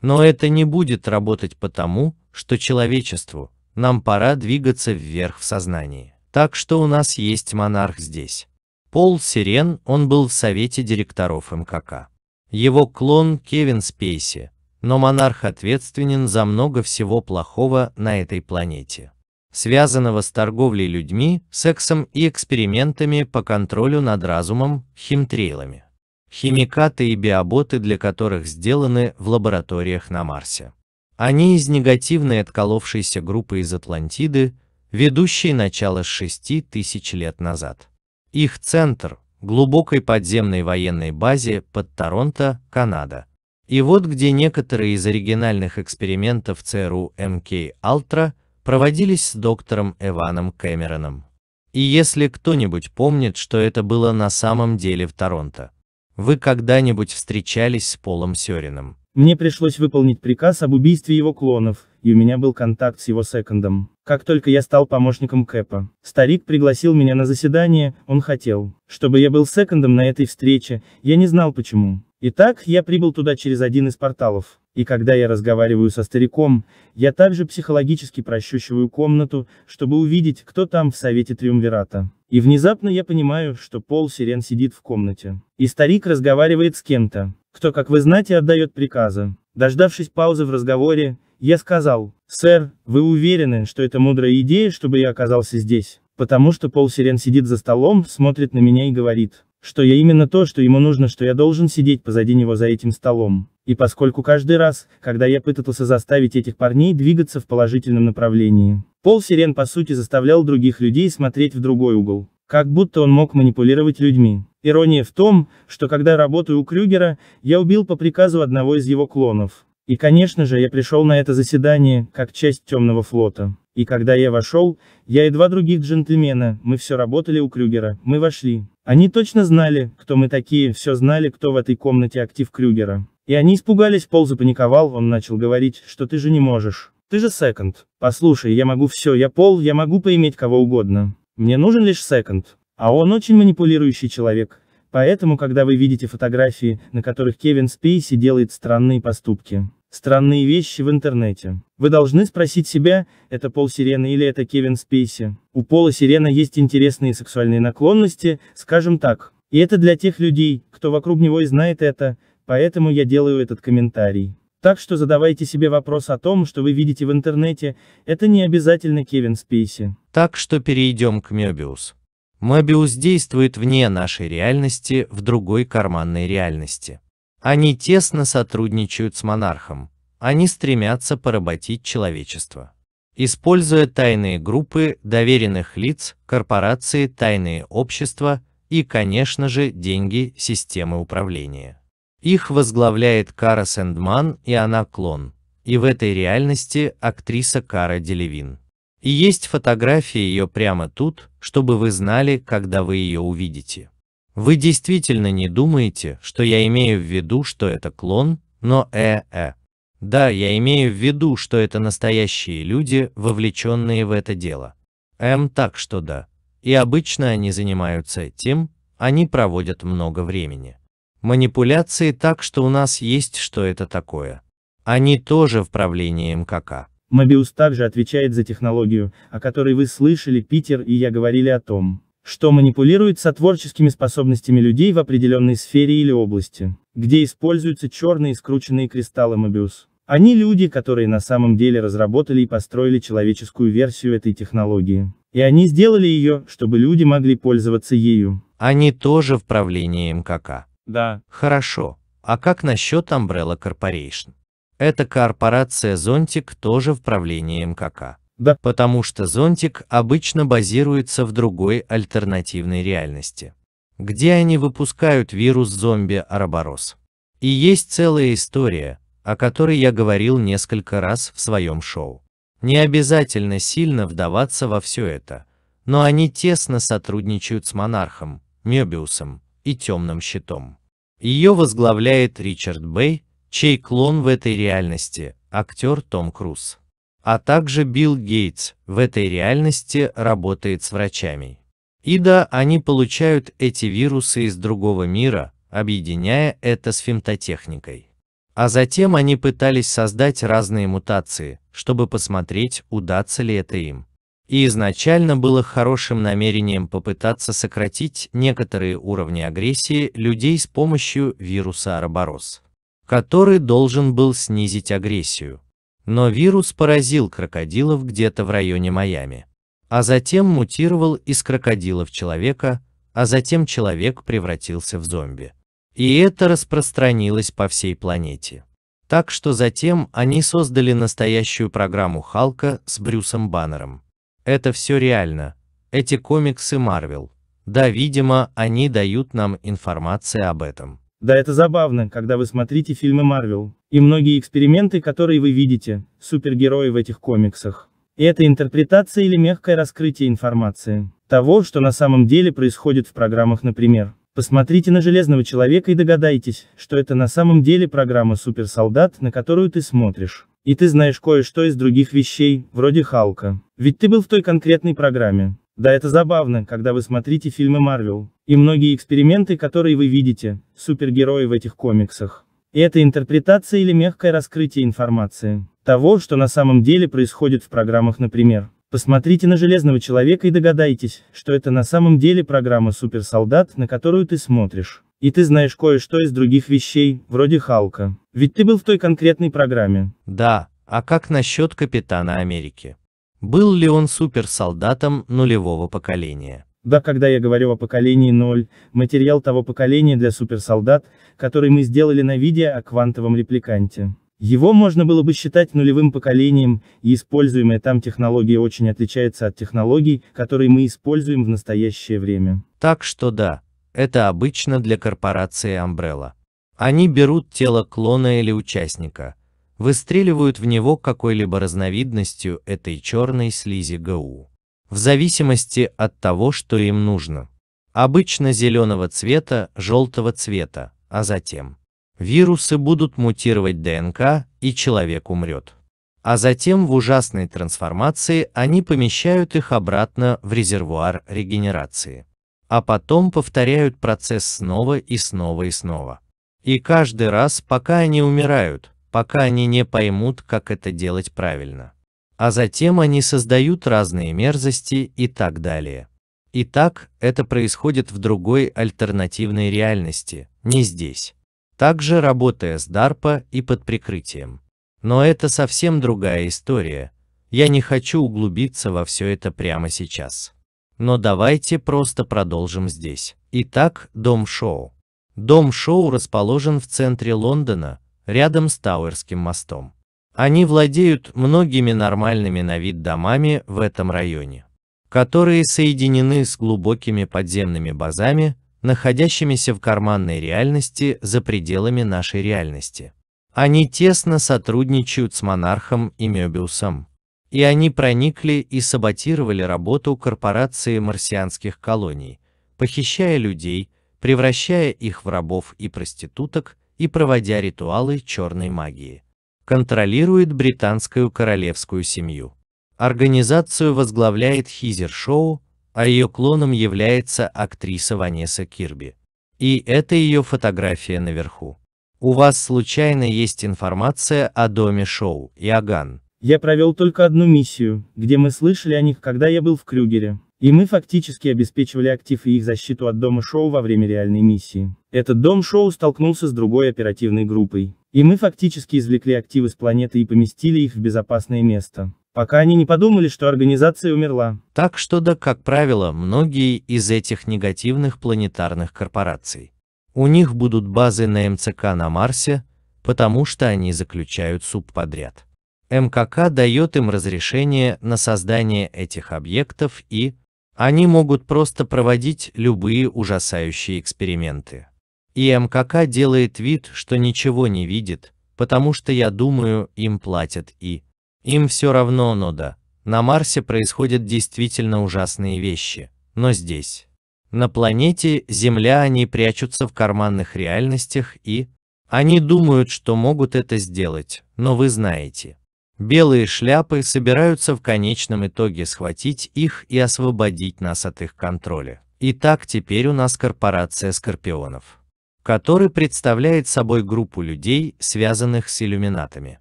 Но это не будет работать потому, что человечеству, нам пора двигаться вверх в сознании. Так что у нас есть монарх здесь. Пол Сирен, он был в совете директоров МКК. Его клон Кевин Спейси, но монарх ответственен за много всего плохого на этой планете, связанного с торговлей людьми, сексом и экспериментами по контролю над разумом, химтрейлами, химикаты и биоботы, для которых сделаны в лабораториях на Марсе. Они из негативной отколовшейся группы из Атлантиды, ведущей начало 6 тысяч лет назад. Их центр – глубокой подземной военной базе под Торонто, Канада. И вот где некоторые из оригинальных экспериментов ЦРУ МК Алтра проводились с доктором Эваном Кэмероном. И если кто-нибудь помнит, что это было на самом деле в Торонто, вы когда-нибудь встречались с Полом Сёрином? Мне пришлось выполнить приказ об убийстве его клонов, и у меня был контакт с его секондом. Как только я стал помощником Кэпа, старик пригласил меня на заседание, он хотел, чтобы я был секондом на этой встрече, я не знал почему. Итак, я прибыл туда через один из порталов, и когда я разговариваю со стариком, я также психологически прощущиваю комнату, чтобы увидеть, кто там в совете Триумвирата. И внезапно я понимаю, что Пол Сирен сидит в комнате. И старик разговаривает с кем-то кто, как вы знаете, отдает приказы. Дождавшись паузы в разговоре, я сказал, «Сэр, вы уверены, что это мудрая идея, чтобы я оказался здесь?» Потому что Пол Сирен сидит за столом, смотрит на меня и говорит, что я именно то, что ему нужно, что я должен сидеть позади него за этим столом. И поскольку каждый раз, когда я пытался заставить этих парней двигаться в положительном направлении, Пол Сирен по сути заставлял других людей смотреть в другой угол. Как будто он мог манипулировать людьми. Ирония в том, что когда работаю у Крюгера, я убил по приказу одного из его клонов. И конечно же я пришел на это заседание, как часть темного флота. И когда я вошел, я и два других джентльмена, мы все работали у Крюгера, мы вошли. Они точно знали, кто мы такие, все знали, кто в этой комнате актив Крюгера. И они испугались, Пол запаниковал, он начал говорить, что ты же не можешь. Ты же секонд. Послушай, я могу все, я Пол, я могу поиметь кого угодно. Мне нужен лишь секонд. А он очень манипулирующий человек, поэтому когда вы видите фотографии, на которых Кевин Спейси делает странные поступки, странные вещи в интернете, вы должны спросить себя, это Пол Сирена или это Кевин Спейси. У Пола Сирена есть интересные сексуальные наклонности, скажем так. И это для тех людей, кто вокруг него и знает это, поэтому я делаю этот комментарий. Так что задавайте себе вопрос о том, что вы видите в интернете, это не обязательно Кевин Спейси. Так что перейдем к Мебиус. Мобиус действует вне нашей реальности в другой карманной реальности. Они тесно сотрудничают с монархом. Они стремятся поработить человечество. Используя тайные группы, доверенных лиц, корпорации, тайные общества и, конечно же, деньги системы управления. Их возглавляет Кара Сэндман и она клон. И в этой реальности актриса Кара Делевин. И есть фотография ее прямо тут, чтобы вы знали, когда вы ее увидите. Вы действительно не думаете, что я имею в виду, что это клон, но э-э. Да, я имею в виду, что это настоящие люди, вовлеченные в это дело. М эм, так что да. И обычно они занимаются этим, они проводят много времени. Манипуляции так, что у нас есть что это такое. Они тоже в правлении МКК. Мобиус также отвечает за технологию, о которой вы слышали, Питер и я говорили о том, что манипулирует со творческими способностями людей в определенной сфере или области, где используются черные скрученные кристаллы Мобиус. Они люди, которые на самом деле разработали и построили человеческую версию этой технологии. И они сделали ее, чтобы люди могли пользоваться ею. Они тоже в правлении МКК. Да. Хорошо. А как насчет Umbrella Corporation? Эта корпорация «Зонтик» тоже в правлении МКК. Да. Потому что «Зонтик» обычно базируется в другой альтернативной реальности, где они выпускают вирус зомби-араборос. И есть целая история, о которой я говорил несколько раз в своем шоу. Не обязательно сильно вдаваться во все это, но они тесно сотрудничают с монархом, Мебиусом и темным щитом. Ее возглавляет Ричард Бэй, чей клон в этой реальности – актер Том Круз. А также Билл Гейтс в этой реальности работает с врачами. И да, они получают эти вирусы из другого мира, объединяя это с фемтотехникой. А затем они пытались создать разные мутации, чтобы посмотреть, удастся ли это им. И изначально было хорошим намерением попытаться сократить некоторые уровни агрессии людей с помощью вируса Арборос который должен был снизить агрессию. Но вирус поразил крокодилов где-то в районе Майами. А затем мутировал из крокодила в человека, а затем человек превратился в зомби. И это распространилось по всей планете. Так что затем они создали настоящую программу Халка с Брюсом Баннером. Это все реально, эти комиксы Марвел. Да, видимо, они дают нам информацию об этом. Да это забавно, когда вы смотрите фильмы Марвел, и многие эксперименты, которые вы видите, супергерои в этих комиксах. Это интерпретация или мягкое раскрытие информации, того, что на самом деле происходит в программах, например. Посмотрите на Железного Человека и догадайтесь, что это на самом деле программа суперсолдат, на которую ты смотришь. И ты знаешь кое-что из других вещей, вроде Халка. Ведь ты был в той конкретной программе. Да это забавно, когда вы смотрите фильмы Марвел, и многие эксперименты, которые вы видите, супергерои в этих комиксах. это интерпретация или мягкое раскрытие информации, того, что на самом деле происходит в программах, например. Посмотрите на Железного Человека и догадайтесь, что это на самом деле программа суперсолдат, на которую ты смотришь. И ты знаешь кое-что из других вещей, вроде Халка. Ведь ты был в той конкретной программе. Да, а как насчет Капитана Америки? Был ли он суперсолдатом нулевого поколения? Да, когда я говорю о поколении 0, материал того поколения для суперсолдат, который мы сделали на видео о квантовом репликанте. Его можно было бы считать нулевым поколением, и используемая там технология очень отличается от технологий, которые мы используем в настоящее время. Так что да, это обычно для корпорации Umbrella. Они берут тело клона или участника, выстреливают в него какой-либо разновидностью этой черной слизи ГУ, в зависимости от того, что им нужно. Обычно зеленого цвета, желтого цвета, а затем вирусы будут мутировать ДНК и человек умрет. А затем в ужасной трансформации они помещают их обратно в резервуар регенерации. А потом повторяют процесс снова и снова и снова. И каждый раз, пока они умирают, пока они не поймут, как это делать правильно. А затем они создают разные мерзости и так далее. Итак, это происходит в другой альтернативной реальности, не здесь. Также работая с DARPA и под прикрытием. Но это совсем другая история. Я не хочу углубиться во все это прямо сейчас. Но давайте просто продолжим здесь. Итак, дом шоу. Дом шоу расположен в центре Лондона, рядом с Тауэрским мостом. Они владеют многими нормальными на вид домами в этом районе, которые соединены с глубокими подземными базами, находящимися в карманной реальности за пределами нашей реальности. Они тесно сотрудничают с монархом и Мебиусом, и они проникли и саботировали работу корпорации марсианских колоний, похищая людей, превращая их в рабов и проституток, и проводя ритуалы черной магии. Контролирует британскую королевскую семью. Организацию возглавляет Хизер Шоу, а ее клоном является актриса Ванесса Кирби. И это ее фотография наверху. У вас случайно есть информация о доме Шоу, Иоганн? Я провел только одну миссию, где мы слышали о них, когда я был в Крюгере. И мы фактически обеспечивали актив и их защиту от дома шоу во время реальной миссии. Этот дом шоу столкнулся с другой оперативной группой. И мы фактически извлекли активы с планеты и поместили их в безопасное место пока они не подумали, что организация умерла. Так что да, как правило, многие из этих негативных планетарных корпораций. У них будут базы на МЦК на Марсе, потому что они заключают субподряд. МКК дает им разрешение на создание этих объектов и, они могут просто проводить любые ужасающие эксперименты. И МКК делает вид, что ничего не видит, потому что я думаю, им платят и... Им все равно, но да, на Марсе происходят действительно ужасные вещи, но здесь. На планете Земля они прячутся в карманных реальностях и... Они думают, что могут это сделать, но вы знаете. Белые шляпы собираются в конечном итоге схватить их и освободить нас от их контроля. Итак, теперь у нас корпорация скорпионов, который представляет собой группу людей, связанных с иллюминатами,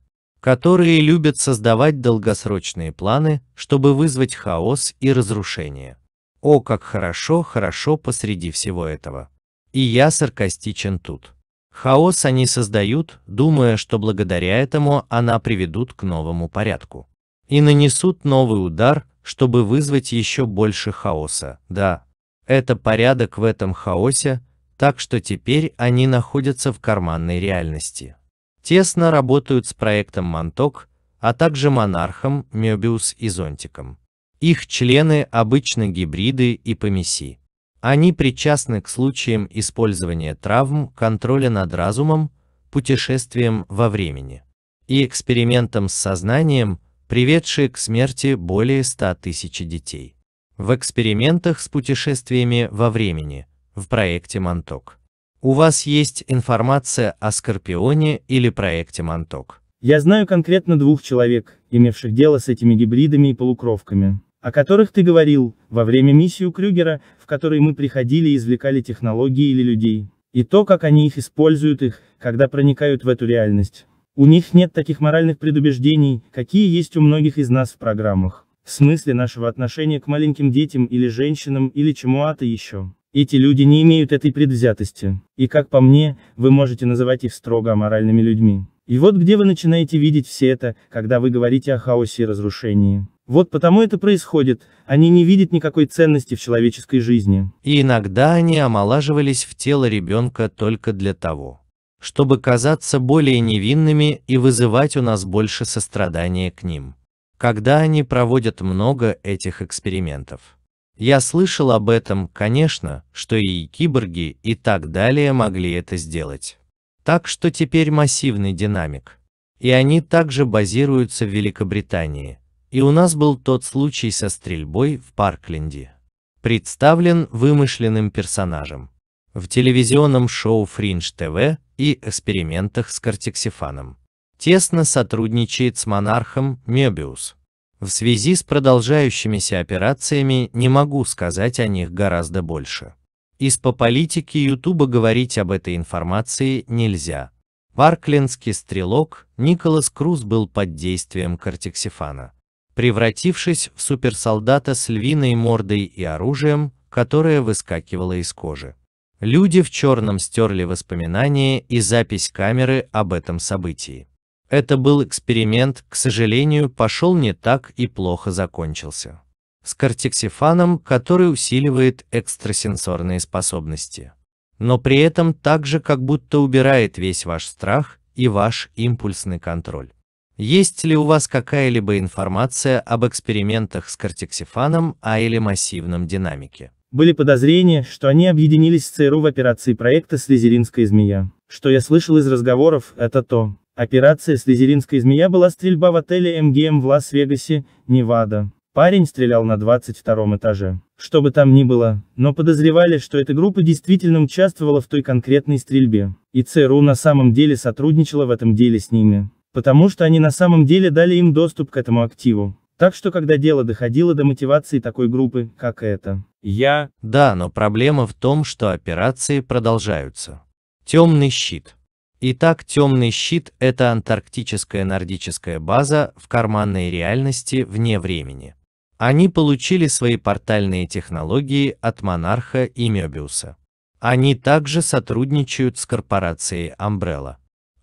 которые любят создавать долгосрочные планы, чтобы вызвать хаос и разрушение. О, как хорошо, хорошо посреди всего этого. И я саркастичен тут. Хаос они создают, думая, что благодаря этому она приведут к новому порядку. И нанесут новый удар, чтобы вызвать еще больше хаоса, да. Это порядок в этом хаосе, так что теперь они находятся в карманной реальности. Тесно работают с проектом Монток, а также Монархом, Мебиус и Зонтиком. Их члены обычно гибриды и помеси. Они причастны к случаям использования травм, контроля над разумом, путешествием во времени и экспериментам с сознанием, приведшие к смерти более 100 тысяч детей. В экспериментах с путешествиями во времени в проекте Монток. У вас есть информация о Скорпионе или проекте Монток? Я знаю конкретно двух человек, имевших дело с этими гибридами и полукровками о которых ты говорил, во время миссии Крюгера, в которой мы приходили и извлекали технологии или людей. И то, как они их используют их, когда проникают в эту реальность. У них нет таких моральных предубеждений, какие есть у многих из нас в программах. В смысле нашего отношения к маленьким детям или женщинам или чему-то еще. Эти люди не имеют этой предвзятости. И как по мне, вы можете называть их строго аморальными людьми. И вот где вы начинаете видеть все это, когда вы говорите о хаосе и разрушении. Вот потому это происходит, они не видят никакой ценности в человеческой жизни. И иногда они омолаживались в тело ребенка только для того, чтобы казаться более невинными и вызывать у нас больше сострадания к ним. Когда они проводят много этих экспериментов. Я слышал об этом, конечно, что и киборги и так далее могли это сделать. Так что теперь массивный динамик. И они также базируются в Великобритании, и у нас был тот случай со стрельбой в Паркленде. Представлен вымышленным персонажем. В телевизионном шоу Фриндж ТВ и экспериментах с кортексифаном. Тесно сотрудничает с монархом Мебиус. В связи с продолжающимися операциями не могу сказать о них гораздо больше. Из по политике Ютуба говорить об этой информации нельзя. Парклендский стрелок Николас Круз был под действием кортексифана превратившись в суперсолдата с львиной мордой и оружием, которое выскакивало из кожи. Люди в черном стерли воспоминания и запись камеры об этом событии. Это был эксперимент, к сожалению, пошел не так и плохо закончился. С кортиксифаном, который усиливает экстрасенсорные способности. Но при этом также как будто убирает весь ваш страх и ваш импульсный контроль. Есть ли у вас какая-либо информация об экспериментах с кортексифаном А или массивном динамике? Были подозрения, что они объединились с ЦРУ в операции проекта «Слизеринская змея». Что я слышал из разговоров, это то. Операция «Слизеринская змея» была стрельба в отеле МГМ в Лас-Вегасе, Невада. Парень стрелял на 22 этаже. Что бы там ни было, но подозревали, что эта группа действительно участвовала в той конкретной стрельбе. И ЦРУ на самом деле сотрудничала в этом деле с ними. Потому что они на самом деле дали им доступ к этому активу. Так что когда дело доходило до мотивации такой группы, как это. Я, да, но проблема в том, что операции продолжаются. Темный щит. Итак, темный щит – это антарктическая нордическая база в карманной реальности вне времени. Они получили свои портальные технологии от Монарха и Мебиуса. Они также сотрудничают с корпорацией Umbrella.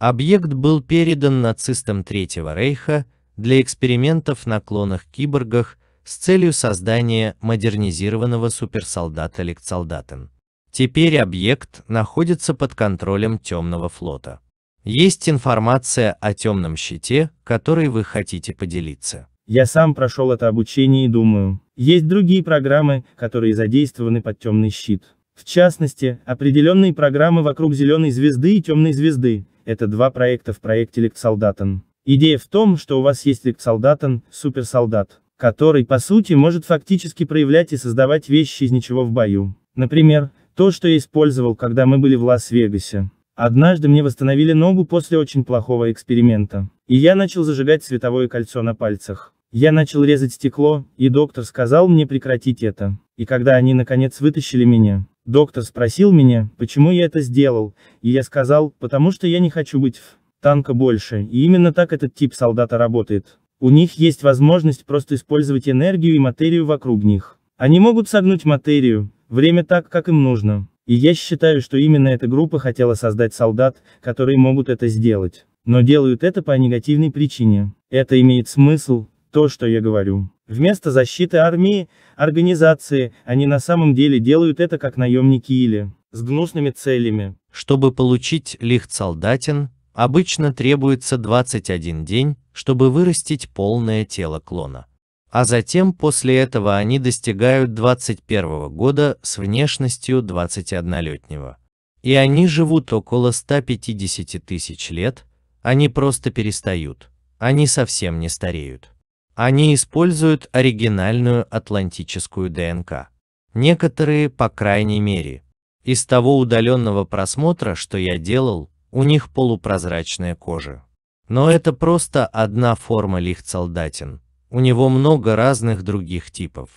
Объект был передан нацистам Третьего Рейха для экспериментов на клонах-киборгах с целью создания модернизированного суперсолдата Лексолдатен. Теперь объект находится под контролем Темного флота. Есть информация о темном щите, которой вы хотите поделиться. Я сам прошел это обучение и думаю, есть другие программы, которые задействованы под темный щит. В частности, определенные программы вокруг зеленой звезды и темной звезды, это два проекта в проекте Лектсолдатен. Идея в том, что у вас есть Лектсолдатен, суперсолдат, который, по сути, может фактически проявлять и создавать вещи из ничего в бою. Например, то, что я использовал, когда мы были в Лас-Вегасе. Однажды мне восстановили ногу после очень плохого эксперимента. И я начал зажигать световое кольцо на пальцах. Я начал резать стекло, и доктор сказал мне прекратить это. И когда они наконец вытащили меня, Доктор спросил меня, почему я это сделал, и я сказал, потому что я не хочу быть в танка больше, и именно так этот тип солдата работает. У них есть возможность просто использовать энергию и материю вокруг них. Они могут согнуть материю, время так, как им нужно. И я считаю, что именно эта группа хотела создать солдат, которые могут это сделать. Но делают это по негативной причине. Это имеет смысл, то, что я говорю. Вместо защиты армии, организации, они на самом деле делают это как наемники или, с гнусными целями. Чтобы получить лихтсолдатин, обычно требуется 21 день, чтобы вырастить полное тело клона. А затем после этого они достигают 21 года с внешностью 21-летнего. И они живут около 150 тысяч лет, они просто перестают, они совсем не стареют. Они используют оригинальную атлантическую ДНК. Некоторые, по крайней мере. Из того удаленного просмотра, что я делал, у них полупрозрачная кожа. Но это просто одна форма лихтсолдатин. У него много разных других типов.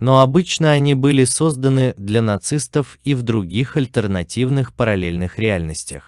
Но обычно они были созданы для нацистов и в других альтернативных параллельных реальностях,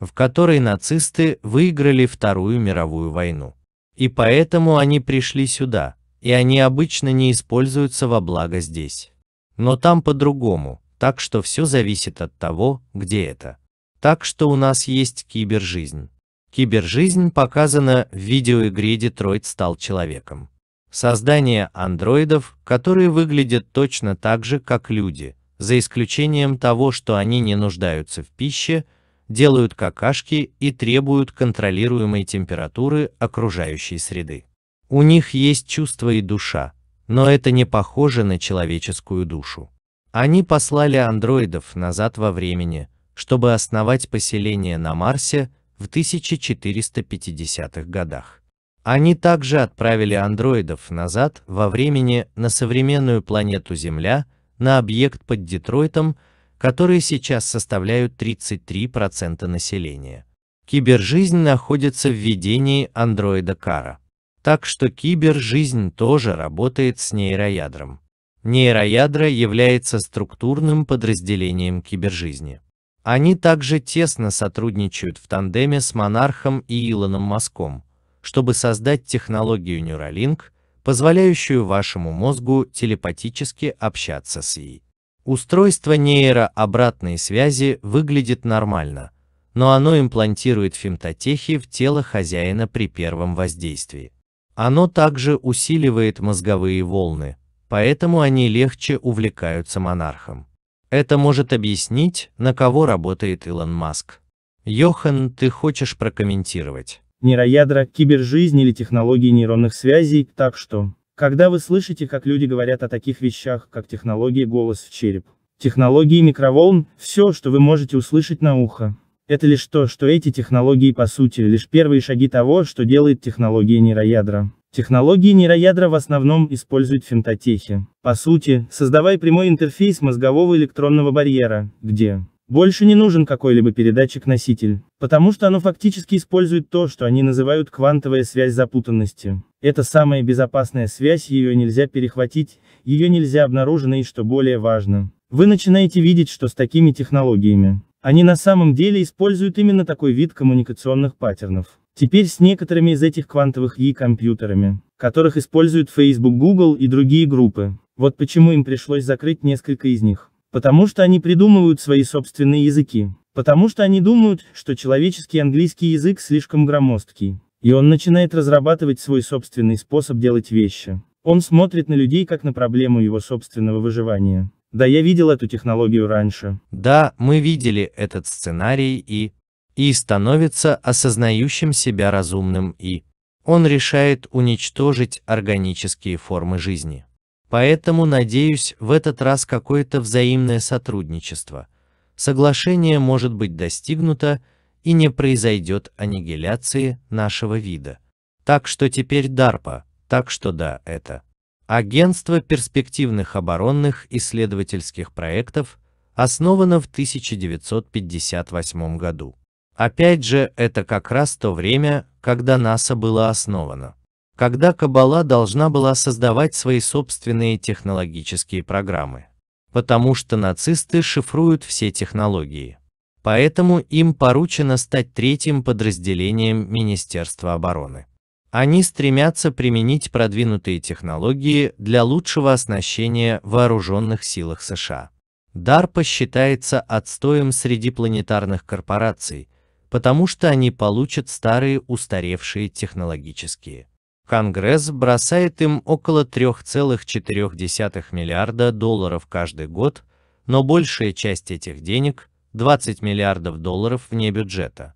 в которой нацисты выиграли Вторую мировую войну. И поэтому они пришли сюда, и они обычно не используются во благо здесь. Но там по-другому, так что все зависит от того, где это. Так что у нас есть кибержизнь. Кибержизнь показана в видеоигре «Детройт стал человеком». Создание андроидов, которые выглядят точно так же, как люди, за исключением того, что они не нуждаются в пище, делают какашки и требуют контролируемой температуры окружающей среды. У них есть чувство и душа, но это не похоже на человеческую душу. Они послали андроидов назад во времени, чтобы основать поселение на Марсе в 1450-х годах. Они также отправили андроидов назад во времени на современную планету Земля, на объект под Детройтом, которые сейчас составляют 33% населения. Кибержизнь находится в ведении андроида Кара. Так что кибержизнь тоже работает с нейроядром. Нейроядра является структурным подразделением кибержизни. Они также тесно сотрудничают в тандеме с Монархом и Илоном Маском, чтобы создать технологию Neuralink, позволяющую вашему мозгу телепатически общаться с ей. Устройство нейро обратной связи выглядит нормально, но оно имплантирует фемтотехи в тело хозяина при первом воздействии. Оно также усиливает мозговые волны, поэтому они легче увлекаются монархом. Это может объяснить, на кого работает Илон Маск. Йохан, ты хочешь прокомментировать? Нейроядра, кибержизнь или технологии нейронных связей, так что... Когда вы слышите, как люди говорят о таких вещах, как технологии голос в череп, технологии микроволн, все, что вы можете услышать на ухо, это лишь то, что эти технологии по сути лишь первые шаги того, что делает технология нейроядра. Технологии нейроядра в основном используют фемтотехи. По сути, создавая прямой интерфейс мозгового электронного барьера, где больше не нужен какой-либо передатчик-носитель, потому что оно фактически использует то, что они называют квантовая связь запутанности. Это самая безопасная связь, ее нельзя перехватить, ее нельзя обнаружить, и что более важно. Вы начинаете видеть, что с такими технологиями, они на самом деле используют именно такой вид коммуникационных паттернов. Теперь с некоторыми из этих квантовых и компьютерами, которых используют Facebook, Google и другие группы. Вот почему им пришлось закрыть несколько из них. Потому что они придумывают свои собственные языки. Потому что они думают, что человеческий английский язык слишком громоздкий. И он начинает разрабатывать свой собственный способ делать вещи. Он смотрит на людей как на проблему его собственного выживания. Да, я видел эту технологию раньше. Да, мы видели этот сценарий и... И становится осознающим себя разумным и... Он решает уничтожить органические формы жизни. Поэтому надеюсь, в этот раз какое-то взаимное сотрудничество. Соглашение может быть достигнуто, и не произойдет аннигиляции нашего вида. Так что теперь DARPA, так что да, это. Агентство перспективных оборонных исследовательских проектов основано в 1958 году. Опять же, это как раз то время, когда НАСА было основано. Когда Кабала должна была создавать свои собственные технологические программы. Потому что нацисты шифруют все технологии поэтому им поручено стать третьим подразделением Министерства обороны. Они стремятся применить продвинутые технологии для лучшего оснащения вооруженных силах США. DARPA считается отстоем среди планетарных корпораций, потому что они получат старые устаревшие технологические. Конгресс бросает им около 3,4 миллиарда долларов каждый год, но большая часть этих денег – 20 миллиардов долларов вне бюджета,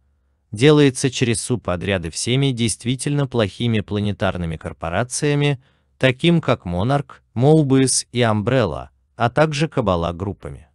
делается через субподряды всеми действительно плохими планетарными корпорациями, таким как Monarch, Mobius и Umbrella, а также Кабала группами.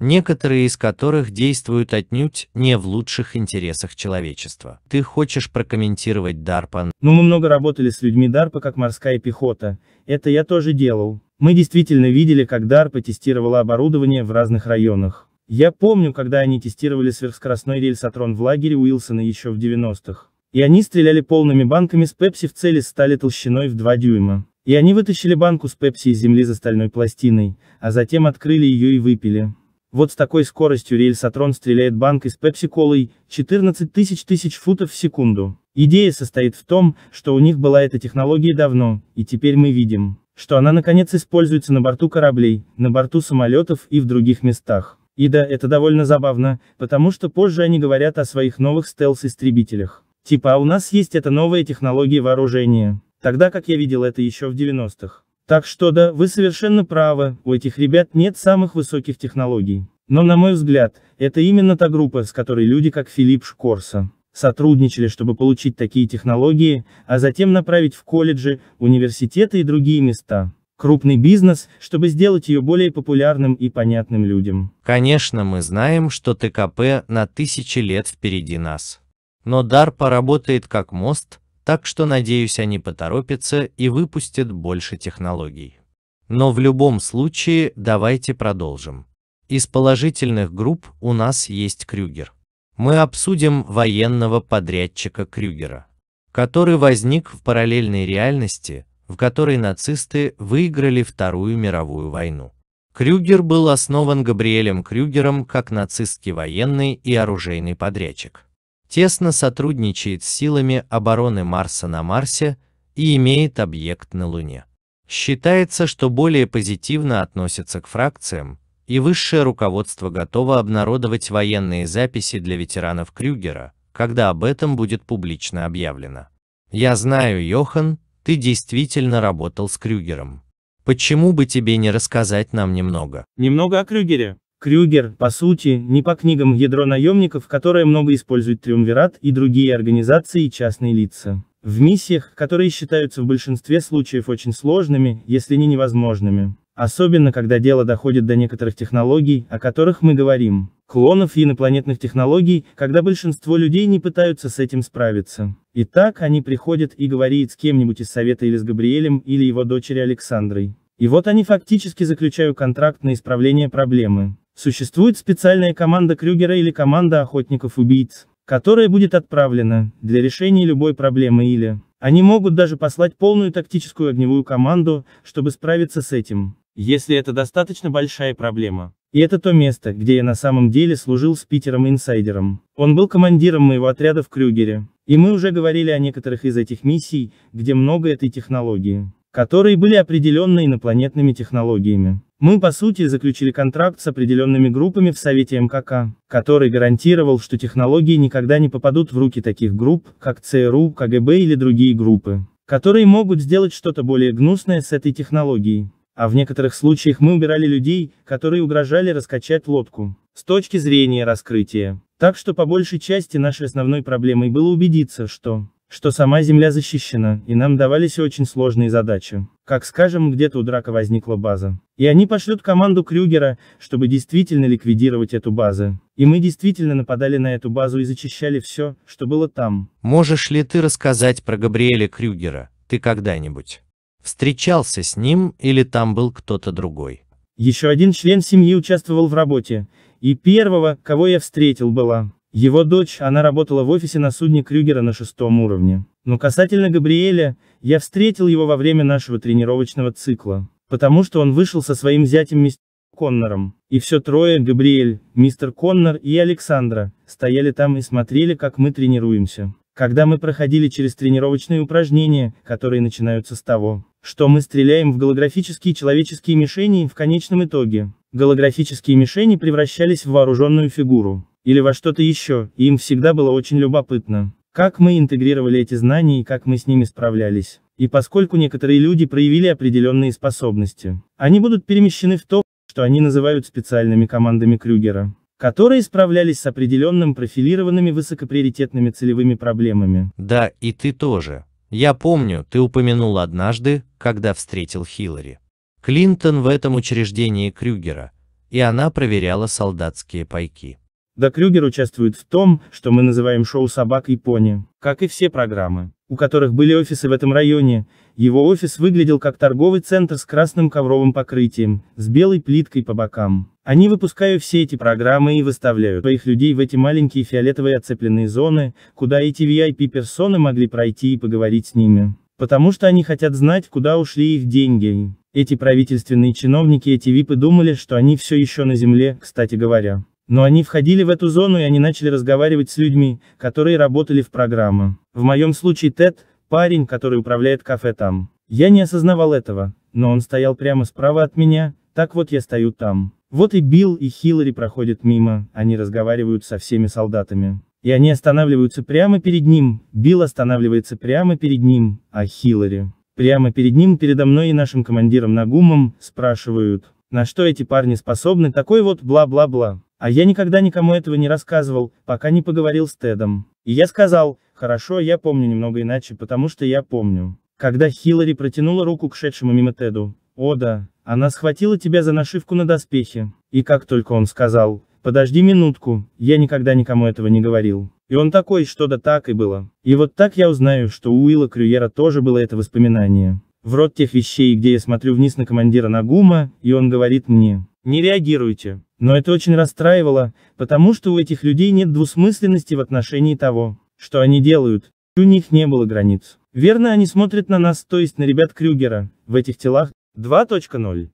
Некоторые из которых действуют отнюдь не в лучших интересах человечества. Ты хочешь прокомментировать DARPA? Ну мы много работали с людьми DARPA как морская пехота, это я тоже делал. Мы действительно видели, как DARPA тестировала оборудование в разных районах. Я помню, когда они тестировали сверхскоростной рельсотрон в лагере Уилсона еще в 90-х. И они стреляли полными банками с пепси в цели стали толщиной в 2 дюйма. И они вытащили банку с пепси из земли за стальной пластиной, а затем открыли ее и выпили. Вот с такой скоростью рельсотрон стреляет банкой с пепси-колой, 14 тысяч тысяч футов в секунду. Идея состоит в том, что у них была эта технология давно, и теперь мы видим, что она наконец используется на борту кораблей, на борту самолетов и в других местах. И да, это довольно забавно, потому что позже они говорят о своих новых стелс-истребителях. Типа а у нас есть эта новая технология вооружения. Тогда как я видел это еще в 90-х. Так что да, вы совершенно правы, у этих ребят нет самых высоких технологий. Но на мой взгляд, это именно та группа, с которой люди как Филипп Шкорса сотрудничали, чтобы получить такие технологии, а затем направить в колледжи, университеты и другие места крупный бизнес, чтобы сделать ее более популярным и понятным людям. Конечно, мы знаем, что ТКП на тысячи лет впереди нас. Но DARPA работает как мост, так что надеюсь они поторопятся и выпустят больше технологий. Но в любом случае давайте продолжим. Из положительных групп у нас есть Крюгер. Мы обсудим военного подрядчика Крюгера, который возник в параллельной реальности, в которой нацисты выиграли Вторую мировую войну. Крюгер был основан Габриэлем Крюгером как нацистский военный и оружейный подрядчик. Тесно сотрудничает с силами обороны Марса на Марсе и имеет объект на Луне. Считается, что более позитивно относятся к фракциям, и высшее руководство готово обнародовать военные записи для ветеранов Крюгера, когда об этом будет публично объявлено. Я знаю, Йохан, ты действительно работал с Крюгером. Почему бы тебе не рассказать нам немного? Немного о Крюгере. Крюгер, по сути, не по книгам ядро наемников, которое много использует Триумвират и другие организации и частные лица. В миссиях, которые считаются в большинстве случаев очень сложными, если не невозможными. Особенно, когда дело доходит до некоторых технологий, о которых мы говорим, клонов и инопланетных технологий, когда большинство людей не пытаются с этим справиться. Итак, они приходят и говорят с кем-нибудь из Совета или с Габриэлем, или его дочерью Александрой. И вот они фактически заключают контракт на исправление проблемы. Существует специальная команда Крюгера или команда охотников-убийц, которая будет отправлена для решения любой проблемы или они могут даже послать полную тактическую огневую команду, чтобы справиться с этим если это достаточно большая проблема. И это то место, где я на самом деле служил с Питером Инсайдером. Он был командиром моего отряда в Крюгере. И мы уже говорили о некоторых из этих миссий, где много этой технологии, которые были определенные инопланетными технологиями. Мы, по сути, заключили контракт с определенными группами в Совете МКК, который гарантировал, что технологии никогда не попадут в руки таких групп, как ЦРУ, КГБ или другие группы, которые могут сделать что-то более гнусное с этой технологией. А в некоторых случаях мы убирали людей, которые угрожали раскачать лодку. С точки зрения раскрытия. Так что по большей части нашей основной проблемой было убедиться, что что сама Земля защищена, и нам давались очень сложные задачи. Как скажем, где-то у Драка возникла база. И они пошлют команду Крюгера, чтобы действительно ликвидировать эту базу. И мы действительно нападали на эту базу и зачищали все, что было там. Можешь ли ты рассказать про Габриэля Крюгера? Ты когда-нибудь? встречался с ним или там был кто-то другой. Еще один член семьи участвовал в работе, и первого, кого я встретил, была его дочь, она работала в офисе на судне Крюгера на шестом уровне. Но касательно Габриэля, я встретил его во время нашего тренировочного цикла, потому что он вышел со своим зятем мистером Коннором, и все трое, Габриэль, мистер Коннор и Александра, стояли там и смотрели, как мы тренируемся. Когда мы проходили через тренировочные упражнения, которые начинаются с того, что мы стреляем в голографические человеческие мишени, в конечном итоге, голографические мишени превращались в вооруженную фигуру, или во что-то еще, и им всегда было очень любопытно, как мы интегрировали эти знания и как мы с ними справлялись. И поскольку некоторые люди проявили определенные способности, они будут перемещены в то, что они называют специальными командами Крюгера, которые справлялись с определенным профилированными высокоприоритетными целевыми проблемами. Да, и ты тоже. Я помню, ты упомянул однажды, когда встретил Хиллари. Клинтон в этом учреждении Крюгера, и она проверяла солдатские пайки. Да Крюгер участвует в том, что мы называем шоу «Собак и пони», как и все программы, у которых были офисы в этом районе, его офис выглядел как торговый центр с красным ковровым покрытием, с белой плиткой по бокам. Они выпускают все эти программы и выставляют своих людей в эти маленькие фиолетовые оцепленные зоны, куда эти VIP-персоны могли пройти и поговорить с ними. Потому что они хотят знать, куда ушли их деньги. Эти правительственные чиновники, эти випы думали, что они все еще на земле, кстати говоря. Но они входили в эту зону и они начали разговаривать с людьми, которые работали в программу. В моем случае Тед, парень, который управляет кафе там. Я не осознавал этого, но он стоял прямо справа от меня, так вот я стою там. Вот и Билл и Хиллари проходят мимо, они разговаривают со всеми солдатами. И они останавливаются прямо перед ним, Билл останавливается прямо перед ним, а Хиллари. Прямо перед ним, передо мной и нашим командиром Нагумом, спрашивают, на что эти парни способны, такой вот бла-бла-бла. А я никогда никому этого не рассказывал, пока не поговорил с Тедом. И я сказал, хорошо, я помню немного иначе, потому что я помню. Когда Хиллари протянула руку к шедшему мимо Теду, «О да, она схватила тебя за нашивку на доспехе». И как только он сказал, Подожди минутку, я никогда никому этого не говорил. И он такой, что да так и было. И вот так я узнаю, что у Уилла Крюера тоже было это воспоминание. В рот тех вещей, где я смотрю вниз на командира Нагума, и он говорит мне, не реагируйте. Но это очень расстраивало, потому что у этих людей нет двусмысленности в отношении того, что они делают. У них не было границ. Верно, они смотрят на нас, то есть на ребят Крюгера, в этих телах 2.0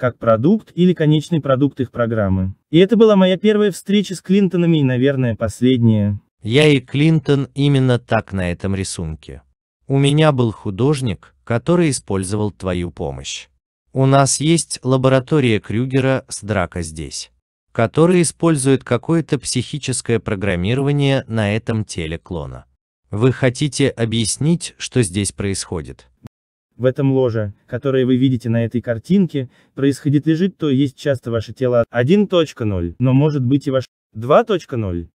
как продукт или конечный продукт их программы. И это была моя первая встреча с Клинтонами и, наверное, последняя. Я и Клинтон именно так на этом рисунке. У меня был художник, который использовал твою помощь. У нас есть лаборатория Крюгера с драка здесь, который использует какое-то психическое программирование на этом теле клона. Вы хотите объяснить, что здесь происходит? В этом ложе, которое вы видите на этой картинке, происходит лежит то есть часто ваше тело 1.0, но может быть и ваше 2.0.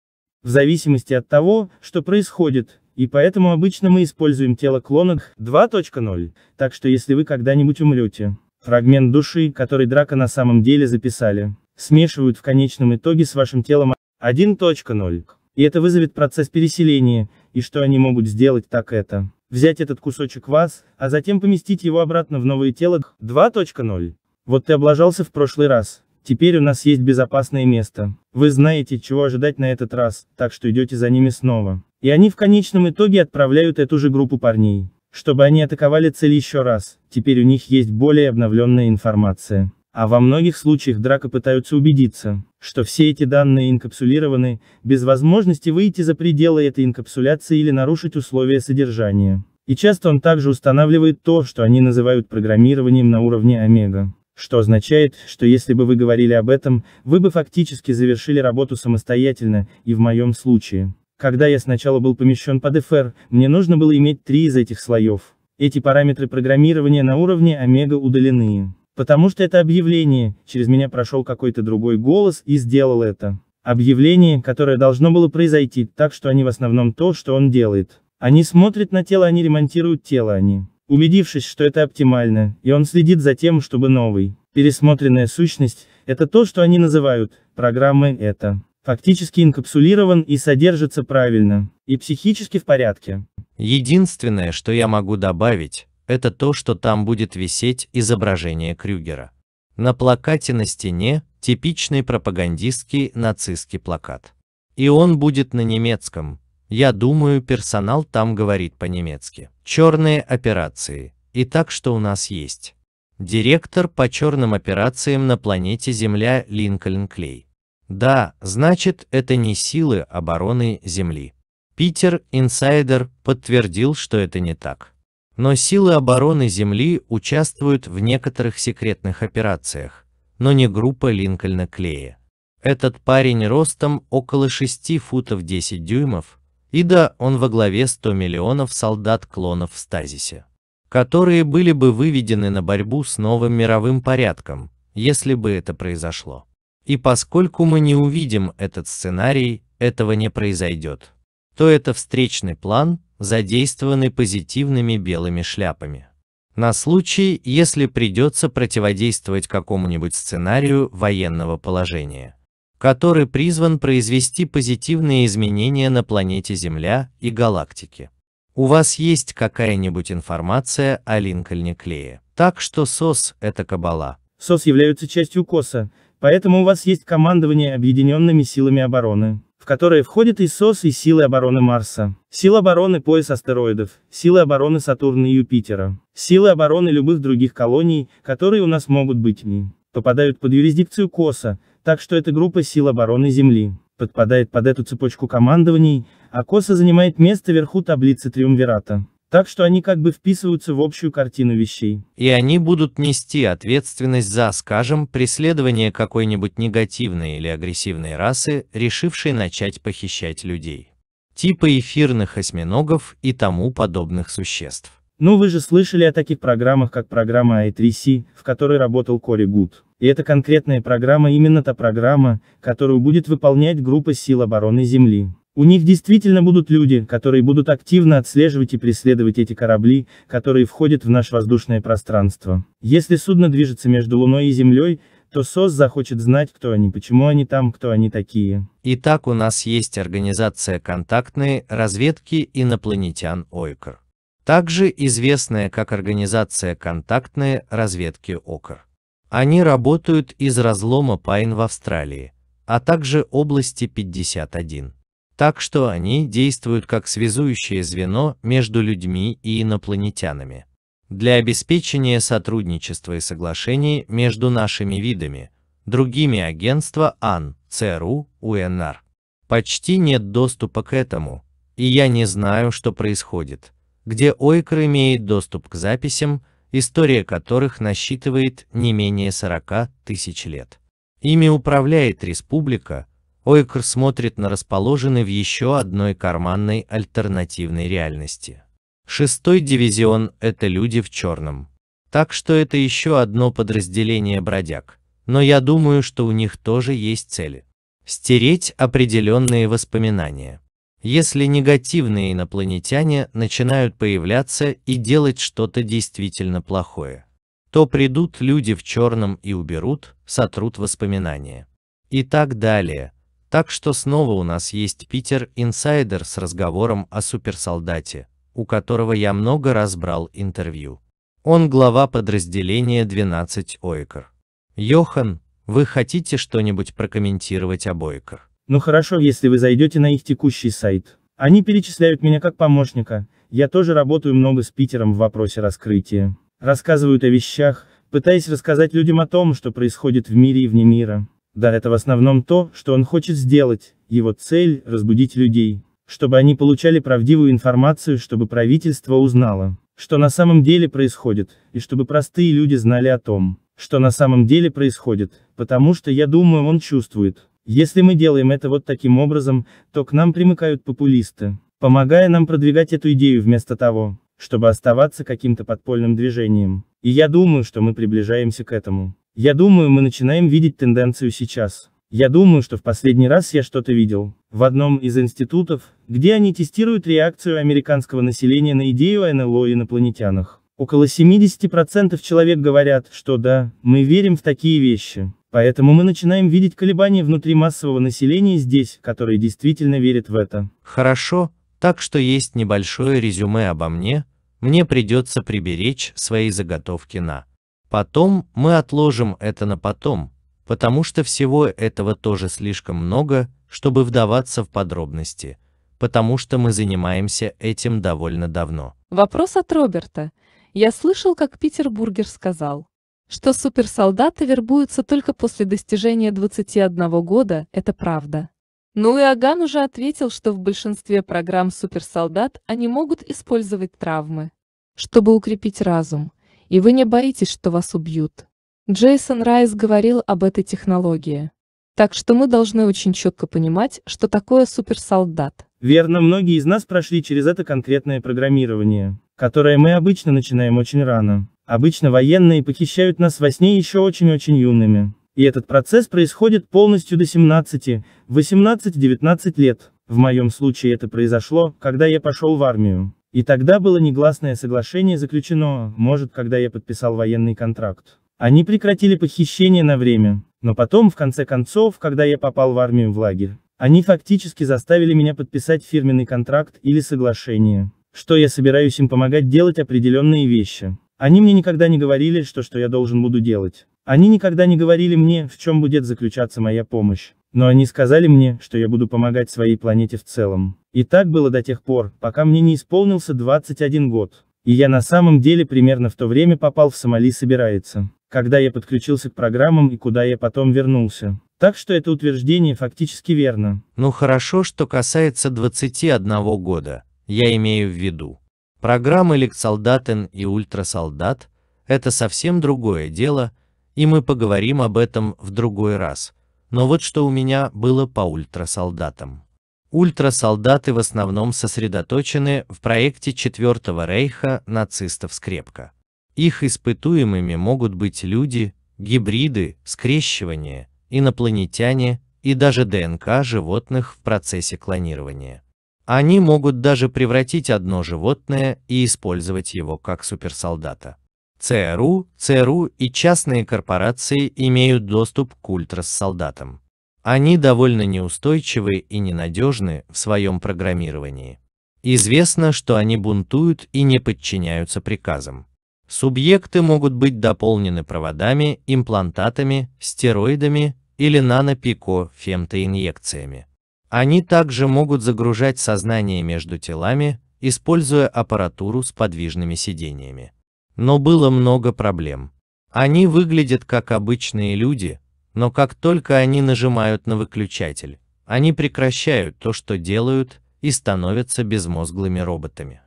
В зависимости от того, что происходит, и поэтому обычно мы используем тело клонок 2.0, так что если вы когда-нибудь умрете, фрагмент души, который драка на самом деле записали, смешивают в конечном итоге с вашим телом 1.0. И это вызовет процесс переселения, и что они могут сделать так это взять этот кусочек вас, а затем поместить его обратно в новое тело 2.0. Вот ты облажался в прошлый раз. Теперь у нас есть безопасное место. Вы знаете, чего ожидать на этот раз, так что идете за ними снова. И они в конечном итоге отправляют эту же группу парней. Чтобы они атаковали цель еще раз, теперь у них есть более обновленная информация. А во многих случаях драка пытаются убедиться, что все эти данные инкапсулированы, без возможности выйти за пределы этой инкапсуляции или нарушить условия содержания. И часто он также устанавливает то, что они называют программированием на уровне омега. Что означает, что если бы вы говорили об этом, вы бы фактически завершили работу самостоятельно, и в моем случае. Когда я сначала был помещен под FR, мне нужно было иметь три из этих слоев. Эти параметры программирования на уровне омега удалены. Потому что это объявление, через меня прошел какой-то другой голос и сделал это. Объявление, которое должно было произойти, так что они в основном то, что он делает. Они смотрят на тело, они ремонтируют тело, они. Убедившись, что это оптимально, и он следит за тем, чтобы новый, пересмотренная сущность, это то, что они называют, программы это фактически инкапсулирован и содержится правильно, и психически в порядке. Единственное, что я могу добавить, это то, что там будет висеть изображение Крюгера. На плакате на стене типичный пропагандистский нацистский плакат. И он будет на немецком. Я думаю, персонал там говорит по-немецки. Черные операции. И так что у нас есть. Директор по черным операциям на планете Земля Линкольн Клей. Да, значит, это не силы обороны Земли. Питер Инсайдер подтвердил, что это не так. Но силы обороны Земли участвуют в некоторых секретных операциях, но не группа Линкольна Клея. Этот парень ростом около 6 футов 10 дюймов, и да, он во главе 100 миллионов солдат-клонов в стазисе, которые были бы выведены на борьбу с новым мировым порядком, если бы это произошло. И поскольку мы не увидим этот сценарий, этого не произойдет. То это встречный план, задействованы позитивными белыми шляпами. На случай, если придется противодействовать какому-нибудь сценарию военного положения, который призван произвести позитивные изменения на планете Земля и галактике. У вас есть какая-нибудь информация о Линкольне Клее? Так что СОС – это кабала. СОС являются частью КОСа, поэтому у вас есть командование объединенными силами обороны в которые входят ИСОС и силы обороны Марса, силы обороны пояс астероидов, силы обороны Сатурна и Юпитера, силы обороны любых других колоний, которые у нас могут быть не попадают под юрисдикцию КОСа, так что эта группа сил обороны Земли подпадает под эту цепочку командований, а КОСа занимает место вверху таблицы Триумвирата. Так что они как бы вписываются в общую картину вещей. И они будут нести ответственность за, скажем, преследование какой-нибудь негативной или агрессивной расы, решившей начать похищать людей. Типа эфирных осьминогов и тому подобных существ. Ну вы же слышали о таких программах, как программа i3c, а в которой работал Кори Гуд. И эта конкретная программа именно та программа, которую будет выполнять группа сил обороны Земли. У них действительно будут люди, которые будут активно отслеживать и преследовать эти корабли, которые входят в наше воздушное пространство. Если судно движется между Луной и Землей, то СОС захочет знать, кто они, почему они там, кто они такие. Итак, у нас есть организация контактной разведки инопланетян ОИКР. Также известная как организация контактной разведки ОКР. Они работают из разлома Пайн в Австралии, а также области 51 так что они действуют как связующее звено между людьми и инопланетянами. Для обеспечения сотрудничества и соглашений между нашими видами, другими агентства АН, ЦРУ, УНР. Почти нет доступа к этому, и я не знаю, что происходит, где ОИКР имеет доступ к записям, история которых насчитывает не менее 40 тысяч лет. Ими управляет республика, Ойкер смотрит на расположенный в еще одной карманной альтернативной реальности. Шестой дивизион – это люди в черном. Так что это еще одно подразделение бродяг. Но я думаю, что у них тоже есть цели. Стереть определенные воспоминания. Если негативные инопланетяне начинают появляться и делать что-то действительно плохое, то придут люди в черном и уберут, сотрут воспоминания. И так далее. Так что снова у нас есть Питер Инсайдер с разговором о суперсолдате, у которого я много раз брал интервью. Он глава подразделения 12 Ойкер. Йохан, вы хотите что-нибудь прокомментировать об Ойкер? Ну хорошо, если вы зайдете на их текущий сайт. Они перечисляют меня как помощника, я тоже работаю много с Питером в вопросе раскрытия. Рассказывают о вещах, пытаясь рассказать людям о том, что происходит в мире и вне мира. Да, это в основном то, что он хочет сделать, его цель – разбудить людей, чтобы они получали правдивую информацию, чтобы правительство узнало, что на самом деле происходит, и чтобы простые люди знали о том, что на самом деле происходит, потому что я думаю он чувствует, если мы делаем это вот таким образом, то к нам примыкают популисты, помогая нам продвигать эту идею вместо того, чтобы оставаться каким-то подпольным движением, и я думаю, что мы приближаемся к этому. Я думаю, мы начинаем видеть тенденцию сейчас. Я думаю, что в последний раз я что-то видел. В одном из институтов, где они тестируют реакцию американского населения на идею о НЛО и инопланетянах. Около 70% человек говорят, что да, мы верим в такие вещи. Поэтому мы начинаем видеть колебания внутри массового населения здесь, которые действительно верят в это. Хорошо, так что есть небольшое резюме обо мне, мне придется приберечь свои заготовки на Потом мы отложим это на потом, потому что всего этого тоже слишком много, чтобы вдаваться в подробности, потому что мы занимаемся этим довольно давно. Вопрос от Роберта. Я слышал, как Питербургер сказал, что суперсолдаты вербуются только после достижения 21 года, это правда. Ну и Аган уже ответил, что в большинстве программ суперсолдат они могут использовать травмы, чтобы укрепить разум и вы не боитесь, что вас убьют. Джейсон Райс говорил об этой технологии. Так что мы должны очень четко понимать, что такое суперсолдат. Верно, многие из нас прошли через это конкретное программирование, которое мы обычно начинаем очень рано. Обычно военные похищают нас во сне еще очень-очень юными. И этот процесс происходит полностью до 17, 18-19 лет. В моем случае это произошло, когда я пошел в армию. И тогда было негласное соглашение заключено, может, когда я подписал военный контракт. Они прекратили похищение на время, но потом, в конце концов, когда я попал в армию в лагерь, они фактически заставили меня подписать фирменный контракт или соглашение, что я собираюсь им помогать делать определенные вещи. Они мне никогда не говорили, что что я должен буду делать. Они никогда не говорили мне, в чем будет заключаться моя помощь. Но они сказали мне, что я буду помогать своей планете в целом. И так было до тех пор, пока мне не исполнился 21 год. И я на самом деле примерно в то время попал в Сомали собирается, когда я подключился к программам и куда я потом вернулся. Так что это утверждение фактически верно. Ну хорошо, что касается 21 года, я имею в виду. Программы Лексолдатен и Ультрасолдат – это совсем другое дело, и мы поговорим об этом в другой раз. Но вот что у меня было по ультрасолдатам. Ультрасолдаты в основном сосредоточены в проекте Четвертого Рейха нацистов скрепка Их испытуемыми могут быть люди, гибриды, скрещивания, инопланетяне и даже ДНК животных в процессе клонирования. Они могут даже превратить одно животное и использовать его как суперсолдата. ЦРУ, ЦРУ и частные корпорации имеют доступ к ультрасолдатам. Они довольно неустойчивы и ненадежны в своем программировании. Известно, что они бунтуют и не подчиняются приказам. Субъекты могут быть дополнены проводами, имплантатами, стероидами или нано-пико фемтоинъекциями. Они также могут загружать сознание между телами, используя аппаратуру с подвижными сидениями. Но было много проблем. Они выглядят как обычные люди, но как только они нажимают на выключатель, они прекращают то, что делают, и становятся безмозглыми роботами.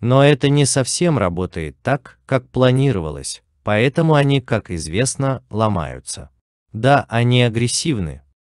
Но это не совсем работает так, как планировалось, поэтому они, как известно, ломаются. Да, они агрессивны,